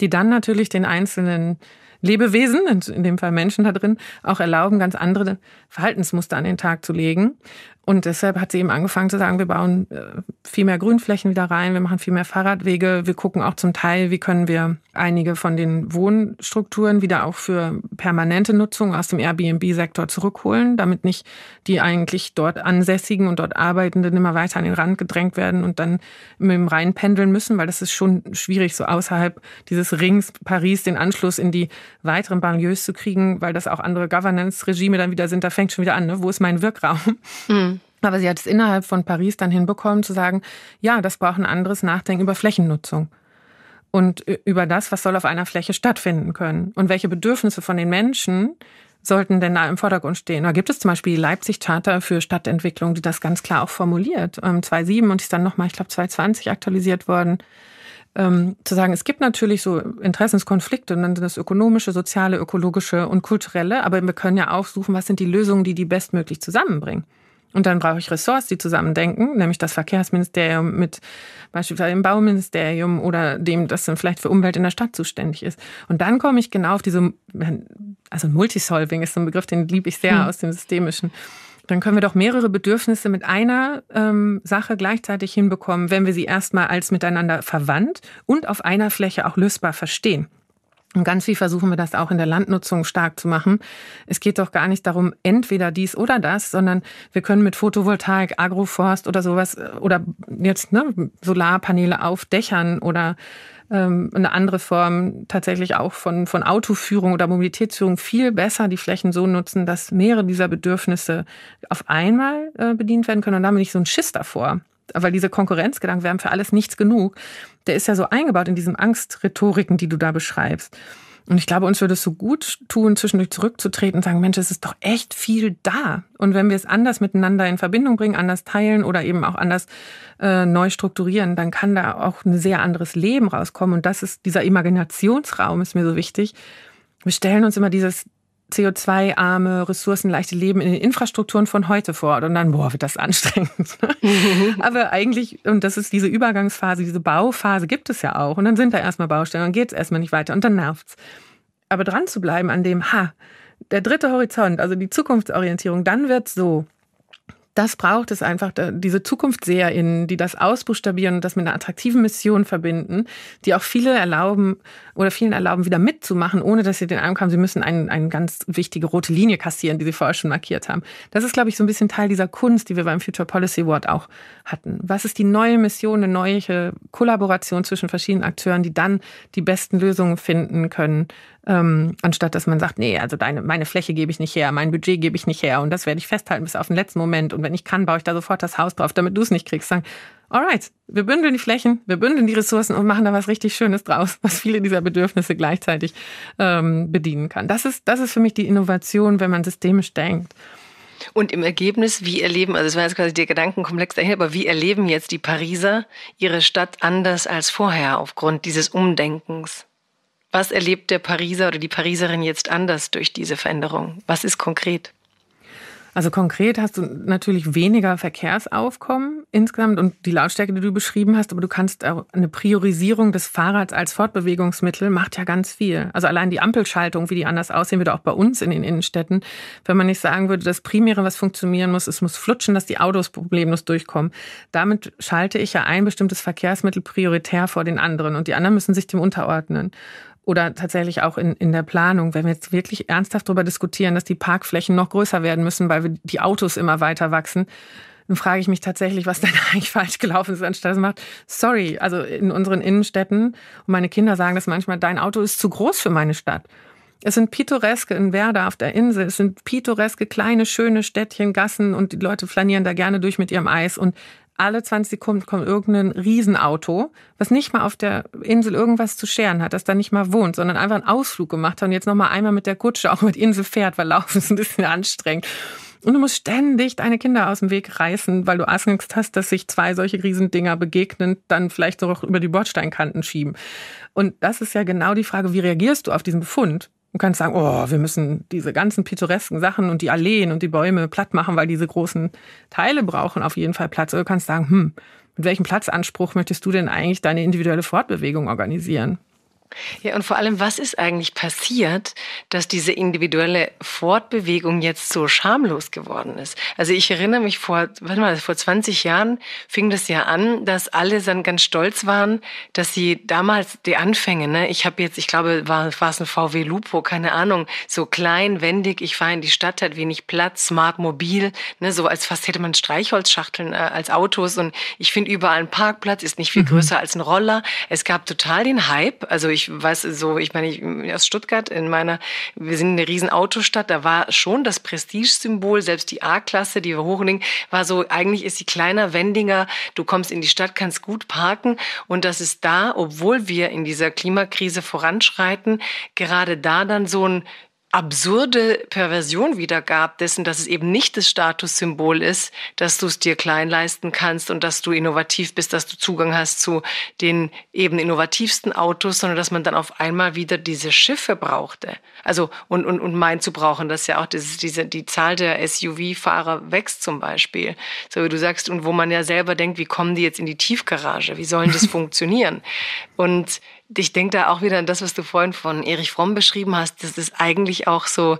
[SPEAKER 1] die dann natürlich den einzelnen Lebewesen, in dem Fall Menschen da drin, auch erlauben, ganz andere Verhaltensmuster an den Tag zu legen. Und deshalb hat sie eben angefangen zu sagen, wir bauen äh, viel mehr Grünflächen wieder rein, wir machen viel mehr Fahrradwege, wir gucken auch zum Teil, wie können wir einige von den Wohnstrukturen wieder auch für permanente Nutzung aus dem Airbnb-Sektor zurückholen, damit nicht die eigentlich dort Ansässigen und dort Arbeitenden immer weiter an den Rand gedrängt werden und dann mit dem Rhein pendeln müssen, weil das ist schon schwierig, so außerhalb dieses Rings Paris den Anschluss in die weiteren Banlieues zu kriegen, weil das auch andere Governance-Regime dann wieder sind. Da fängt schon wieder an, ne? wo ist mein Wirkraum? Mhm. Aber sie hat es innerhalb von Paris dann hinbekommen zu sagen, ja, das braucht ein anderes Nachdenken über Flächennutzung und über das, was soll auf einer Fläche stattfinden können und welche Bedürfnisse von den Menschen sollten denn da im Vordergrund stehen. Da gibt es zum Beispiel die Leipzig-Charta für Stadtentwicklung, die das ganz klar auch formuliert, 2007 ähm, und ist dann nochmal, ich glaube, 2020 aktualisiert worden. Ähm, zu sagen, es gibt natürlich so Interessenskonflikte, und dann sind das ökonomische, soziale, ökologische und kulturelle, aber wir können ja auch suchen, was sind die Lösungen, die die bestmöglich zusammenbringen. Und dann brauche ich Ressorts, die zusammendenken, nämlich das Verkehrsministerium mit beispielsweise dem Bauministerium oder dem, das dann vielleicht für Umwelt in der Stadt zuständig ist. Und dann komme ich genau auf diese, also Multisolving ist so ein Begriff, den liebe ich sehr hm. aus dem Systemischen. Dann können wir doch mehrere Bedürfnisse mit einer ähm, Sache gleichzeitig hinbekommen, wenn wir sie erstmal als miteinander verwandt und auf einer Fläche auch lösbar verstehen. Und ganz viel versuchen wir das auch in der Landnutzung stark zu machen. Es geht doch gar nicht darum, entweder dies oder das, sondern wir können mit Photovoltaik, Agroforst oder sowas äh, oder jetzt ne, Solarpaneele auf Dächern oder ähm, eine andere Form tatsächlich auch von, von Autoführung oder Mobilitätsführung viel besser die Flächen so nutzen, dass mehrere dieser Bedürfnisse auf einmal äh, bedient werden können. Und da bin ich so ein Schiss davor, weil dieser Konkurrenzgedanke, wir haben für alles nichts genug, der ist ja so eingebaut in diesen Angstrhetoriken, die du da beschreibst. Und ich glaube, uns würde es so gut tun, zwischendurch zurückzutreten und sagen, Mensch, es ist doch echt viel da. Und wenn wir es anders miteinander in Verbindung bringen, anders teilen oder eben auch anders äh, neu strukturieren, dann kann da auch ein sehr anderes Leben rauskommen. Und das ist dieser Imaginationsraum, ist mir so wichtig. Wir stellen uns immer dieses CO2-arme, ressourcenleichte Leben in den Infrastrukturen von heute vor. Und dann, boah, wird das anstrengend. Aber eigentlich, und das ist diese Übergangsphase, diese Bauphase gibt es ja auch. Und dann sind da erstmal Baustellen und geht es erstmal nicht weiter und dann nervt's. Aber dran zu bleiben an dem, ha, der dritte Horizont, also die Zukunftsorientierung, dann wird's so das braucht es einfach, diese ZukunftseherInnen, die das ausbuchstabieren und das mit einer attraktiven Mission verbinden, die auch viele erlauben oder vielen erlauben, wieder mitzumachen, ohne dass sie den Eindruck haben, sie müssen eine ein ganz wichtige rote Linie kassieren, die sie vorher schon markiert haben. Das ist, glaube ich, so ein bisschen Teil dieser Kunst, die wir beim Future Policy Award auch hatten. Was ist die neue Mission, eine neue Kollaboration zwischen verschiedenen Akteuren, die dann die besten Lösungen finden können ähm, anstatt dass man sagt, nee, also deine, meine Fläche gebe ich nicht her, mein Budget gebe ich nicht her und das werde ich festhalten bis auf den letzten Moment und wenn ich kann, baue ich da sofort das Haus drauf, damit du es nicht kriegst. Sagen, alright, wir bündeln die Flächen, wir bündeln die Ressourcen und machen da was richtig Schönes draus, was viele dieser Bedürfnisse gleichzeitig ähm, bedienen kann. Das ist, das ist für mich die Innovation, wenn man systemisch denkt.
[SPEAKER 2] Und im Ergebnis, wie erleben, also es war jetzt quasi der Gedankenkomplex dahin, aber wie erleben jetzt die Pariser ihre Stadt anders als vorher aufgrund dieses Umdenkens? Was erlebt der Pariser oder die Pariserin jetzt anders durch diese Veränderung?
[SPEAKER 1] Was ist konkret? Also konkret hast du natürlich weniger Verkehrsaufkommen insgesamt und die Lautstärke, die du beschrieben hast, aber du kannst auch eine Priorisierung des Fahrrads als Fortbewegungsmittel macht ja ganz viel. Also allein die Ampelschaltung, wie die anders aussehen würde, auch bei uns in den Innenstädten, wenn man nicht sagen würde, das Primäre, was funktionieren muss, es muss flutschen, dass die Autos problemlos durchkommen. Damit schalte ich ja ein bestimmtes Verkehrsmittel prioritär vor den anderen und die anderen müssen sich dem unterordnen oder tatsächlich auch in, in der Planung, wenn wir jetzt wirklich ernsthaft darüber diskutieren, dass die Parkflächen noch größer werden müssen, weil die Autos immer weiter wachsen, dann frage ich mich tatsächlich, was denn eigentlich falsch gelaufen ist, anstatt es macht. Sorry, also in unseren Innenstädten, und meine Kinder sagen das manchmal, dein Auto ist zu groß für meine Stadt. Es sind pittoreske in Werder auf der Insel, es sind pittoreske kleine, schöne Städtchen, Gassen und die Leute flanieren da gerne durch mit ihrem Eis und alle 20 Sekunden kommt irgendein Riesenauto, was nicht mal auf der Insel irgendwas zu scheren hat, das da nicht mal wohnt, sondern einfach einen Ausflug gemacht hat und jetzt nochmal einmal mit der Kutsche auch mit Insel fährt, weil Laufen ist ein bisschen anstrengend. Und du musst ständig deine Kinder aus dem Weg reißen, weil du Angst hast, dass sich zwei solche Riesendinger begegnen, dann vielleicht noch über die Bordsteinkanten schieben. Und das ist ja genau die Frage, wie reagierst du auf diesen Befund? und kannst sagen, oh, wir müssen diese ganzen pittoresken Sachen und die Alleen und die Bäume platt machen, weil diese großen Teile brauchen auf jeden Fall Platz. Oder du kannst sagen, hm, mit welchem Platzanspruch möchtest du denn eigentlich deine individuelle Fortbewegung organisieren?
[SPEAKER 2] Ja, und vor allem, was ist eigentlich passiert, dass diese individuelle Fortbewegung jetzt so schamlos geworden ist? Also ich erinnere mich vor, warte mal, vor 20 Jahren fing das ja an, dass alle dann ganz stolz waren, dass sie damals die Anfänge, ne, ich habe jetzt, ich glaube, war, war es ein VW Lupo, keine Ahnung, so klein, wendig, ich fahre in die Stadt, hat wenig Platz, smart mobil, ne, so als fast hätte man Streichholzschachteln äh, als Autos und ich finde überall einen Parkplatz, ist nicht viel mhm. größer als ein Roller. Es gab total den Hype, also ich ich weiß so, ich meine, ich, aus Stuttgart in meiner, wir sind eine riesen Autostadt, da war schon das Prestigesymbol, selbst die A-Klasse, die wir hochlegen, war so, eigentlich ist sie kleiner Wendinger, du kommst in die Stadt, kannst gut parken und das ist da, obwohl wir in dieser Klimakrise voranschreiten, gerade da dann so ein absurde Perversion wieder gab, dessen, dass es eben nicht das Statussymbol ist, dass du es dir klein leisten kannst und dass du innovativ bist, dass du Zugang hast zu den eben innovativsten Autos, sondern dass man dann auf einmal wieder diese Schiffe brauchte. Also und, und, und meint zu brauchen, dass ja auch diese, diese, die Zahl der SUV-Fahrer wächst zum Beispiel. So wie du sagst, und wo man ja selber denkt, wie kommen die jetzt in die Tiefgarage? Wie sollen das funktionieren? Und ich denke da auch wieder an das, was du vorhin von Erich Fromm beschrieben hast, dass es eigentlich auch so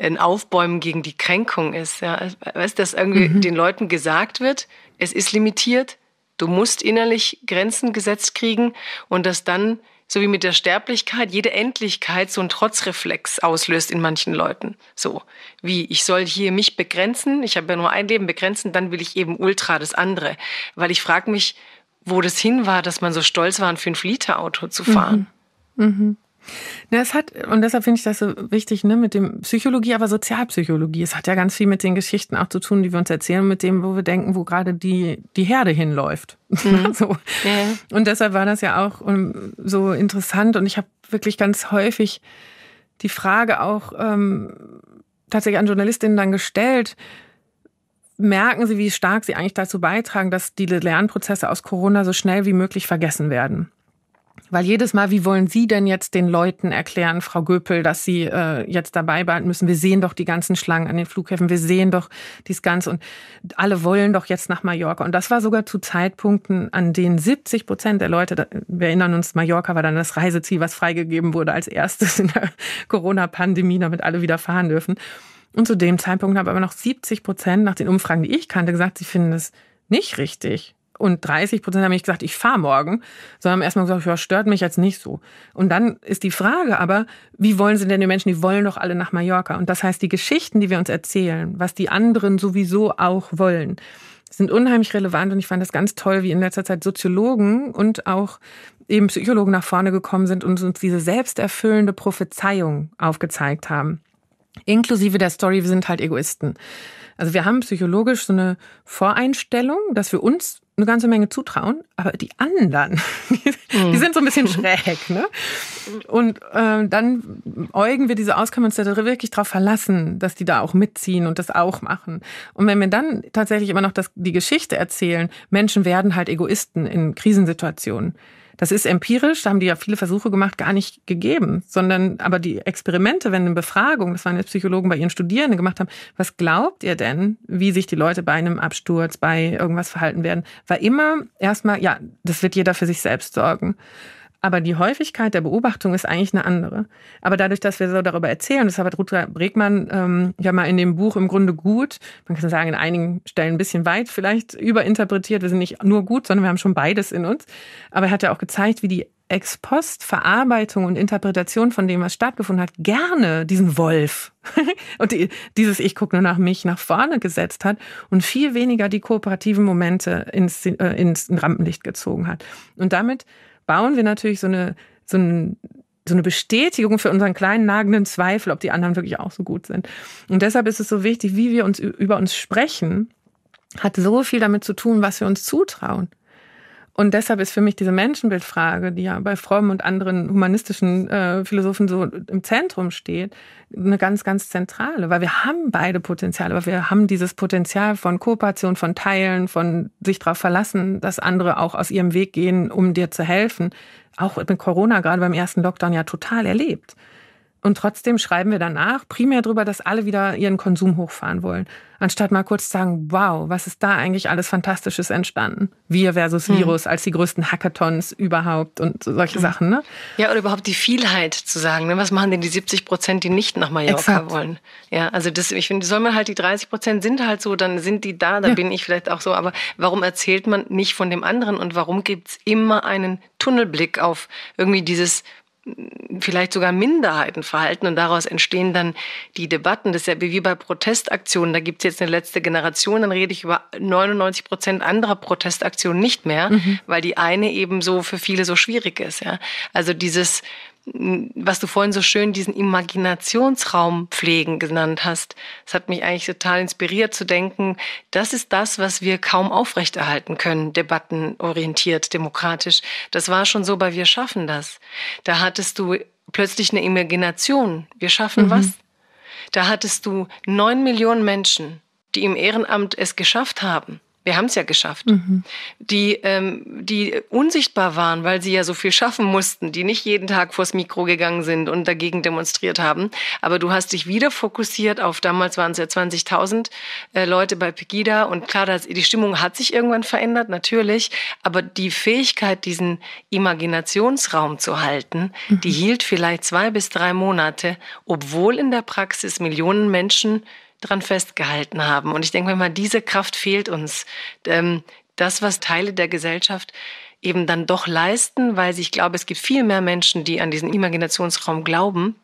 [SPEAKER 2] ein Aufbäumen gegen die Kränkung ist. Ja? Weißt, dass irgendwie mhm. den Leuten gesagt wird, es ist limitiert, du musst innerlich Grenzen gesetzt kriegen und dass dann, so wie mit der Sterblichkeit, jede Endlichkeit so ein Trotzreflex auslöst in manchen Leuten. So, wie ich soll hier mich begrenzen, ich habe ja nur ein Leben begrenzen, dann will ich eben ultra das andere. Weil ich frage mich, wo das hin war, dass man so stolz war, ein 5-Liter-Auto zu fahren. Mhm. mhm.
[SPEAKER 1] Na, es hat, und deshalb finde ich das so wichtig, ne, mit dem Psychologie, aber Sozialpsychologie. Es hat ja ganz viel mit den Geschichten auch zu tun, die wir uns erzählen, mit dem, wo wir denken, wo gerade die, die Herde hinläuft. Mhm. so. Ja. Und deshalb war das ja auch ähm, so interessant und ich habe wirklich ganz häufig die Frage auch ähm, tatsächlich an Journalistinnen dann gestellt, merken Sie, wie stark Sie eigentlich dazu beitragen, dass die Lernprozesse aus Corona so schnell wie möglich vergessen werden? Weil jedes Mal, wie wollen Sie denn jetzt den Leuten erklären, Frau Göpel, dass Sie äh, jetzt dabei bleiben müssen? Wir sehen doch die ganzen Schlangen an den Flughäfen, wir sehen doch dies Ganze und alle wollen doch jetzt nach Mallorca. Und das war sogar zu Zeitpunkten, an denen 70 Prozent der Leute, wir erinnern uns, Mallorca war dann das Reiseziel, was freigegeben wurde als erstes in der Corona-Pandemie, damit alle wieder fahren dürfen. Und zu dem Zeitpunkt haben aber noch 70 Prozent nach den Umfragen, die ich kannte, gesagt, sie finden es nicht richtig. Und 30 Prozent haben nicht gesagt, ich fahre morgen, sondern haben erstmal gesagt, ja, stört mich jetzt nicht so. Und dann ist die Frage aber, wie wollen sie denn die Menschen, die wollen doch alle nach Mallorca. Und das heißt, die Geschichten, die wir uns erzählen, was die anderen sowieso auch wollen, sind unheimlich relevant. Und ich fand das ganz toll, wie in letzter Zeit Soziologen und auch eben Psychologen nach vorne gekommen sind und uns diese selbsterfüllende Prophezeiung aufgezeigt haben. Inklusive der Story, wir sind halt Egoisten. Also wir haben psychologisch so eine Voreinstellung, dass wir uns eine ganze Menge zutrauen, aber die anderen, die, hm. sind so ein bisschen schräg. Ne? Und ähm, dann äugen wir diese Auskommenszettel wirklich darauf verlassen, dass die da auch mitziehen und das auch machen. Und wenn wir dann tatsächlich immer noch das, die Geschichte erzählen, Menschen werden halt Egoisten in Krisensituationen, das ist empirisch, da haben die ja viele Versuche gemacht, gar nicht gegeben, sondern aber die Experimente, wenn eine Befragung, das waren jetzt Psychologen bei ihren Studierenden gemacht haben, was glaubt ihr denn, wie sich die Leute bei einem Absturz, bei irgendwas verhalten werden, war immer erstmal, ja, das wird jeder für sich selbst sorgen. Aber die Häufigkeit der Beobachtung ist eigentlich eine andere. Aber dadurch, dass wir so darüber erzählen, das hat Rutger Bregmann ähm, ja mal in dem Buch im Grunde gut, man kann sagen, in einigen Stellen ein bisschen weit vielleicht überinterpretiert. Wir sind nicht nur gut, sondern wir haben schon beides in uns. Aber er hat ja auch gezeigt, wie die Ex-Post-Verarbeitung und Interpretation von dem, was stattgefunden hat, gerne diesen Wolf und die, dieses Ich gucke nur nach mich nach vorne gesetzt hat und viel weniger die kooperativen Momente ins, äh, ins Rampenlicht gezogen hat. Und damit bauen wir natürlich so eine, so, ein, so eine Bestätigung für unseren kleinen nagenden Zweifel, ob die anderen wirklich auch so gut sind. Und deshalb ist es so wichtig, wie wir uns über uns sprechen, hat so viel damit zu tun, was wir uns zutrauen. Und deshalb ist für mich diese Menschenbildfrage, die ja bei Fromm und anderen humanistischen äh, Philosophen so im Zentrum steht, eine ganz, ganz zentrale, weil wir haben beide Potenziale, weil wir haben dieses Potenzial von Kooperation, von Teilen, von sich darauf verlassen, dass andere auch aus ihrem Weg gehen, um dir zu helfen. Auch mit Corona, gerade beim ersten Lockdown, ja total erlebt. Und trotzdem schreiben wir danach primär darüber, dass alle wieder ihren Konsum hochfahren wollen. Anstatt mal kurz zu sagen, wow, was ist da eigentlich alles Fantastisches entstanden? Wir versus hm. Virus als die größten Hackathons überhaupt und solche hm. Sachen. Ne?
[SPEAKER 2] Ja, oder überhaupt die Vielheit zu sagen. Ne? Was machen denn die 70 Prozent, die nicht nach Mallorca Exakt. wollen? Ja, also das, ich finde, soll man halt die 30 Prozent sind halt so, dann sind die da, da ja. bin ich vielleicht auch so. Aber warum erzählt man nicht von dem anderen und warum gibt's immer einen Tunnelblick auf irgendwie dieses vielleicht sogar Minderheiten und daraus entstehen dann die Debatten. Das ist ja wie bei Protestaktionen. Da gibt es jetzt eine letzte Generation, dann rede ich über 99 Prozent anderer Protestaktionen nicht mehr, mhm. weil die eine eben so für viele so schwierig ist. Ja? Also dieses was du vorhin so schön diesen Imaginationsraum pflegen genannt hast. Das hat mich eigentlich total inspiriert zu denken, das ist das, was wir kaum aufrechterhalten können, debattenorientiert, demokratisch. Das war schon so bei Wir schaffen das. Da hattest du plötzlich eine Imagination. Wir schaffen mhm. was? Da hattest du neun Millionen Menschen, die im Ehrenamt es geschafft haben. Wir haben es ja geschafft. Mhm. Die, ähm, die unsichtbar waren, weil sie ja so viel schaffen mussten, die nicht jeden Tag vors Mikro gegangen sind und dagegen demonstriert haben. Aber du hast dich wieder fokussiert auf, damals waren es ja 20.000 äh, Leute bei Pegida und klar, das, die Stimmung hat sich irgendwann verändert, natürlich. Aber die Fähigkeit, diesen Imaginationsraum zu halten, mhm. die hielt vielleicht zwei bis drei Monate, obwohl in der Praxis Millionen Menschen dran festgehalten haben. Und ich denke mir mal, diese Kraft fehlt uns. Ähm, das, was Teile der Gesellschaft eben dann doch leisten, weil ich glaube, es gibt viel mehr Menschen, die an diesen Imaginationsraum glauben,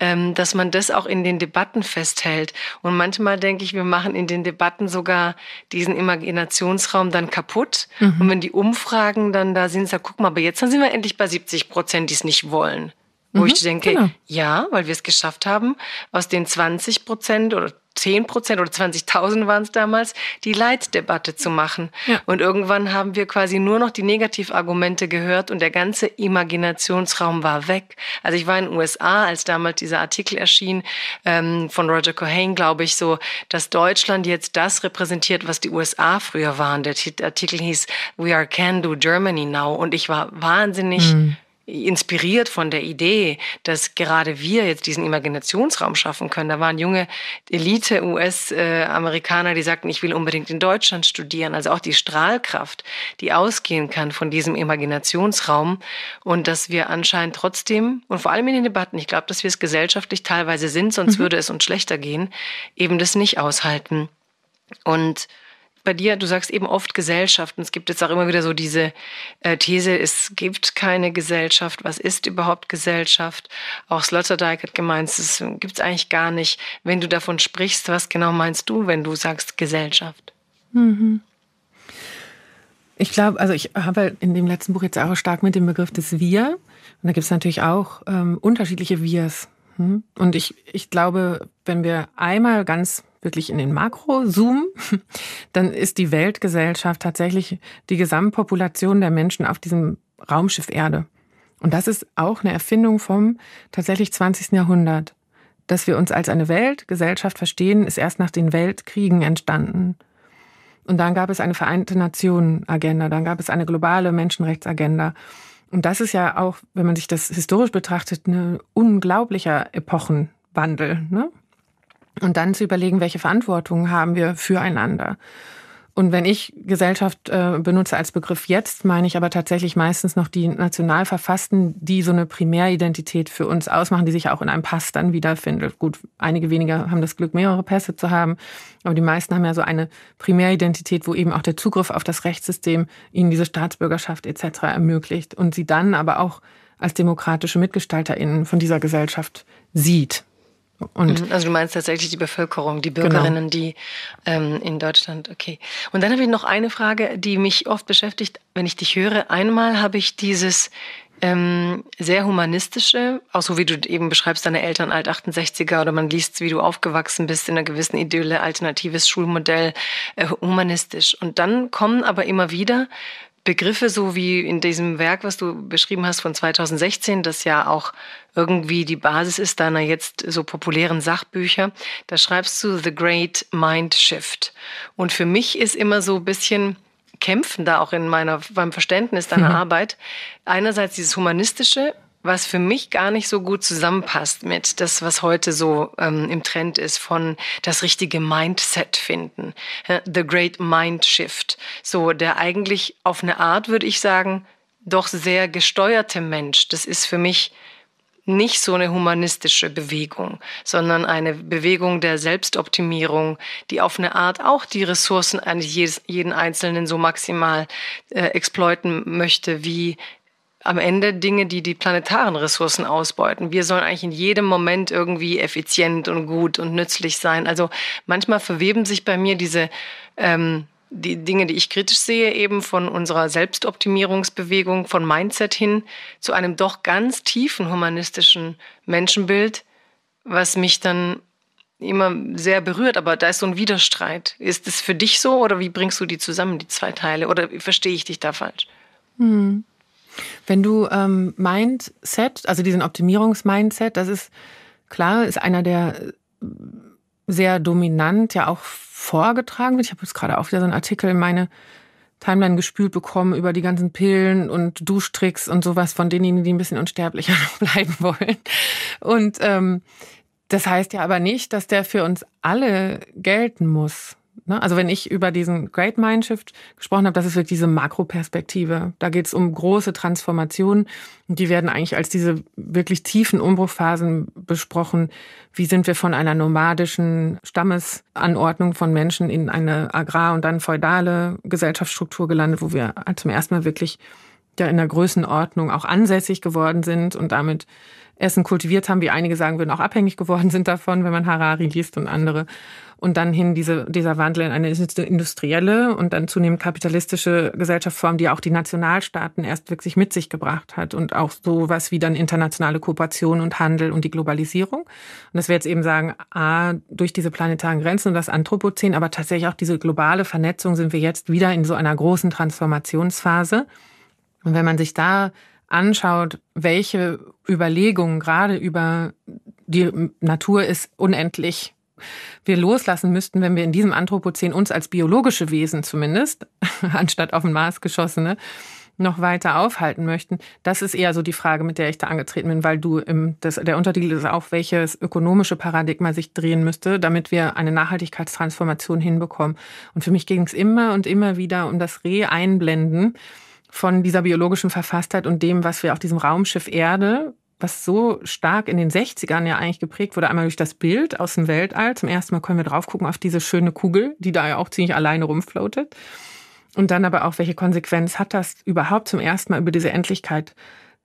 [SPEAKER 2] ähm, dass man das auch in den Debatten festhält. Und manchmal denke ich, wir machen in den Debatten sogar diesen Imaginationsraum dann kaputt. Mhm. Und wenn die Umfragen dann da sind, sagen, guck mal, aber jetzt sind wir endlich bei 70 Prozent, die es nicht wollen
[SPEAKER 1] wo mhm, ich denke, genau.
[SPEAKER 2] ja, weil wir es geschafft haben, aus den 20 Prozent oder 10 Prozent oder 20.000 waren es damals, die Leitdebatte zu machen. Ja. Und irgendwann haben wir quasi nur noch die Negativargumente gehört und der ganze Imaginationsraum war weg. Also ich war in den USA, als damals dieser Artikel erschien ähm, von Roger Cohen, glaube ich, so, dass Deutschland jetzt das repräsentiert, was die USA früher waren. Der Artikel hieß We are Can Do Germany Now und ich war wahnsinnig. Mhm inspiriert von der Idee, dass gerade wir jetzt diesen Imaginationsraum schaffen können. Da waren junge Elite-US-Amerikaner, die sagten, ich will unbedingt in Deutschland studieren. Also auch die Strahlkraft, die ausgehen kann von diesem Imaginationsraum und dass wir anscheinend trotzdem und vor allem in den Debatten, ich glaube, dass wir es gesellschaftlich teilweise sind, sonst mhm. würde es uns schlechter gehen, eben das nicht aushalten. Und bei dir, du sagst eben oft Gesellschaften. Es gibt jetzt auch immer wieder so diese äh, These, es gibt keine Gesellschaft. Was ist überhaupt Gesellschaft? Auch Sloterdijk hat gemeint, es gibt es eigentlich gar nicht. Wenn du davon sprichst, was genau meinst du, wenn du sagst Gesellschaft? Mhm.
[SPEAKER 1] Ich glaube, also ich habe in dem letzten Buch jetzt auch stark mit dem Begriff des Wir. Und da gibt es natürlich auch ähm, unterschiedliche Wirs. Hm? Und ich, ich glaube, wenn wir einmal ganz wirklich in den Makro-Zoom, dann ist die Weltgesellschaft tatsächlich die Gesamtpopulation der Menschen auf diesem Raumschiff Erde. Und das ist auch eine Erfindung vom tatsächlich 20. Jahrhundert. Dass wir uns als eine Weltgesellschaft verstehen, ist erst nach den Weltkriegen entstanden. Und dann gab es eine Vereinte Nationen-Agenda, dann gab es eine globale Menschenrechtsagenda. Und das ist ja auch, wenn man sich das historisch betrachtet, ein unglaublicher Epochenwandel. Ne? und dann zu überlegen, welche Verantwortung haben wir füreinander. Und wenn ich Gesellschaft äh, benutze als Begriff jetzt, meine ich aber tatsächlich meistens noch die national verfassten, die so eine Primäridentität für uns ausmachen, die sich auch in einem Pass dann wiederfindet. Gut, einige weniger haben das Glück, mehrere Pässe zu haben, aber die meisten haben ja so eine Primäridentität, wo eben auch der Zugriff auf das Rechtssystem ihnen diese Staatsbürgerschaft etc. ermöglicht und sie dann aber auch als demokratische MitgestalterInnen von dieser Gesellschaft
[SPEAKER 2] sieht. Und mhm. also du meinst tatsächlich die Bevölkerung, die genau. Bürgerinnen, genau. die ähm, in Deutschland, okay. Und dann habe ich noch eine Frage, die mich oft beschäftigt, wenn ich dich höre. Einmal habe ich dieses ähm, sehr humanistische, auch so wie du eben beschreibst, deine Eltern alt 68er oder man liest, wie du aufgewachsen bist in einer gewissen Idylle, alternatives Schulmodell, äh, humanistisch. Und dann kommen aber immer wieder Begriffe, so wie in diesem Werk, was du beschrieben hast von 2016, das ja auch irgendwie die Basis ist deiner jetzt so populären Sachbücher, da schreibst du The Great Mind Shift. Und für mich ist immer so ein bisschen kämpfen da auch in meiner, beim Verständnis deiner mhm. Arbeit. Einerseits dieses humanistische, was für mich gar nicht so gut zusammenpasst mit das, was heute so ähm, im Trend ist, von das richtige Mindset finden. The Great Mind Shift. So, der eigentlich auf eine Art, würde ich sagen, doch sehr gesteuerte Mensch. Das ist für mich nicht so eine humanistische Bewegung, sondern eine Bewegung der Selbstoptimierung, die auf eine Art auch die Ressourcen eines jeden Einzelnen so maximal äh, exploiten möchte, wie am Ende Dinge, die die planetaren Ressourcen ausbeuten. Wir sollen eigentlich in jedem Moment irgendwie effizient und gut und nützlich sein. Also manchmal verweben sich bei mir diese ähm, die Dinge, die ich kritisch sehe, eben von unserer Selbstoptimierungsbewegung, von Mindset hin zu einem doch ganz tiefen humanistischen Menschenbild, was mich dann immer sehr berührt, aber da ist so ein Widerstreit. Ist es für dich so oder wie bringst du die zusammen, die zwei Teile? Oder verstehe ich dich da falsch?
[SPEAKER 1] Hm. Wenn du ähm, Mindset, also diesen Optimierungs-Mindset, das ist klar, ist einer der äh, sehr dominant ja auch vorgetragen wird. Ich habe jetzt gerade auch wieder so einen Artikel in meine Timeline gespült bekommen über die ganzen Pillen und Duschtricks und sowas von denjenigen, die ein bisschen unsterblicher noch bleiben wollen. Und ähm, das heißt ja aber nicht, dass der für uns alle gelten muss. Ne? Also wenn ich über diesen Great Mind Shift gesprochen habe, das ist wirklich diese Makroperspektive. Da geht es um große Transformationen. Die werden eigentlich als diese wirklich tiefen Umbruchphasen besprochen. Wie sind wir von einer nomadischen Stammesanordnung von Menschen in eine agrar- und dann feudale Gesellschaftsstruktur gelandet, wo wir zum ersten Mal wirklich ja in der Größenordnung auch ansässig geworden sind und damit Essen kultiviert haben, wie einige sagen würden, auch abhängig geworden sind davon, wenn man Harari liest und andere. Und dann hin diese, dieser Wandel in eine industrielle und dann zunehmend kapitalistische Gesellschaftsform, die auch die Nationalstaaten erst wirklich mit sich gebracht hat und auch sowas wie dann internationale Kooperation und Handel und die Globalisierung. Und das wäre jetzt eben sagen, A, durch diese planetaren Grenzen und das Anthropozän, aber tatsächlich auch diese globale Vernetzung sind wir jetzt wieder in so einer großen Transformationsphase. Und wenn man sich da anschaut, welche Überlegungen gerade über die Natur ist unendlich wir loslassen müssten, wenn wir in diesem Anthropozän uns als biologische Wesen zumindest, anstatt auf den Mars geschossene, noch weiter aufhalten möchten. Das ist eher so die Frage, mit der ich da angetreten bin, weil du im, das, der Untertitel ist auch, welches ökonomische Paradigma sich drehen müsste, damit wir eine Nachhaltigkeitstransformation hinbekommen. Und für mich ging es immer und immer wieder um das Re-Einblenden von dieser biologischen Verfasstheit und dem, was wir auf diesem Raumschiff Erde, was so stark in den 60ern ja eigentlich geprägt wurde, einmal durch das Bild aus dem Weltall. Zum ersten Mal können wir drauf gucken auf diese schöne Kugel, die da ja auch ziemlich alleine rumfloatet. Und dann aber auch, welche Konsequenz hat das überhaupt zum ersten Mal über diese Endlichkeit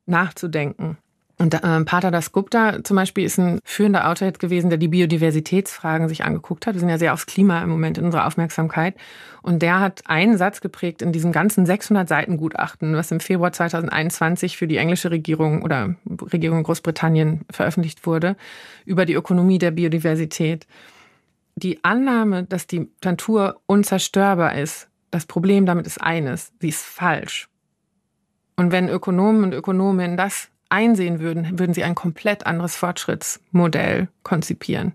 [SPEAKER 1] nachzudenken? Und ähm, Pater Das Gupta zum Beispiel ist ein führender Autor jetzt gewesen, der die Biodiversitätsfragen sich angeguckt hat. Wir sind ja sehr aufs Klima im Moment in unserer Aufmerksamkeit. Und der hat einen Satz geprägt in diesem ganzen 600 Seiten Gutachten, was im Februar 2021 für die englische Regierung oder Regierung Großbritannien veröffentlicht wurde, über die Ökonomie der Biodiversität. Die Annahme, dass die Natur unzerstörbar ist, das Problem damit ist eines, sie ist falsch. Und wenn Ökonomen und Ökonomen das einsehen würden, würden sie ein komplett anderes Fortschrittsmodell konzipieren.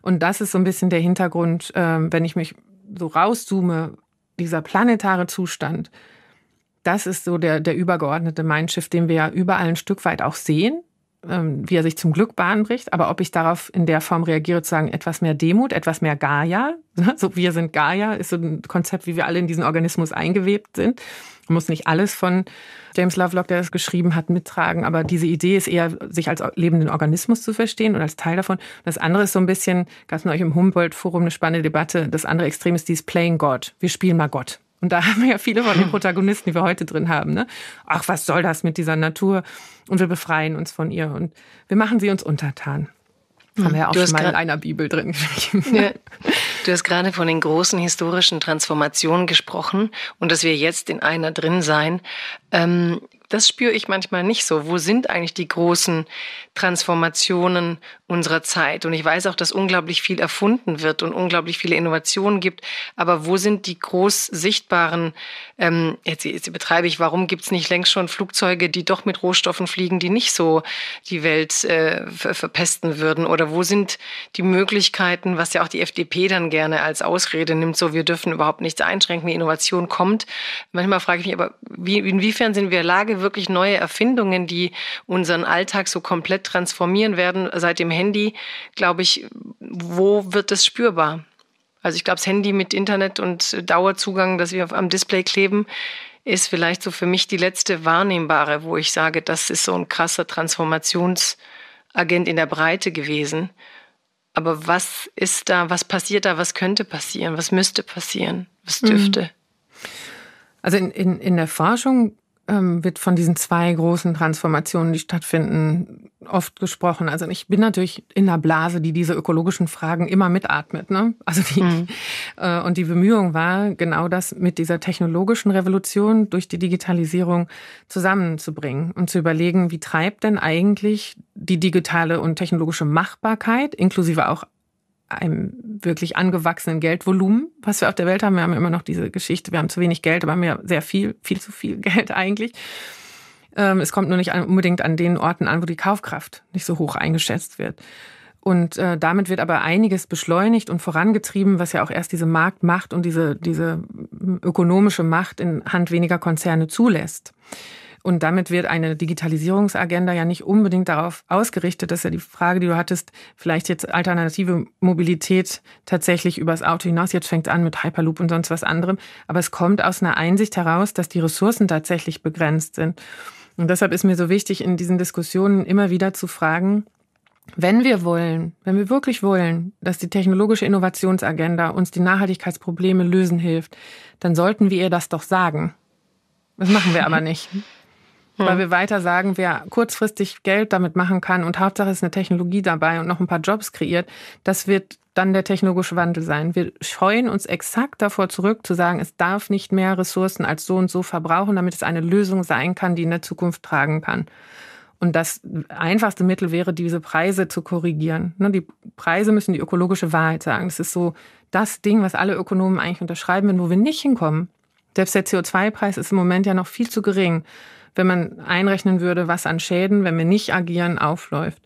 [SPEAKER 1] Und das ist so ein bisschen der Hintergrund, ähm, wenn ich mich so rauszoome, dieser planetare Zustand, das ist so der, der übergeordnete Mindshift, den wir ja überall ein Stück weit auch sehen, ähm, wie er sich zum Glück bahnbricht. Aber ob ich darauf in der Form reagiere, zu sagen, etwas mehr Demut, etwas mehr Gaia, so wir sind Gaia, ist so ein Konzept, wie wir alle in diesen Organismus eingewebt sind man muss nicht alles von James Lovelock, der es geschrieben hat, mittragen, aber diese Idee ist eher, sich als lebenden Organismus zu verstehen und als Teil davon. Das andere ist so ein bisschen, gab es euch im Humboldt-Forum eine spannende Debatte, das andere Extrem ist dieses Playing God. Wir spielen mal Gott. Und da haben wir ja viele von den Protagonisten, die wir heute drin haben. Ne? Ach, was soll das mit dieser Natur? Und wir befreien uns von ihr und wir machen sie uns untertan. Haben hm. wir ja auch schon mal in einer
[SPEAKER 2] Bibel drin. ja. Du hast gerade von den großen historischen Transformationen gesprochen und dass wir jetzt in einer drin sein. Ähm, das spüre ich manchmal nicht so. Wo sind eigentlich die großen Transformationen unserer Zeit? Und ich weiß auch, dass unglaublich viel erfunden wird und unglaublich viele Innovationen gibt. Aber wo sind die groß sichtbaren, ähm, jetzt, jetzt übertreibe ich, warum gibt es nicht längst schon Flugzeuge, die doch mit Rohstoffen fliegen, die nicht so die Welt äh, ver verpesten würden? Oder wo sind die Möglichkeiten, was ja auch die FDP dann gerne als Ausrede nimmt, so wir dürfen überhaupt nichts einschränken, die Innovation kommt. Manchmal frage ich mich aber, wie, inwiefern sind wir in der Lage, wirklich neue Erfindungen, die unseren Alltag so komplett transformieren werden. Seit dem Handy, glaube ich, wo wird das spürbar? Also ich glaube, das Handy mit Internet und Dauerzugang, das wir am Display kleben, ist vielleicht so für mich die letzte wahrnehmbare, wo ich sage, das ist so ein krasser Transformationsagent in der Breite gewesen. Aber was ist da, was passiert da, was könnte passieren, was müsste passieren, was mhm. dürfte?
[SPEAKER 1] Also in, in, in der Forschung ähm, wird von diesen zwei großen Transformationen, die stattfinden, oft gesprochen. Also ich bin natürlich in der Blase, die diese ökologischen Fragen immer mitatmet. Ne? Also die, mhm. äh, und die Bemühung war, genau das mit dieser technologischen Revolution durch die Digitalisierung zusammenzubringen und zu überlegen, wie treibt denn eigentlich die digitale und technologische Machbarkeit, inklusive auch einem wirklich angewachsenen Geldvolumen, was wir auf der Welt haben. Wir haben immer noch diese Geschichte, wir haben zu wenig Geld, aber haben ja sehr viel, viel zu viel Geld eigentlich. Ähm, es kommt nur nicht unbedingt an den Orten an, wo die Kaufkraft nicht so hoch eingeschätzt wird. Und äh, damit wird aber einiges beschleunigt und vorangetrieben, was ja auch erst diese Marktmacht und diese, diese ökonomische Macht in Hand weniger Konzerne zulässt. Und damit wird eine Digitalisierungsagenda ja nicht unbedingt darauf ausgerichtet, dass ja die Frage, die du hattest, vielleicht jetzt alternative Mobilität tatsächlich übers Auto hinaus. Jetzt fängt an mit Hyperloop und sonst was anderem. Aber es kommt aus einer Einsicht heraus, dass die Ressourcen tatsächlich begrenzt sind. Und deshalb ist mir so wichtig, in diesen Diskussionen immer wieder zu fragen, wenn wir wollen, wenn wir wirklich wollen, dass die technologische Innovationsagenda uns die Nachhaltigkeitsprobleme lösen hilft, dann sollten wir ihr das doch sagen. Das machen wir aber nicht hm. weil mhm. wir weiter sagen, wer kurzfristig Geld damit machen kann und Hauptsache ist eine Technologie dabei und noch ein paar Jobs kreiert, das wird dann der technologische Wandel sein. Wir scheuen uns exakt davor zurück, zu sagen, es darf nicht mehr Ressourcen als so und so verbrauchen, damit es eine Lösung sein kann, die in der Zukunft tragen kann. Und das einfachste Mittel wäre, diese Preise zu korrigieren. Ne, die Preise müssen die ökologische Wahrheit sagen. Das ist so das Ding, was alle Ökonomen eigentlich unterschreiben, wenn wo wir nicht hinkommen. Selbst der CO2-Preis ist im Moment ja noch viel zu gering wenn man einrechnen würde, was an Schäden, wenn wir nicht agieren, aufläuft.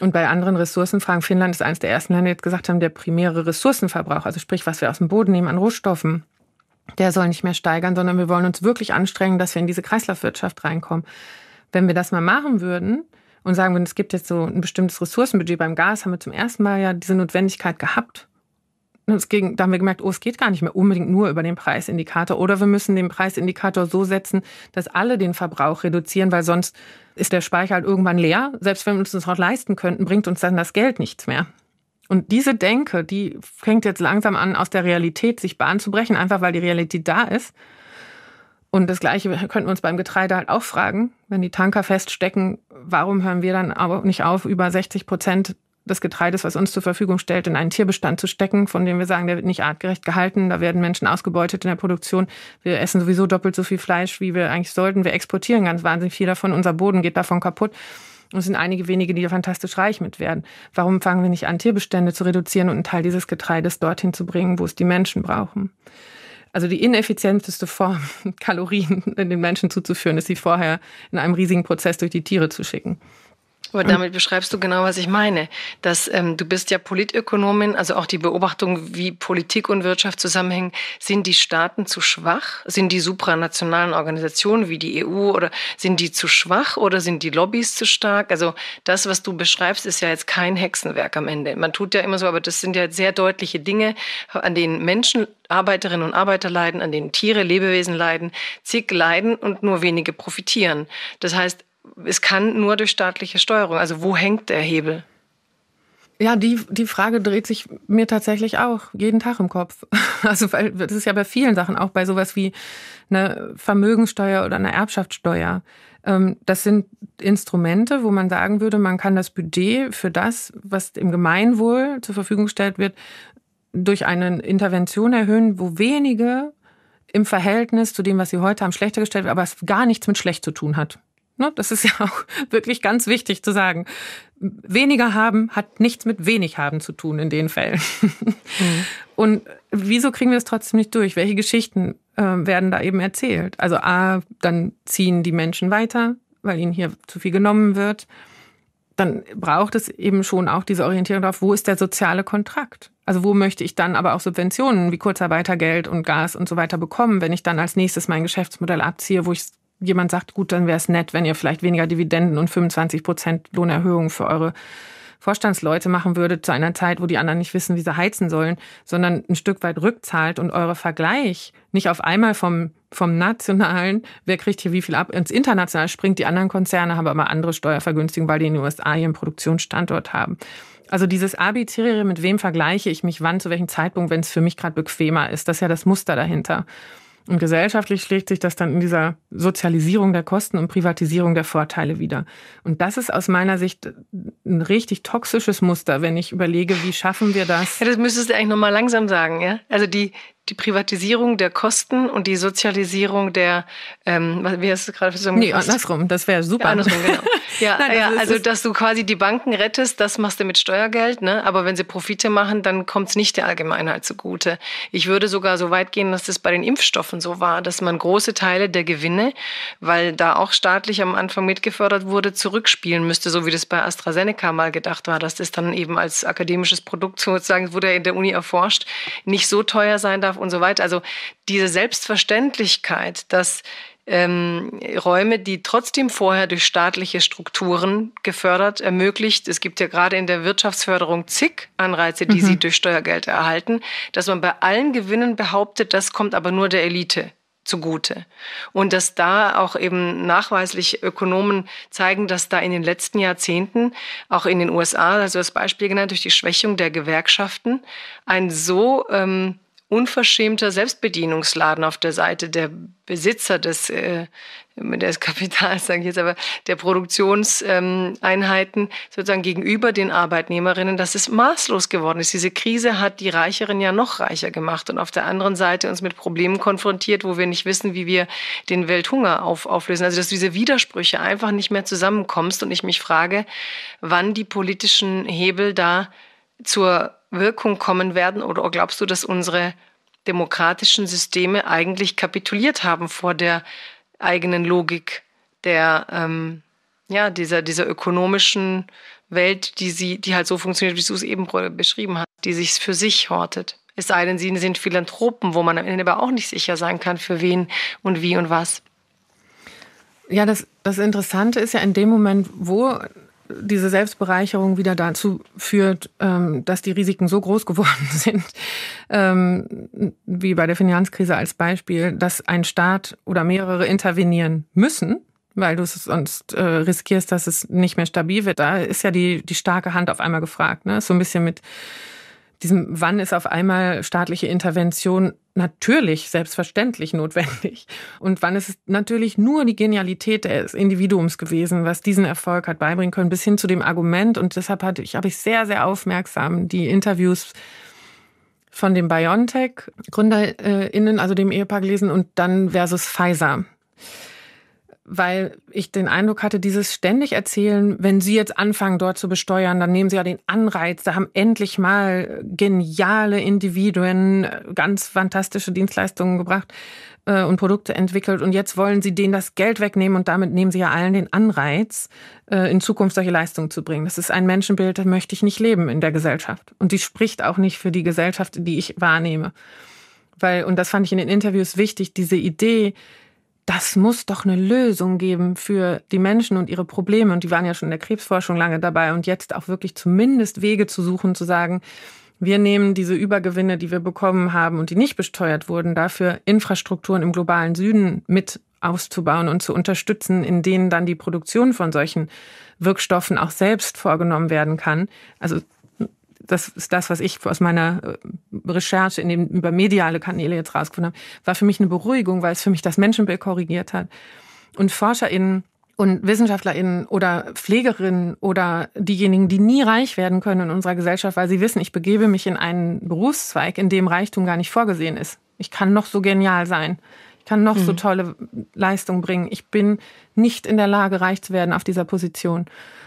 [SPEAKER 1] Und bei anderen Ressourcenfragen, Finnland ist eines der ersten Länder, die jetzt gesagt haben, der primäre Ressourcenverbrauch, also sprich, was wir aus dem Boden nehmen an Rohstoffen, der soll nicht mehr steigern, sondern wir wollen uns wirklich anstrengen, dass wir in diese Kreislaufwirtschaft reinkommen. Wenn wir das mal machen würden und sagen würden, es gibt jetzt so ein bestimmtes Ressourcenbudget beim Gas, haben wir zum ersten Mal ja diese Notwendigkeit gehabt es ging, da haben wir gemerkt, oh, es geht gar nicht mehr unbedingt nur über den Preisindikator. Oder wir müssen den Preisindikator so setzen, dass alle den Verbrauch reduzieren, weil sonst ist der Speicher halt irgendwann leer. Selbst wenn wir uns das noch leisten könnten, bringt uns dann das Geld nichts mehr. Und diese Denke, die fängt jetzt langsam an, aus der Realität sich Bahn zu brechen, einfach weil die Realität da ist. Und das Gleiche könnten wir uns beim Getreide halt auch fragen, wenn die Tanker feststecken, warum hören wir dann aber nicht auf, über 60 Prozent des Getreides, was uns zur Verfügung stellt, in einen Tierbestand zu stecken, von dem wir sagen, der wird nicht artgerecht gehalten, da werden Menschen ausgebeutet in der Produktion. Wir essen sowieso doppelt so viel Fleisch, wie wir eigentlich sollten. Wir exportieren ganz wahnsinnig viel davon, unser Boden geht davon kaputt. Und es sind einige wenige, die fantastisch reich mit werden. Warum fangen wir nicht an, Tierbestände zu reduzieren und einen Teil dieses Getreides dorthin zu bringen, wo es die Menschen brauchen? Also die ineffizienteste Form, Kalorien in den Menschen zuzuführen, ist sie vorher in einem riesigen Prozess durch die Tiere zu schicken.
[SPEAKER 2] Aber hm? damit beschreibst du genau, was ich meine. Dass ähm, du bist ja Politökonomin, also auch die Beobachtung, wie Politik und Wirtschaft zusammenhängen. Sind die Staaten zu schwach? Sind die supranationalen Organisationen wie die EU oder sind die zu schwach oder sind die Lobbys zu stark? Also das, was du beschreibst, ist ja jetzt kein Hexenwerk am Ende. Man tut ja immer so, aber das sind ja sehr deutliche Dinge, an denen Menschen, Arbeiterinnen und Arbeiter leiden, an denen Tiere, Lebewesen leiden, zig leiden und nur wenige profitieren. Das heißt, es kann nur durch staatliche Steuerung. Also wo hängt der Hebel?
[SPEAKER 1] Ja, die, die Frage dreht sich mir tatsächlich auch jeden Tag im Kopf. Also, weil das ist ja bei vielen Sachen, auch bei sowas wie eine Vermögenssteuer oder eine Erbschaftssteuer. Ähm, das sind Instrumente, wo man sagen würde, man kann das Budget für das, was im Gemeinwohl zur Verfügung gestellt wird, durch eine Intervention erhöhen, wo wenige im Verhältnis zu dem, was sie heute haben, schlechter gestellt werden, aber es gar nichts mit schlecht zu tun hat. Ne, das ist ja auch wirklich ganz wichtig zu sagen. Weniger haben hat nichts mit wenig haben zu tun in den Fällen. Mhm. Und wieso kriegen wir es trotzdem nicht durch? Welche Geschichten äh, werden da eben erzählt? Also A, dann ziehen die Menschen weiter, weil ihnen hier zu viel genommen wird. Dann braucht es eben schon auch diese Orientierung darauf, wo ist der soziale Kontrakt? Also wo möchte ich dann aber auch Subventionen wie Kurzarbeitergeld und Gas und so weiter bekommen, wenn ich dann als nächstes mein Geschäftsmodell abziehe, wo ich jemand sagt, gut, dann wäre es nett, wenn ihr vielleicht weniger Dividenden und 25 Prozent Lohnerhöhung für eure Vorstandsleute machen würdet zu einer Zeit, wo die anderen nicht wissen, wie sie heizen sollen, sondern ein Stück weit rückzahlt und eure Vergleich nicht auf einmal vom, vom nationalen, wer kriegt hier wie viel ab, ins international springt. Die anderen Konzerne haben aber andere Steuervergünstigungen, weil die in den USA ihren Produktionsstandort haben. Also dieses Arbitriere, mit wem vergleiche ich mich wann, zu welchem Zeitpunkt, wenn es für mich gerade bequemer ist, das ist ja das Muster dahinter. Und gesellschaftlich schlägt sich das dann in dieser Sozialisierung der Kosten und Privatisierung der Vorteile wieder. Und das ist aus meiner Sicht ein richtig toxisches Muster, wenn ich überlege, wie schaffen wir das?
[SPEAKER 2] Ja, das müsstest du eigentlich nochmal langsam sagen, ja? Also die, die Privatisierung der Kosten und die Sozialisierung der, ähm, wie hast du gerade gesagt? Nee, andersrum, das wäre super. Ja, andersrum, genau. Ja, Nein, ja also, also dass du quasi die Banken rettest, das machst du mit Steuergeld, ne? aber wenn sie Profite machen, dann kommt es nicht der Allgemeinheit zugute. Ich würde sogar so weit gehen, dass das bei den Impfstoffen so war, dass man große Teile der Gewinne, weil da auch staatlich am Anfang mitgefördert wurde, zurückspielen müsste, so wie das bei AstraZeneca mal gedacht war, dass das dann eben als akademisches Produkt sozusagen, wurde ja in der Uni erforscht, nicht so teuer sein darf, darf und so weiter. Also diese Selbstverständlichkeit, dass ähm, Räume, die trotzdem vorher durch staatliche Strukturen gefördert, ermöglicht. Es gibt ja gerade in der Wirtschaftsförderung zig Anreize, die mhm. sie durch Steuergeld erhalten, dass man bei allen Gewinnen behauptet, das kommt aber nur der Elite zugute. Und dass da auch eben nachweislich Ökonomen zeigen, dass da in den letzten Jahrzehnten, auch in den USA, also das Beispiel genannt, durch die Schwächung der Gewerkschaften, ein so ähm, unverschämter Selbstbedienungsladen auf der Seite der Besitzer des, äh, des Kapitals, sage ich jetzt, aber der Produktionseinheiten sozusagen gegenüber den Arbeitnehmerinnen, dass es maßlos geworden ist. Diese Krise hat die Reicheren ja noch reicher gemacht und auf der anderen Seite uns mit Problemen konfrontiert, wo wir nicht wissen, wie wir den Welthunger auf, auflösen. Also dass diese Widersprüche einfach nicht mehr zusammenkommst und ich mich frage, wann die politischen Hebel da zur Wirkung kommen werden? Oder glaubst du, dass unsere demokratischen Systeme eigentlich kapituliert haben vor der eigenen Logik der, ähm, ja, dieser, dieser ökonomischen Welt, die, sie, die halt so funktioniert, wie du es eben beschrieben hast, die sich für sich hortet? Es sei denn, sie sind Philanthropen, wo man am Ende aber auch nicht sicher sein kann, für wen und wie und was.
[SPEAKER 1] Ja, das, das Interessante ist ja in dem Moment, wo diese Selbstbereicherung wieder dazu führt, ähm, dass die Risiken so groß geworden sind, ähm, wie bei der Finanzkrise als Beispiel, dass ein Staat oder mehrere intervenieren müssen, weil du es sonst äh, riskierst, dass es nicht mehr stabil wird. Da ist ja die, die starke Hand auf einmal gefragt. Ne? So ein bisschen mit diesem, wann ist auf einmal staatliche Intervention natürlich selbstverständlich notwendig. Und wann ist es natürlich nur die Genialität des Individuums gewesen, was diesen Erfolg hat beibringen können, bis hin zu dem Argument. Und deshalb hatte ich, habe ich sehr, sehr aufmerksam die Interviews von dem BioNTech-GründerInnen, also dem Ehepaar gelesen und dann versus Pfizer weil ich den Eindruck hatte, dieses ständig erzählen, wenn Sie jetzt anfangen, dort zu besteuern, dann nehmen Sie ja den Anreiz, da haben endlich mal geniale Individuen äh, ganz fantastische Dienstleistungen gebracht äh, und Produkte entwickelt und jetzt wollen Sie denen das Geld wegnehmen und damit nehmen Sie ja allen den Anreiz, äh, in Zukunft solche Leistungen zu bringen. Das ist ein Menschenbild, das möchte ich nicht leben in der Gesellschaft. Und die spricht auch nicht für die Gesellschaft, die ich wahrnehme. Weil, und das fand ich in den Interviews wichtig, diese Idee, das muss doch eine Lösung geben für die Menschen und ihre Probleme. Und die waren ja schon in der Krebsforschung lange dabei und jetzt auch wirklich zumindest Wege zu suchen, zu sagen, wir nehmen diese Übergewinne, die wir bekommen haben und die nicht besteuert wurden, dafür Infrastrukturen im globalen Süden mit auszubauen und zu unterstützen, in denen dann die Produktion von solchen Wirkstoffen auch selbst vorgenommen werden kann. Also das ist das, was ich aus meiner äh, Recherche in dem, über mediale Kanäle jetzt rausgefunden habe, war für mich eine Beruhigung, weil es für mich das Menschenbild korrigiert hat. Und ForscherInnen und WissenschaftlerInnen oder Pflegerinnen oder diejenigen, die nie reich werden können in unserer Gesellschaft, weil sie wissen, ich begebe mich in einen Berufszweig, in dem Reichtum gar nicht vorgesehen ist. Ich kann noch so genial sein. Ich kann noch mhm. so tolle Leistungen bringen. Ich bin nicht in der Lage, reich zu werden auf dieser Position.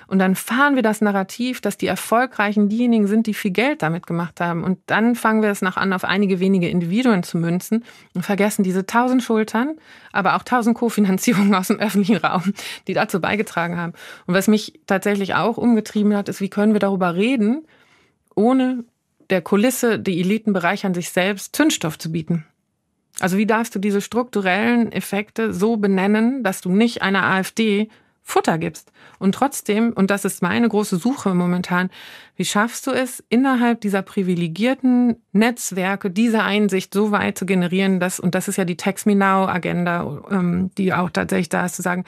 [SPEAKER 1] Und dann fahren wir das Narrativ, dass die Erfolgreichen diejenigen sind, die viel Geld damit gemacht haben. Und dann fangen wir es noch an, auf einige wenige Individuen zu münzen und vergessen diese tausend Schultern, aber auch tausend Kofinanzierungen aus dem öffentlichen Raum, die dazu beigetragen haben. Und was mich tatsächlich auch umgetrieben hat, ist, wie können wir darüber reden, ohne der Kulisse, die Eliten bereichern sich selbst Zündstoff zu bieten. Also wie darfst du diese strukturellen Effekte so benennen, dass du nicht einer AfD Futter gibst. Und trotzdem, und das ist meine große Suche momentan, wie schaffst du es, innerhalb dieser privilegierten Netzwerke diese Einsicht so weit zu generieren, dass, und das ist ja die Text Me Now Agenda, ähm, die auch tatsächlich da ist, zu sagen,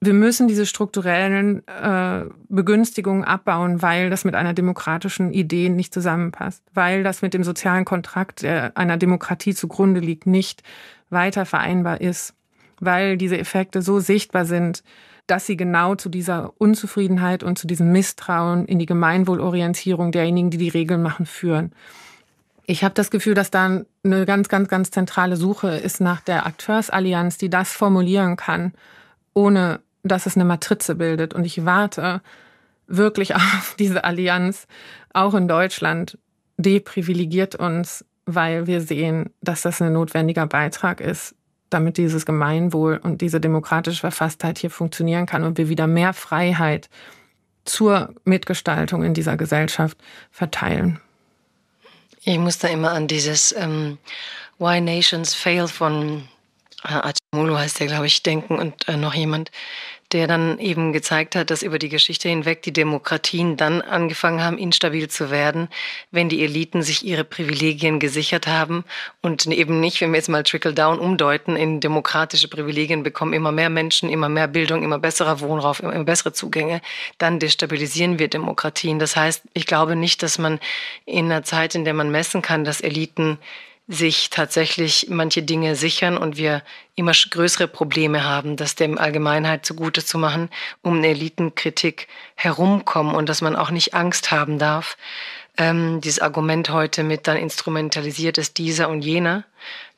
[SPEAKER 1] wir müssen diese strukturellen äh, Begünstigungen abbauen, weil das mit einer demokratischen Idee nicht zusammenpasst, weil das mit dem sozialen Kontrakt äh, einer Demokratie zugrunde liegt, nicht weiter vereinbar ist, weil diese Effekte so sichtbar sind, dass sie genau zu dieser Unzufriedenheit und zu diesem Misstrauen in die Gemeinwohlorientierung derjenigen, die die Regeln machen, führen. Ich habe das Gefühl, dass da eine ganz, ganz, ganz zentrale Suche ist nach der Akteursallianz, die das formulieren kann, ohne dass es eine Matrize bildet. Und ich warte wirklich auf diese Allianz, auch in Deutschland, deprivilegiert uns, weil wir sehen, dass das ein notwendiger Beitrag ist damit dieses Gemeinwohl und diese demokratische Verfasstheit hier funktionieren kann und wir wieder mehr Freiheit zur Mitgestaltung in dieser Gesellschaft verteilen.
[SPEAKER 2] Ich muss da immer an dieses ähm, Why Nations Fail von äh, Acemolo heißt der, glaube ich, denken und äh, noch jemand, der dann eben gezeigt hat, dass über die Geschichte hinweg die Demokratien dann angefangen haben, instabil zu werden, wenn die Eliten sich ihre Privilegien gesichert haben und eben nicht, wenn wir jetzt mal Trickle-Down umdeuten, in demokratische Privilegien bekommen immer mehr Menschen, immer mehr Bildung, immer besserer Wohnraum, immer bessere Zugänge, dann destabilisieren wir Demokratien. Das heißt, ich glaube nicht, dass man in einer Zeit, in der man messen kann, dass Eliten sich tatsächlich manche Dinge sichern und wir immer größere Probleme haben, das der Allgemeinheit zugute zu machen, um eine Elitenkritik herumkommen und dass man auch nicht Angst haben darf. Ähm, dieses Argument heute mit dann instrumentalisiert ist dieser und jener,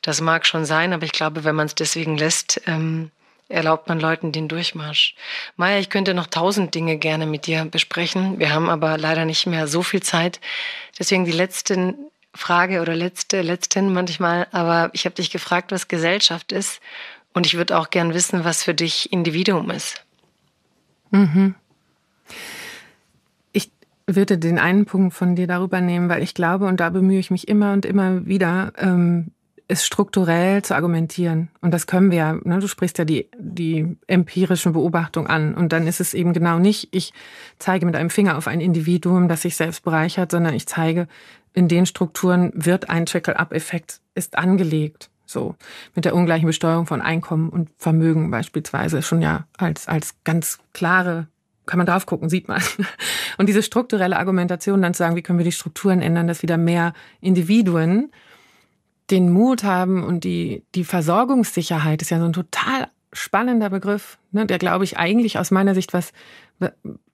[SPEAKER 2] das mag schon sein, aber ich glaube, wenn man es deswegen lässt, ähm, erlaubt man Leuten den Durchmarsch. Maja, ich könnte noch tausend Dinge gerne mit dir besprechen. Wir haben aber leider nicht mehr so viel Zeit. Deswegen die letzten Frage oder letzte, letzten manchmal, aber ich habe dich gefragt, was Gesellschaft ist und ich würde auch gern wissen, was für dich Individuum ist.
[SPEAKER 1] Mhm. Ich würde den einen Punkt von dir darüber nehmen, weil ich glaube, und da bemühe ich mich immer und immer wieder, ähm, ist strukturell zu argumentieren. Und das können wir ja. Ne? Du sprichst ja die, die empirischen Beobachtungen an. Und dann ist es eben genau nicht, ich zeige mit einem Finger auf ein Individuum, das sich selbst bereichert, sondern ich zeige, in den Strukturen wird ein Trickle-up-Effekt, ist angelegt. So mit der ungleichen Besteuerung von Einkommen und Vermögen beispielsweise schon ja als, als ganz klare kann man drauf gucken, sieht man. Und diese strukturelle Argumentation dann zu sagen, wie können wir die Strukturen ändern, dass wieder mehr Individuen den Mut haben und die, die Versorgungssicherheit ist ja so ein total spannender Begriff, ne, der, glaube ich, eigentlich aus meiner Sicht was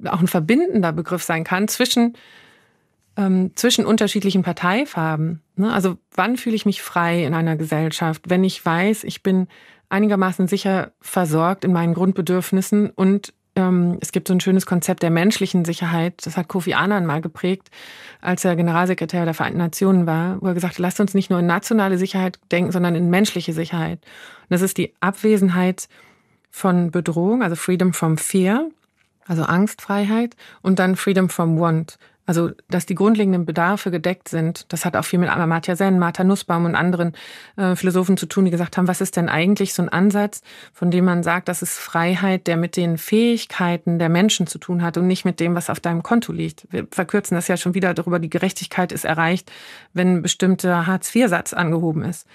[SPEAKER 1] auch ein verbindender Begriff sein kann zwischen, ähm, zwischen unterschiedlichen Parteifarben. Ne? Also wann fühle ich mich frei in einer Gesellschaft, wenn ich weiß, ich bin einigermaßen sicher versorgt in meinen Grundbedürfnissen und ähm, es gibt so ein schönes Konzept der menschlichen Sicherheit. Das hat Kofi Annan mal geprägt, als er Generalsekretär der Vereinten Nationen war, wo er gesagt hat, lasst uns nicht nur in nationale Sicherheit denken, sondern in menschliche Sicherheit. Und das ist die Abwesenheit von Bedrohung, also Freedom from Fear, also Angstfreiheit, und dann Freedom from Want, also, dass die grundlegenden Bedarfe gedeckt sind, das hat auch viel mit Amartya Sen, Martha Nussbaum und anderen äh, Philosophen zu tun, die gesagt haben, was ist denn eigentlich so ein Ansatz, von dem man sagt, das ist Freiheit, der mit den Fähigkeiten der Menschen zu tun hat und nicht mit dem, was auf deinem Konto liegt. Wir verkürzen das ja schon wieder darüber, die Gerechtigkeit ist erreicht, wenn ein bestimmter Hartz-IV-Satz angehoben ist.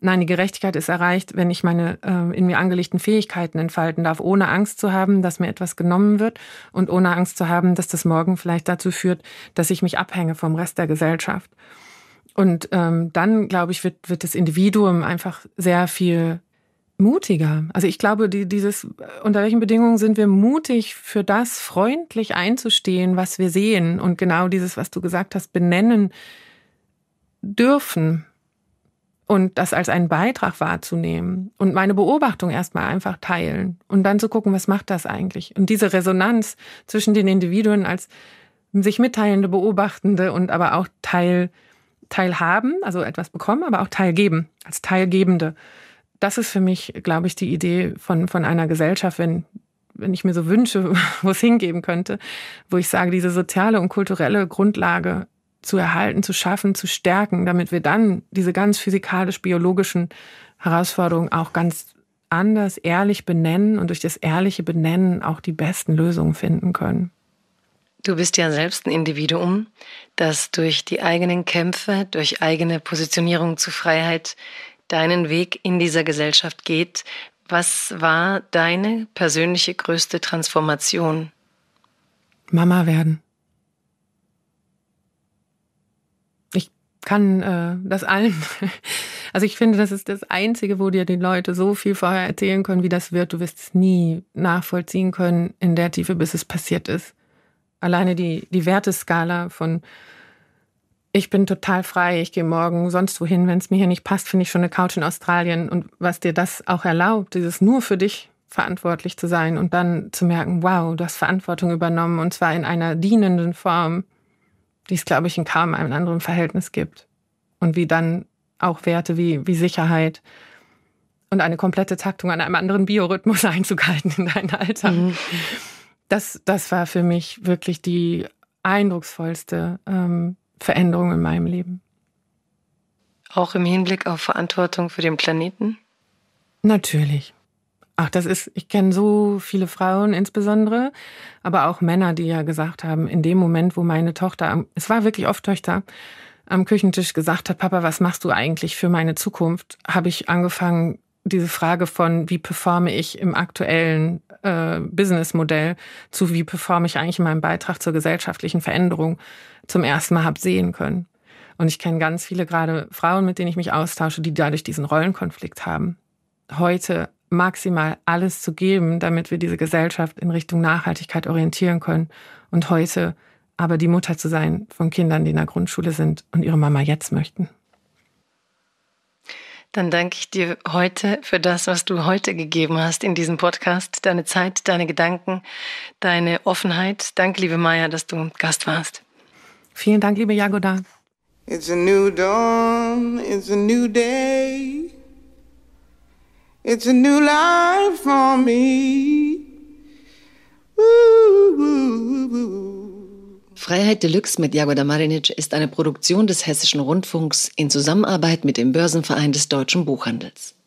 [SPEAKER 1] Nein, die Gerechtigkeit ist erreicht, wenn ich meine äh, in mir angelegten Fähigkeiten entfalten darf, ohne Angst zu haben, dass mir etwas genommen wird und ohne Angst zu haben, dass das morgen vielleicht dazu führt, dass ich mich abhänge vom Rest der Gesellschaft. Und ähm, dann, glaube ich, wird, wird das Individuum einfach sehr viel mutiger. Also ich glaube, die, dieses, äh, unter welchen Bedingungen sind wir mutig, für das freundlich einzustehen, was wir sehen und genau dieses, was du gesagt hast, benennen dürfen und das als einen Beitrag wahrzunehmen und meine Beobachtung erstmal einfach teilen und dann zu gucken, was macht das eigentlich? Und diese Resonanz zwischen den Individuen als sich mitteilende, beobachtende und aber auch Teil, teilhaben, also etwas bekommen, aber auch teilgeben, als teilgebende. Das ist für mich, glaube ich, die Idee von, von einer Gesellschaft, wenn, wenn ich mir so wünsche, wo es hingeben könnte, wo ich sage, diese soziale und kulturelle Grundlage zu erhalten, zu schaffen, zu stärken, damit wir dann diese ganz physikalisch-biologischen Herausforderungen auch ganz anders ehrlich benennen und durch das ehrliche Benennen auch die besten Lösungen finden können.
[SPEAKER 2] Du bist ja selbst ein Individuum, das durch die eigenen Kämpfe, durch eigene Positionierung zu Freiheit deinen Weg in dieser Gesellschaft geht. Was war deine persönliche größte Transformation?
[SPEAKER 1] Mama werden. kann äh, das allen. Also ich finde, das ist das Einzige, wo dir die Leute so viel vorher erzählen können, wie das wird. Du wirst es nie nachvollziehen können in der Tiefe, bis es passiert ist. Alleine die, die Werteskala von ich bin total frei, ich gehe morgen sonst wohin, wenn es mir hier nicht passt, finde ich schon eine Couch in Australien. Und was dir das auch erlaubt, dieses nur für dich verantwortlich zu sein und dann zu merken, wow, du hast Verantwortung übernommen und zwar in einer dienenden Form die es, glaube ich, in kaum einem anderen Verhältnis gibt. Und wie dann auch Werte wie, wie Sicherheit und eine komplette Taktung an einem anderen Biorhythmus einzuhalten in dein Alter. Mhm. Das, das war für mich wirklich die eindrucksvollste ähm, Veränderung in meinem Leben.
[SPEAKER 2] Auch im Hinblick auf Verantwortung für den Planeten? Natürlich.
[SPEAKER 1] Ach, das ist, ich kenne so viele Frauen insbesondere, aber auch Männer, die ja gesagt haben, in dem Moment, wo meine Tochter, es war wirklich oft Töchter, am Küchentisch gesagt hat, Papa, was machst du eigentlich für meine Zukunft, habe ich angefangen, diese Frage von, wie performe ich im aktuellen äh, Businessmodell zu, wie performe ich eigentlich in meinem Beitrag zur gesellschaftlichen Veränderung zum ersten Mal habe sehen können. Und ich kenne ganz viele gerade Frauen, mit denen ich mich austausche, die dadurch diesen Rollenkonflikt haben. Heute maximal alles zu geben, damit wir diese Gesellschaft in Richtung Nachhaltigkeit orientieren können. Und heute aber die Mutter zu sein von Kindern, die in der Grundschule sind und ihre Mama jetzt
[SPEAKER 2] möchten. Dann danke ich dir heute für das, was du heute gegeben hast in diesem Podcast, deine Zeit, deine Gedanken, deine Offenheit. Danke, liebe Maya, dass du Gast warst. Vielen Dank, liebe Jagoda. It's a new dawn, it's a new day. It's a new life for me. Freiheit Deluxe mit Jagoda Marinic ist eine Produktion des Hessischen Rundfunks in Zusammenarbeit mit dem Börsenverein des deutschen Buchhandels.